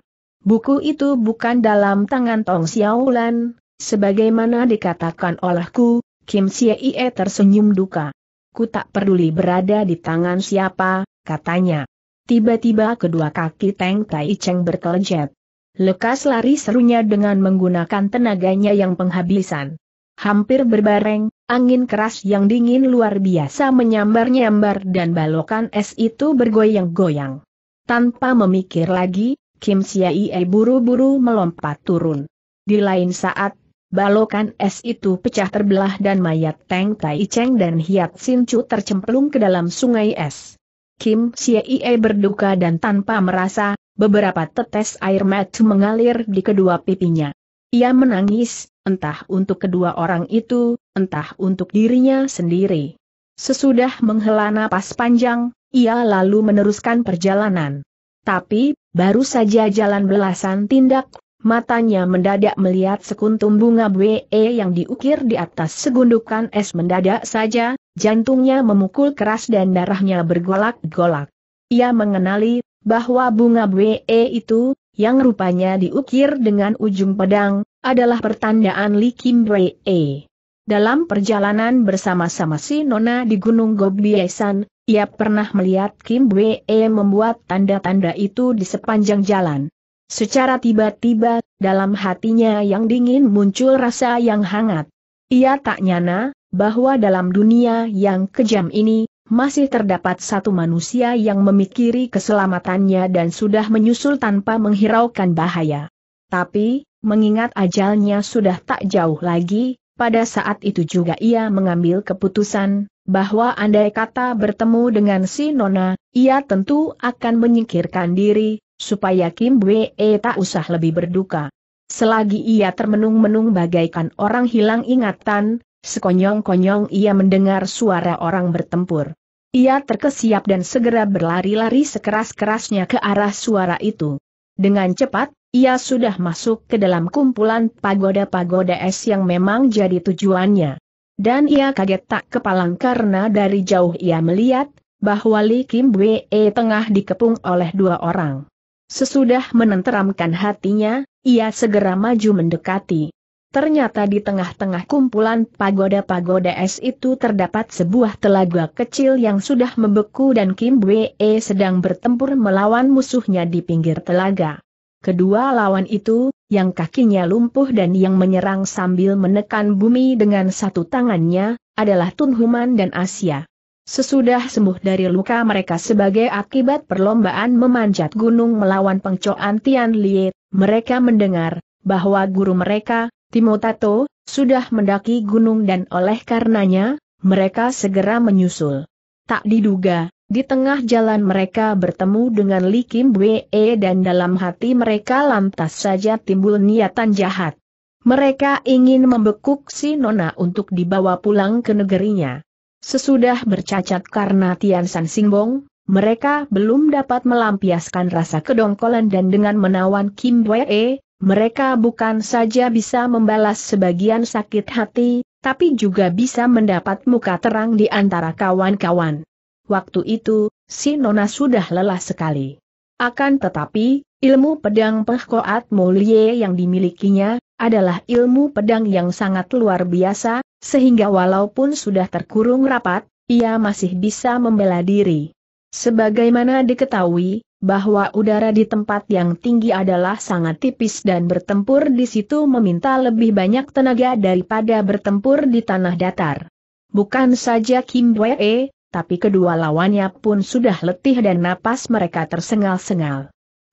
A: Buku itu bukan dalam tangan Tong Xiaolan, sebagaimana dikatakan olehku, Kim Xie tersenyum duka. Ku tak peduli berada di tangan siapa, katanya. Tiba-tiba kedua kaki Teng Tai Cheng berkelejet. Lekas lari serunya dengan menggunakan tenaganya yang penghabisan. Hampir berbareng, angin keras yang dingin luar biasa menyambar-nyambar dan balokan es itu bergoyang-goyang. Tanpa memikir lagi, Kim Siaie buru-buru melompat turun. Di lain saat, balokan es itu pecah terbelah dan mayat Teng Tai Cheng dan Hiat Sin Chu tercemplung ke dalam sungai es. Kim Siaie berduka dan tanpa merasa, beberapa tetes air mata mengalir di kedua pipinya. Ia menangis, entah untuk kedua orang itu, entah untuk dirinya sendiri. Sesudah menghela napas panjang, ia lalu meneruskan perjalanan. Tapi, Baru saja jalan belasan tindak, matanya mendadak melihat sekuntum bunga BE yang diukir di atas segundukan es mendadak saja, jantungnya memukul keras dan darahnya bergolak-golak. Ia mengenali bahwa bunga BE itu, yang rupanya diukir dengan ujung pedang, adalah pertandaan Li Kim BE. Dalam perjalanan bersama-sama si Nona di Gunung Gobliesan, ia pernah melihat Kim Wee membuat tanda-tanda itu di sepanjang jalan. Secara tiba-tiba, dalam hatinya yang dingin muncul rasa yang hangat. Ia tak nyana, bahwa dalam dunia yang kejam ini, masih terdapat satu manusia yang memikiri keselamatannya dan sudah menyusul tanpa menghiraukan bahaya. Tapi, mengingat ajalnya sudah tak jauh lagi, pada saat itu juga ia mengambil keputusan, bahwa andai kata bertemu dengan si Nona, ia tentu akan menyingkirkan diri, supaya Kim Wee tak usah lebih berduka. Selagi ia termenung-menung bagaikan orang hilang ingatan, sekonyong-konyong ia mendengar suara orang bertempur. Ia terkesiap dan segera berlari-lari sekeras-kerasnya ke arah suara itu. Dengan cepat, ia sudah masuk ke dalam kumpulan pagoda-pagoda es yang memang jadi tujuannya. Dan ia kaget tak kepalang karena dari jauh ia melihat, bahwa Li Kim Wee tengah dikepung oleh dua orang. Sesudah menenteramkan hatinya, ia segera maju mendekati. Ternyata di tengah-tengah kumpulan pagoda-pagoda es itu terdapat sebuah telaga kecil yang sudah membeku dan Kim Wee sedang bertempur melawan musuhnya di pinggir telaga. Kedua lawan itu, yang kakinya lumpuh dan yang menyerang sambil menekan bumi dengan satu tangannya, adalah Tun dan Asia. Sesudah sembuh dari luka mereka sebagai akibat perlombaan memanjat gunung melawan pengcoan Tian Lie, mereka mendengar bahwa guru mereka, Timotato, sudah mendaki gunung dan oleh karenanya, mereka segera menyusul. Tak diduga, di tengah jalan mereka bertemu dengan Li Kim Wee dan dalam hati mereka lantas saja timbul niatan jahat. Mereka ingin membekuk si Nona untuk dibawa pulang ke negerinya. Sesudah bercacat karena Tian San Singbong, mereka belum dapat melampiaskan rasa kedongkolan dan dengan menawan Kim Wee, mereka bukan saja bisa membalas sebagian sakit hati, tapi juga bisa mendapat muka terang di antara kawan-kawan waktu itu, si Nona sudah lelah sekali. Akan tetapi, ilmu pedang Perkoat Mulye yang dimilikinya, adalah ilmu pedang yang sangat luar biasa, sehingga walaupun sudah terkurung rapat, ia masih bisa membela diri. Sebagaimana diketahui, bahwa udara di tempat yang tinggi adalah sangat tipis dan bertempur di situ meminta lebih banyak tenaga daripada bertempur di tanah datar. Bukan saja Kim Wee, tapi kedua lawannya pun sudah letih dan napas mereka tersengal-sengal.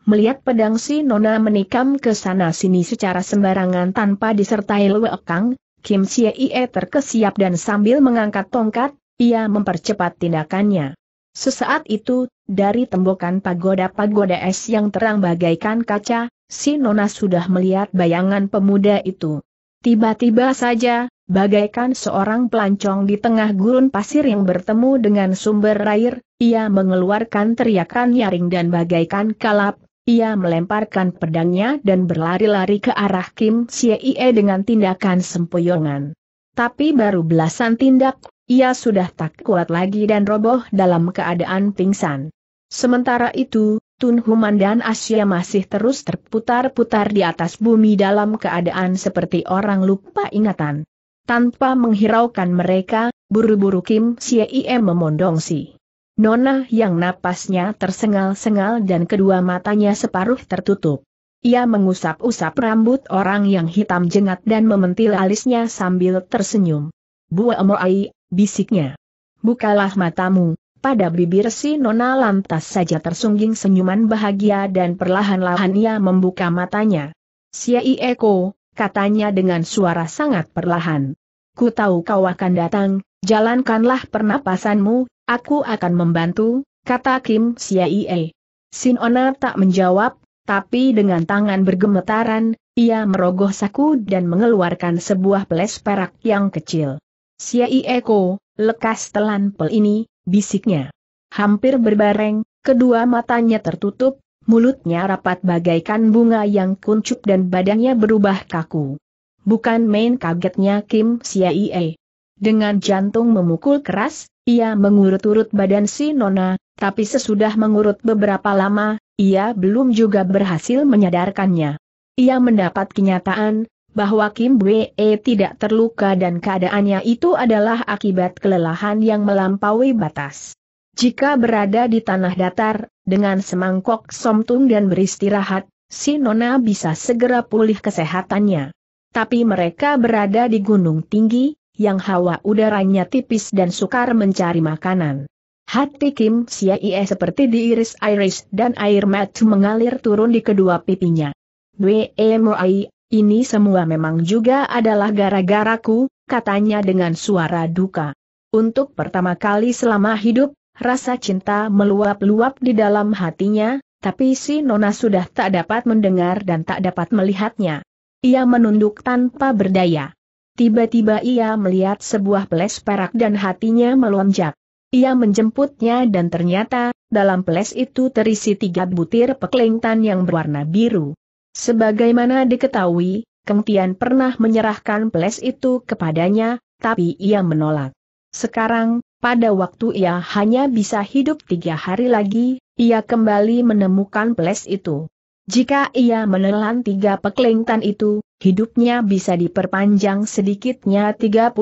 A: Melihat pedang si Nona menikam ke sana-sini secara sembarangan tanpa disertai lewekang, Kim Sia Ie terkesiap dan sambil mengangkat tongkat, ia mempercepat tindakannya. Sesaat itu, dari tembokan pagoda-pagoda es yang terang bagaikan kaca, si Nona sudah melihat bayangan pemuda itu. Tiba-tiba saja, Bagaikan seorang pelancong di tengah gurun pasir yang bertemu dengan sumber air, ia mengeluarkan teriakan nyaring dan bagaikan kalap, ia melemparkan pedangnya dan berlari-lari ke arah Kim Siei dengan tindakan sempoyongan. Tapi baru belasan tindak, ia sudah tak kuat lagi dan roboh dalam keadaan pingsan. Sementara itu, Tun Human dan Asia masih terus terputar-putar di atas bumi dalam keadaan seperti orang lupa ingatan. Tanpa menghiraukan mereka, buru-buru Kim Sieie memondong si. Nona yang napasnya tersengal-sengal dan kedua matanya separuh tertutup. Ia mengusap-usap rambut orang yang hitam jengat dan mementil alisnya sambil tersenyum. Buah Moai, bisiknya. Bukalah matamu, pada bibir si Nona lantas saja tersungging senyuman bahagia dan perlahan-lahan ia membuka matanya. Sia Ieko, katanya dengan suara sangat perlahan. Ku tahu kau akan datang, jalankanlah pernapasanmu, aku akan membantu, kata Kim Siaie. Sinona tak menjawab, tapi dengan tangan bergemetaran, ia merogoh saku dan mengeluarkan sebuah peles perak yang kecil. Siaie ko, lekas telan pel ini, bisiknya. Hampir berbareng, kedua matanya tertutup, mulutnya rapat bagaikan bunga yang kuncup dan badannya berubah kaku. Bukan main kagetnya Kim Siaie. Dengan jantung memukul keras, ia mengurut-urut badan si Nona, tapi sesudah mengurut beberapa lama, ia belum juga berhasil menyadarkannya. Ia mendapat kenyataan, bahwa Kim Wee tidak terluka dan keadaannya itu adalah akibat kelelahan yang melampaui batas. Jika berada di tanah datar, dengan semangkok somtung dan beristirahat, si Nona bisa segera pulih kesehatannya. Tapi mereka berada di gunung tinggi, yang hawa udaranya tipis dan sukar mencari makanan. Hati Kim Siaie seperti diiris iris dan air mata mengalir turun di kedua pipinya. Wemoi, eh, ini semua memang juga adalah gara-garaku, katanya dengan suara duka. Untuk pertama kali selama hidup, Rasa cinta meluap-luap di dalam hatinya, tapi si Nona sudah tak dapat mendengar dan tak dapat melihatnya. Ia menunduk tanpa berdaya. Tiba-tiba ia melihat sebuah peles perak dan hatinya melonjak. Ia menjemputnya dan ternyata, dalam peles itu terisi tiga butir pekelengtan yang berwarna biru. Sebagaimana diketahui, Tian pernah menyerahkan peles itu kepadanya, tapi ia menolak. Sekarang, pada waktu ia hanya bisa hidup tiga hari lagi, ia kembali menemukan peles itu. Jika ia menelan tiga pekelingtan itu, hidupnya bisa diperpanjang sedikitnya 36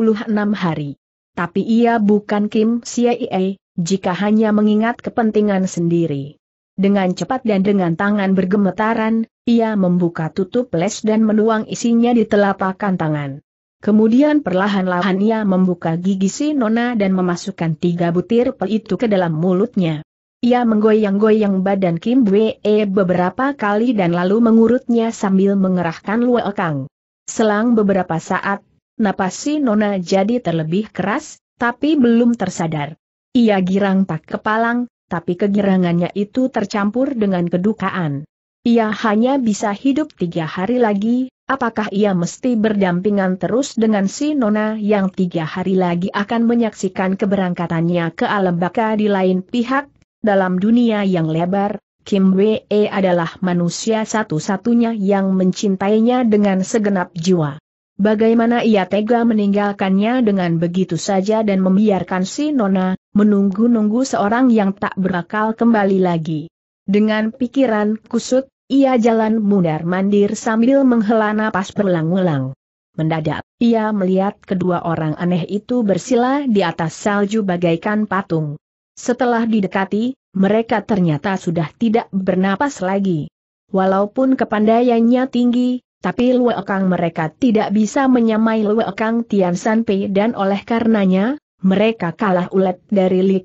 A: hari. Tapi ia bukan Kim CIA, jika hanya mengingat kepentingan sendiri. Dengan cepat dan dengan tangan bergemetaran, ia membuka tutup les dan menuang isinya di telapak tangan. Kemudian perlahan-lahan ia membuka gigi si Nona dan memasukkan tiga butir pel itu ke dalam mulutnya. Ia menggoyang-goyang badan Kim Wee e beberapa kali dan lalu mengurutnya sambil mengerahkan kang. Selang beberapa saat, napas si Nona jadi terlebih keras, tapi belum tersadar. Ia girang tak kepalang, tapi kegirangannya itu tercampur dengan kedukaan. Ia hanya bisa hidup tiga hari lagi, Apakah ia mesti berdampingan terus dengan si Nona yang tiga hari lagi akan menyaksikan keberangkatannya ke alam baka di lain pihak? Dalam dunia yang lebar, Kim Wee adalah manusia satu-satunya yang mencintainya dengan segenap jiwa. Bagaimana ia tega meninggalkannya dengan begitu saja dan membiarkan si Nona menunggu-nunggu seorang yang tak berakal kembali lagi. Dengan pikiran kusut, ia jalan mundar-mandir sambil menghela napas berulang-ulang. Mendadak, ia melihat kedua orang aneh itu bersila di atas salju bagaikan patung. Setelah didekati, mereka ternyata sudah tidak bernapas lagi. Walaupun kepandaiannya tinggi, tapi luekang mereka tidak bisa menyamai luekang Tian Sanpei dan oleh karenanya, mereka kalah ulet dari Li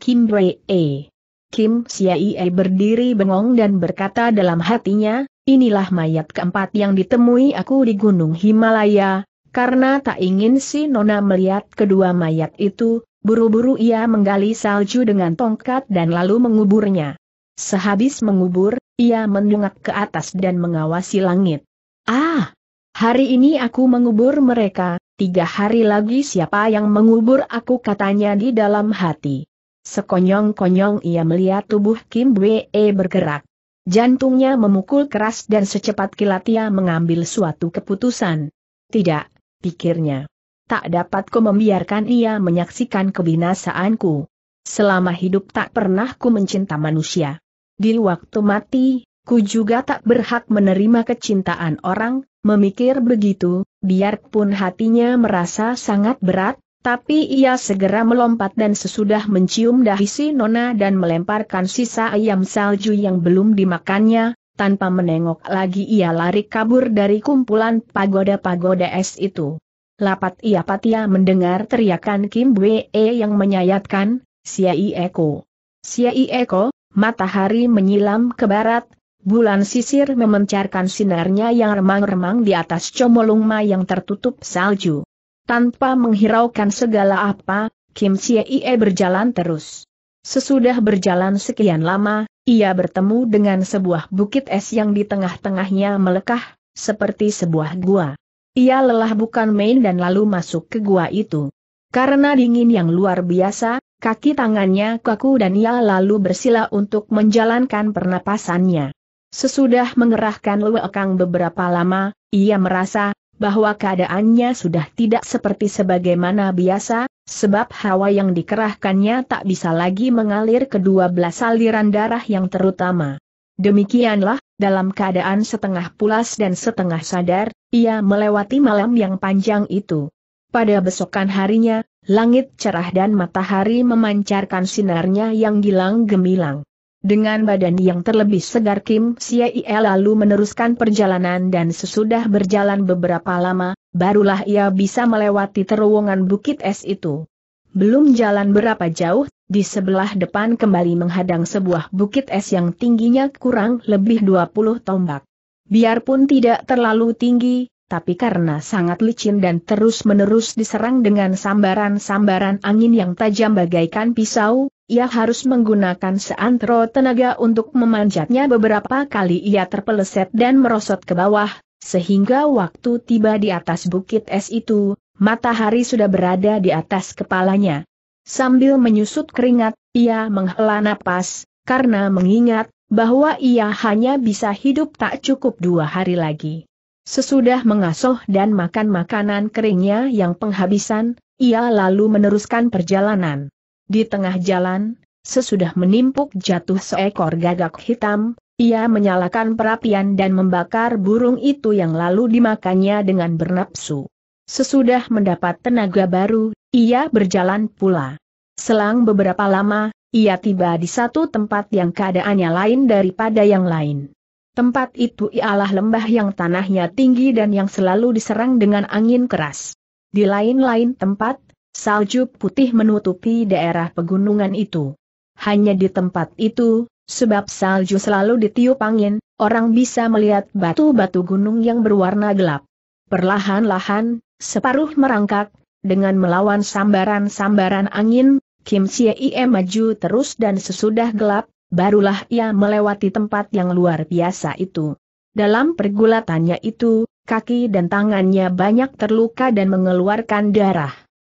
A: E. Kim Siaie berdiri bengong dan berkata dalam hatinya, inilah mayat keempat yang ditemui aku di Gunung Himalaya, karena tak ingin si Nona melihat kedua mayat itu, buru-buru ia menggali salju dengan tongkat dan lalu menguburnya. Sehabis mengubur, ia mendongak ke atas dan mengawasi langit. Ah! Hari ini aku mengubur mereka, tiga hari lagi siapa yang mengubur aku katanya di dalam hati. Sekonyong-konyong ia melihat tubuh Kim Wee bergerak. Jantungnya memukul keras dan secepat kilat ia mengambil suatu keputusan. Tidak, pikirnya. Tak dapat ku membiarkan ia menyaksikan kebinasaanku. Selama hidup tak pernah ku mencinta manusia. Di waktu mati, ku juga tak berhak menerima kecintaan orang, memikir begitu, biarpun hatinya merasa sangat berat, tapi ia segera melompat dan sesudah mencium dahi si Nona dan melemparkan sisa ayam salju yang belum dimakannya, tanpa menengok lagi ia lari kabur dari kumpulan pagoda-pagoda es itu. Lapat ia patia mendengar teriakan Kim Wee e yang menyayatkan, Siai Eko. Siai Eko, matahari menyilam ke barat, bulan sisir memencarkan sinarnya yang remang-remang di atas comolungma yang tertutup salju. Tanpa menghiraukan segala apa, Kim Sia Ie berjalan terus. Sesudah berjalan sekian lama, ia bertemu dengan sebuah bukit es yang di tengah-tengahnya melekah, seperti sebuah gua. Ia lelah bukan main dan lalu masuk ke gua itu. Karena dingin yang luar biasa, kaki tangannya kaku dan ia lalu bersila untuk menjalankan pernapasannya. Sesudah mengerahkan lewekang beberapa lama, ia merasa, bahwa keadaannya sudah tidak seperti sebagaimana biasa, sebab hawa yang dikerahkannya tak bisa lagi mengalir ke dua belas aliran darah yang terutama. Demikianlah, dalam keadaan setengah pulas dan setengah sadar, ia melewati malam yang panjang itu. Pada besokan harinya, langit cerah dan matahari memancarkan sinarnya yang gilang gemilang. Dengan badan yang terlebih segar Kim Siaie lalu meneruskan perjalanan dan sesudah berjalan beberapa lama, barulah ia bisa melewati terowongan bukit es itu. Belum jalan berapa jauh, di sebelah depan kembali menghadang sebuah bukit es yang tingginya kurang lebih 20 tombak. Biarpun tidak terlalu tinggi, tapi karena sangat licin dan terus-menerus diserang dengan sambaran-sambaran angin yang tajam bagaikan pisau, ia harus menggunakan seantero tenaga untuk memanjatnya beberapa kali ia terpeleset dan merosot ke bawah, sehingga waktu tiba di atas bukit es itu, matahari sudah berada di atas kepalanya. Sambil menyusut keringat, ia menghela napas, karena mengingat bahwa ia hanya bisa hidup tak cukup dua hari lagi. Sesudah mengasuh dan makan makanan keringnya yang penghabisan, ia lalu meneruskan perjalanan. Di tengah jalan, sesudah menimpuk jatuh seekor gagak hitam, ia menyalakan perapian dan membakar burung itu yang lalu dimakannya dengan bernapsu. Sesudah mendapat tenaga baru, ia berjalan pula. Selang beberapa lama, ia tiba di satu tempat yang keadaannya lain daripada yang lain. Tempat itu ialah lembah yang tanahnya tinggi dan yang selalu diserang dengan angin keras. Di lain-lain tempat, salju putih menutupi daerah pegunungan itu. Hanya di tempat itu, sebab salju selalu ditiup angin, orang bisa melihat batu-batu gunung yang berwarna gelap. Perlahan-lahan, separuh merangkak, dengan melawan sambaran-sambaran angin, Kim Sieie maju terus dan sesudah gelap, barulah ia melewati tempat yang luar biasa itu. Dalam pergulatannya itu, kaki dan tangannya banyak terluka dan mengeluarkan darah.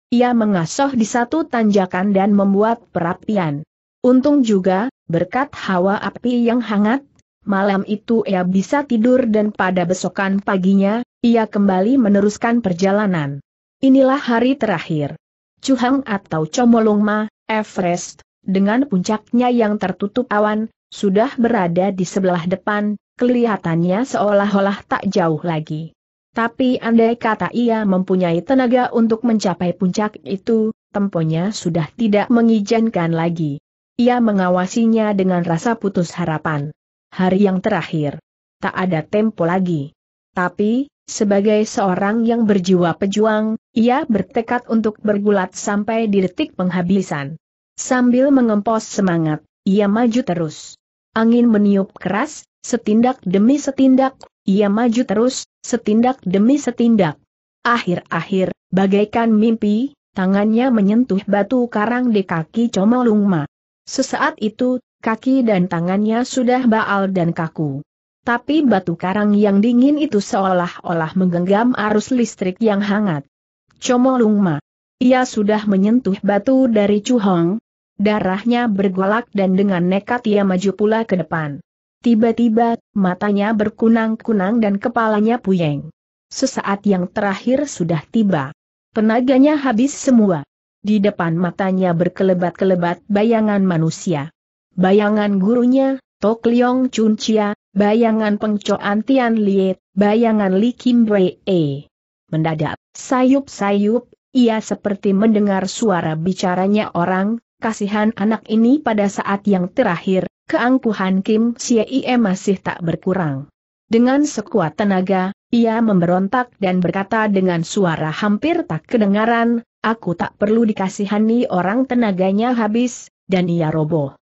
A: Ia mengasoh di satu tanjakan dan membuat perapian. Untung juga, berkat hawa api yang hangat, malam itu ia bisa tidur dan pada besokan paginya, ia kembali meneruskan perjalanan. Inilah hari terakhir. Cuhang atau Comolungma, Everest, dengan puncaknya yang tertutup awan, sudah berada di sebelah depan, kelihatannya seolah-olah tak jauh lagi. Tapi andai kata ia mempunyai tenaga untuk mencapai puncak itu, temponya sudah tidak mengizinkan lagi. Ia mengawasinya dengan rasa putus harapan. Hari yang terakhir. Tak ada tempo lagi. Tapi, sebagai seorang yang berjiwa pejuang, ia bertekad untuk bergulat sampai di detik penghabisan. Sambil mengempos semangat, ia maju terus. Angin meniup keras, setindak demi setindak, ia maju terus, setindak demi setindak. Akhir-akhir, bagaikan mimpi, tangannya menyentuh batu karang di kaki Comolungma. Sesaat itu, kaki dan tangannya sudah baal dan kaku. Tapi batu karang yang dingin itu seolah-olah menggenggam arus listrik yang hangat. Comolungma. Ia sudah menyentuh batu dari Cuhong, darahnya bergolak dan dengan nekat ia maju pula ke depan. Tiba-tiba, matanya berkunang-kunang dan kepalanya puyeng. Sesaat yang terakhir sudah tiba. Tenaganya habis semua. Di depan matanya berkelebat-kelebat bayangan manusia. Bayangan gurunya, Tok Leong Chun Chia, bayangan pengcoan Tian Liet, bayangan Li Kim Wei E. Mendadak, sayup-sayup, ia seperti mendengar suara bicaranya orang, kasihan anak ini pada saat yang terakhir, keangkuhan Kim Siye masih tak berkurang. Dengan sekuat tenaga, ia memberontak dan berkata dengan suara hampir tak kedengaran, aku tak perlu dikasihani orang tenaganya habis, dan ia roboh.